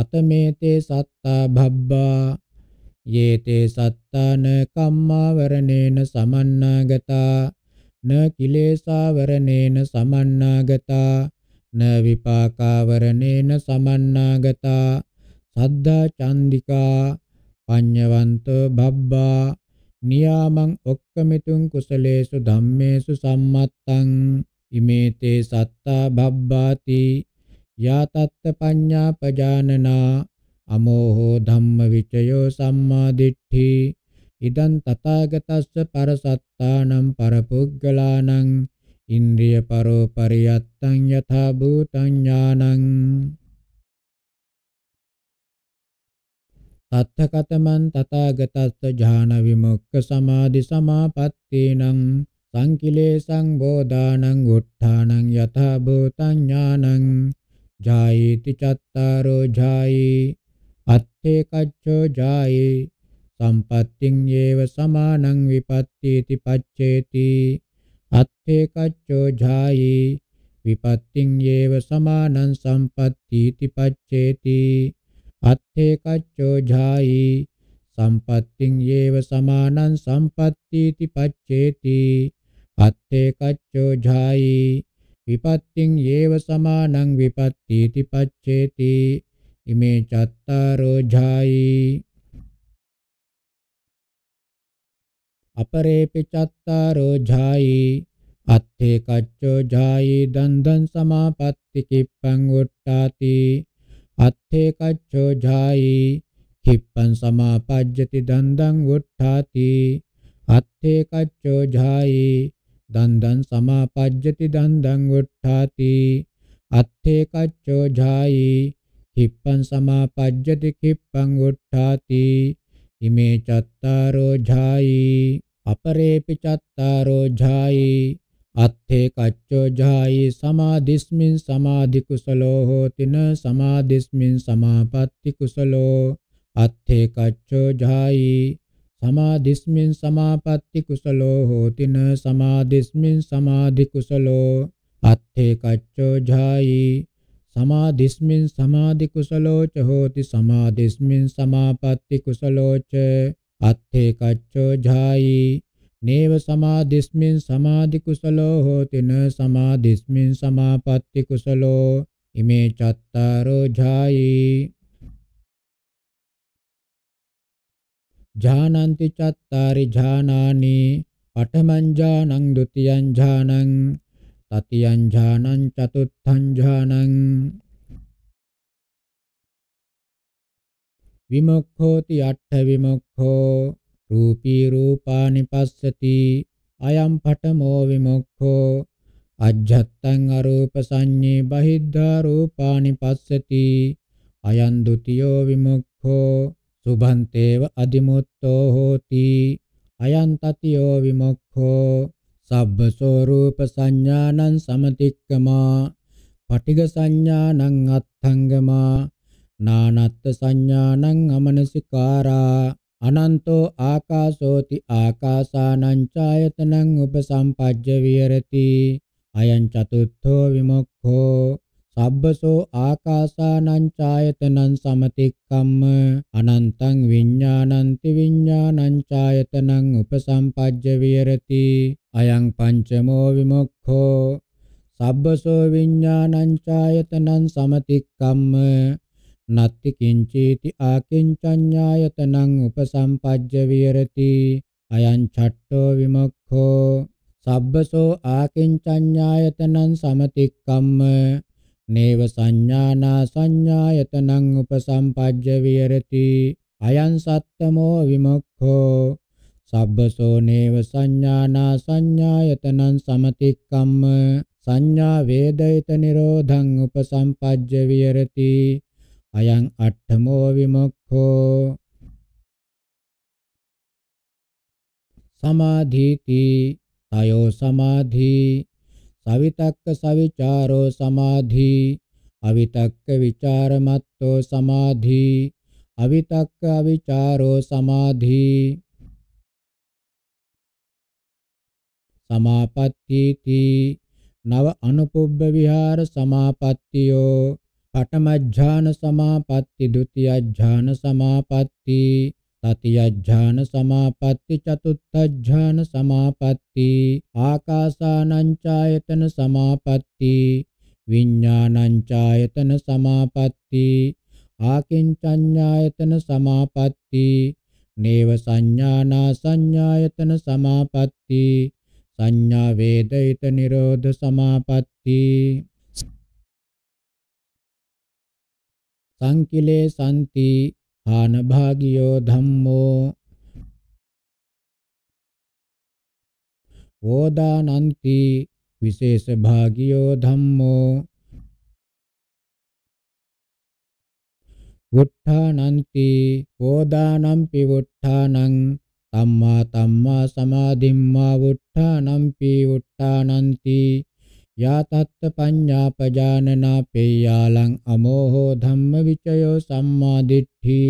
අතමේතේ සත්තා භබ්බා යේතේ සත්තාන කම්මාවරණේන සමන්නාගතා න කිලේසාවරණේන සමන්නාගතා න විපාකාවරණේන සමන්නාගතා සද්ධා චන්දිකා පඤ්ඤවන්තෝ බබ්බා නියාමං ඔක්කමිතුං කුසලේසු ධම්මේසු සම්මත්තං ඉමේතේ සත්තා බබ්බාති යාතත්ත පඤ්ඤා පජානනා අමෝහෝ ධම්ම විචයෝ සම්මා දිට්ඨි ඉදං තථාගතස්ස පරසත්තානම් පරපුග්ගලානම් ඉන්ද්‍රිය පරෝ පරියත්තං යථා භූතඥානං තත්තකතමන් තථාගතස්ස ඥාන විමුක්ඛ සමාධි සමාපත්තේනං සංකිලේසං බෝධානං උත්ථානං යථා භූතං ඥානං ජායේති චත්තාරෝ ජායේ අත්තේ කච්චෝ ජායේ සම්පත්තින් යේව සමානං විපත්තීති පච්චේති අත්තේ කච්චෝ ජායේ විපත්තින් යේව සමානං සම්පත්තිති පච්චේති අත්තේ කච්චෝ ඡායි සම්පත්තින් යේව සමානං සම්පත්තීති පච්චේති අත්තේ කච්චෝ ඡායි විපත්තින් යේව සමානං විපත්තීති පච්චේති ඉමේ චත්තාරෝ ඡායි අපරේපි චත්තාරෝ ඡායි අත්තේ කච්චෝ ඡායි දන්දන් සමාපatti කිප්පං උට්ටාති අත්තේකච්ඡෝ ජායි කිප්පං සමාපජ්ජති දන්දං උට්ඨාති අත්තේකච්ඡෝ ජායි දන්දං සමාපජ්ජති දන්දං උට්ඨාති අත්තේකච්ඡෝ ජායි කිප්පං සමාපජ්ජති කිප්පං උට්ඨාති ඉමේ චත්තාරෝ ජායි අපරේපි චත්තාරෝ ජායි අත්ථේ කච්චෝ ජායි සමාදිස්මින් සමාධි කුසලෝ හෝතින සමාදිස්මින් සමාපatti කුසලෝ අත්ථේ කච්චෝ ජායි සමාදිස්මින් සමාපatti කුසලෝ හෝතින සමාදිස්මින් සමාධි කුසලෝ අත්ථේ කච්චෝ ජායි සමාදිස්මින් සමාධි කුසලෝ ච හෝති සමාදිස්මින් සමාපatti කුසලෝ ච අත්ථේ කච්චෝ ජායි නේව සමාදිස්මින් සමාධි කුසලෝ හෝති න සමාදිස්මින් සමාපatti කුසලෝ ඉමේ චත්තාරෝ ඡායි ඥානන්ති චත්තාරි ඥානානි පඨමං ඥානං ဒ ුතියං ඥානං තතියං ඥානං චතුත්ථං ඥානං විමුක්ඛෝති අට්ඨ විමුක්ඛෝ රූපී රූපානි පස්සති අයම් පඨමෝ විමුක්ඛෝ අජ්ජත්තං අරූප සංඤේ බහිද්ධා රූපානි පස්සති අයන් ဒ ුතියෝ විමුක්ඛෝ සුභන්තේව අදිමුත්තෝ හෝති අයන් තතියෝ විමුක්ඛෝ සබ්බ ස්වરૂප සංඥානං සමතික්කමා පටිඝ සංඥානං අත්ථංගමා නානත්ත් සංඥානං අමනසිකාරා අනන්තෝ ආකාශෝති ආකාසානං ඡායතනං උපසම්පජ්ජ විහෙරති අයං චතුත්ථෝ විමුක්ඛෝ සබ්බසෝ ආකාසානං ඡායතනං සමතික්කම්ම අනන්තං විඥානන්ති විඥානං ඡායතනං උපසම්පජ්ජ විහෙරති අයං පංචමෝ විමුක්ඛෝ සබ්බසෝ විඥානං ඡායතනං සමතික්කම්ම නත්ති කිංචීති ආකින්චඤ්ඤායතනං උපසම්පජ්ජ විහෙරති අයං ඡට්ඨෝ විමුක්ඛෝ සබ්බසෝ ආකින්චඤ්ඤායතනං සමතික්කම්ම නේව සංඥානා සංඥායතනං උපසම්පජ්ජ විහෙරති අයං සත්තමෝ විමුක්ඛෝ සබ්බසෝ නේව සංඥානා සංඥායතනං සමතික්කම්ම සංඥා වේදයත නිරෝධං උපසම්පජ්ජ විහෙරති අයං අට්ඨමෝ විමුක්ඛෝ සමාධීති තයෝ සමාධි සවිතක්ක සවිචාරෝ සමාධි අවිතක්ක විචාරමත්තෝ සමාධි අවිතක්ක අවිචාරෝ සමාධි සමාපත්තිති නව අනුපුබ්බ විහාර සමාපත්තියෝ පඨමඥාන සමාපatti ဒ ුතියඥාන සමාපatti තතියඥාන සමාපatti චතුත්ථඥාන සමාපatti ආකාසානංචායතන සමාපatti විඥානංචායතන සමාපatti ආකින්චඤ්ඤායතන සමාපatti නේව සංඥානා සංඥායතන සමාපatti සංඥා වේදිත නිරෝධ සමාපatti සංකිලේසanti ආන භාගියෝ ධම්මෝ ඕදානන්ති විශේෂ භාගියෝ ධම්මෝ වුට්ඨානන්ති ඕදානම්පි වුට්ඨානං තම්මා තම්මා සමාධිම්මා වුට්ඨානම්පි වුට්ඨානන්ති යාතත්ත පඤ්ඤා පජානනා පේයාලං අමෝහෝ ධම්ම විචයෝ සම්මා දිට්ඨි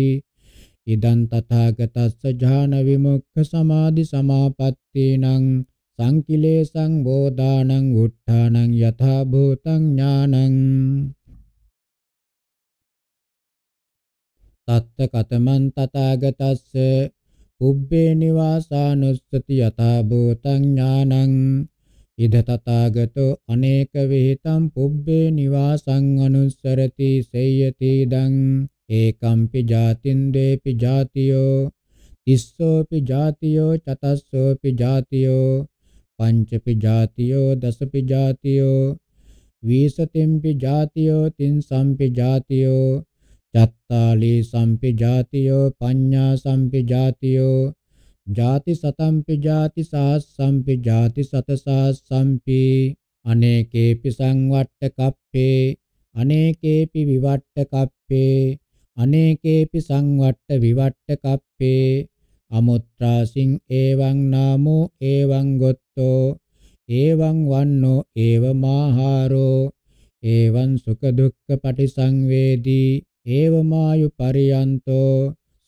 ඉදං තථාගතස්ස ඥාන විමුක්ඛ සමාධි සමාපත්තේනං සංකිලේසං බෝධානං උත්ථානං යථා භූතං ඥානං තත්ත කතමන් තථාගතස්ස උබ්බේ නිවාසානුස්සති යථා භූතං ඥානං ඉද තථාගතෝ අනේක විහිතම් පුබ්බේ නිවාසං අනුස්සරති සේයති දං ඒකම්පි ජාතින් දේපි ජාතියෝ තිස්සෝපි ජාතියෝ චතස්සෝපි ජාතියෝ පංචපි ජාතියෝ දසපි ජාතියෝ විසතිම්පි ජාතියෝ තින්සම්පි ජාතියෝ චත්තාලී සම්පි ජාතියෝ පඤ්ඤා සම්පි ජාතියෝ ජාති සතම්පි ජාති සාස්සම්පි ජාති සත සාස්සම්පි අනේකේපි සංවට්ඨ කප්පේ අනේකේපි විවට්ඨ කප්පේ අනේකේපි සංවට්ඨ විවට්ඨ කප්පේ අමුත්‍රාසින් එවං නාමෝ එවං ගොත්තෝ එවං වන්නෝ එව මාහාරෝ එවං සුඛ දුක්ඛ පටිසංවේදී ඒවමායු පරියන්තෝ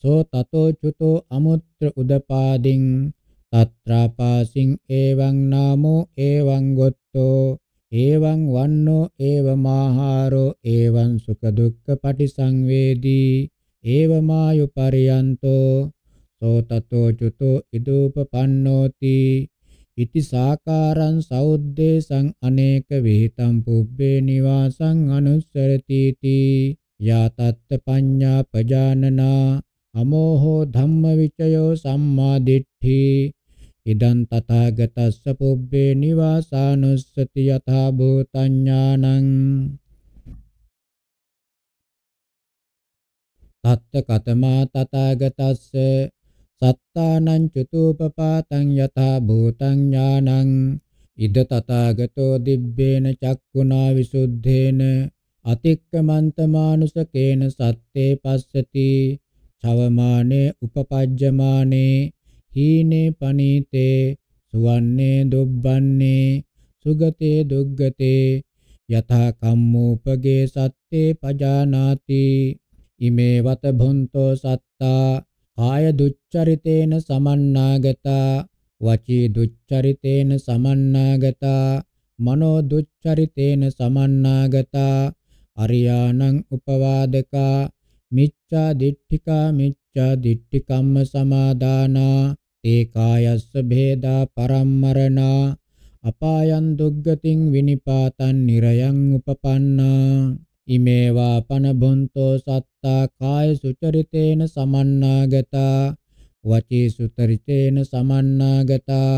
සෝ තතෝ චුතෝ අමුත් తత్ర ఉదపాదిం తత్రాపాసిం ఏవం నామో ఏవం గొత్తో ఏవం వన్నో ఏవమాహారో ఏవం సుఖ దుఃఖ పటిసంవేది ఏవమాయు పర్యంతో సోతతో చుతో ఇదూపపన్నోతి ඉති සාකාරං සෞද්දේශං අනේක විහිතං පුබ්බේ නිවාසං අනුස්සරති ති යාතත්ත පඤ්ඤා පජානනා අමෝහෝ ධම්ම විචයෝ සම්මා දිට්ඨි ඉදං තථාගතස්ස පුබ්බේ නිවාසානුස්සති යථා භූතඥානං තත්ත කතමා තථාගතස්ස සත්තානං චතුපපාතං යථා භූතං ඥානං ඉද තථාගතෝ දිබ්බේන චක්කුණා විසුද්ධේන අතික්කමන්තමානුසකේන සත්තේ පස්සති චවමානේ උපපජ්ජමානේ හීනේ පනීතේ සුවන්නේ දුබ්බන්නේ සුගතේ දුග්ගතේ යථා කම්මෝපගේ සත්තේ පජානාති ඉමේ වත භොන්තෝ සත්තා කාය දුච්චරිතේන සමන්නාගතා වචී දුච්චරිතේන සමන්නාගතා මනෝ දුච්චරිතේන සමන්නාගතා අරියානං උපවාදකා මිච්ඡා දිට්ඨිකා මිච්ඡා දිට්ඨි කම්ම සමාදානා තේ කායස්ස භේදා පරම්මරණා අපායන් දුග්ගතින් විනිපාතං නිරයන් උපපන්නා ඉමේවා පනබොන්තෝ සත්තා කාය සුචරිතේන සමන්නාගතා වචී සුතරිතේන සමන්නාගතා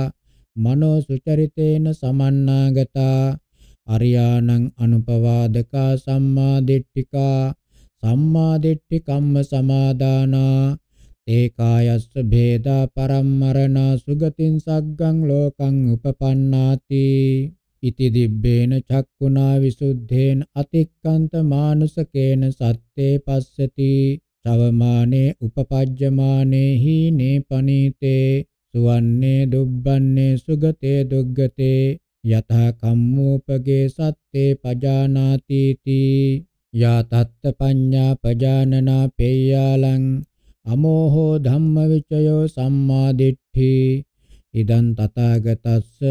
මනෝ සුචරිතේන සමන්නාගතා අරියාණං අනුපවාදකා සම්මා දිට්ඨිකා සම්මා දිට්ඨි කම්ම සමාදානා ඒ කායස්ස භේදා පරම්මරණා සුගතින් සග්ගං ලෝකං උපපන්නාති ඉති දිබ්බේන චක්කුණා විසුද්ධේන අතික්කන්ත මානුසකේන සත්තේ පස්සති සවමානේ උපපජ්ජමානේ හීනේ පනීතේ සුවන්නේ දුබ්බන්නේ සුගතේ දුග්ගතේ යතහ කම්මෝපගේ සත්තේ පජානාති තී යා තත්ත පඤ්ඤා පජානනා පේයාලං අමෝහෝ ධම්ම විචයෝ සම්මා දිට්ඨි ඉදං තථාගතස්ස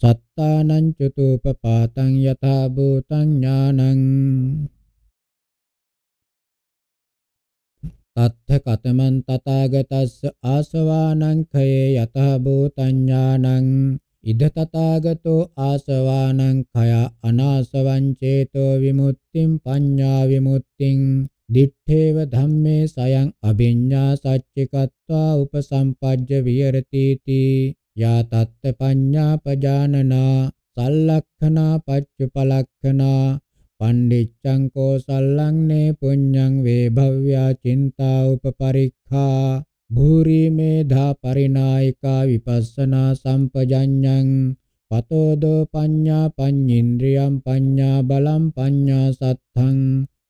සත්තානං චතුපපාතං යථා භූතං ඥානං තත්ථ කතමන් තථාගතස්ස ආසවානං khයේ යථා භූතං ඥානං ඉද තථාගතෝ ආසවානං khය අනාසවං චේතෝ විමුක්තිං පඤ්ඤා විමුක්තිං දිත්තේව ධම්මේ සයං අභිඤ්ඤා සච්චිකत्वा උපසම්පජ්ජ විහෙරති තී යා තත්ත පඤ්ඤා පජානනා සල්ලක්ඛනා පච්චපලක්ඛනා පණ්ඩිච්ඡං කෝසල්ලං නේ පුඤ්ඤං වේ භව්‍යා චින්තා උපපරික්ඛා භූරි මේධා පරිනායිකා විපස්සනා සම්පජඤ්ඤං පතෝද පඤ්ඤා පඤ්ඤේන්ද්‍රියම් පඤ්ඤා බලම් පඤ්ඤා සත්තං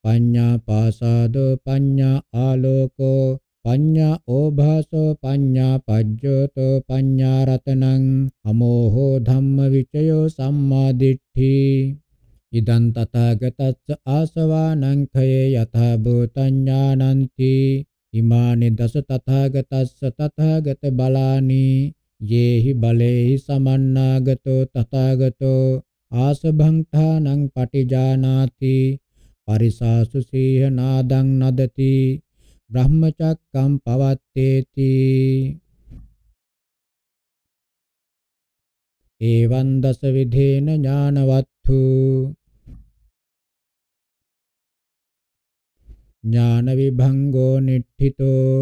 පඤ්ඤා පාසාද පඤ්ඤා ආලෝකෝ පඤ්ඤා ඕභාසෝ පඤ්ඤා පජ්ජෝතෝ පඤ්ඤා රතනං අමෝහෝ ධම්ම විචයෝ සම්මා දිට්ඨි ඉදං තථාගතස්ස ආසවානං khයේ යථා භූතඥානන්ති ඉමානි දස තථාගතස්ස තථාගත බලානි යේහි බලේහි සමන්නාගතෝ තථාගතෝ ආසභං ථානං පටිජානාති පරිසාසු සීහ නාදං නදති බ්‍රහ්මචක්කම් පවත්තේති ඒවං දස විධේන ඥානවත්තු ඥාන විභංගෝ නිට්ඨිතෝ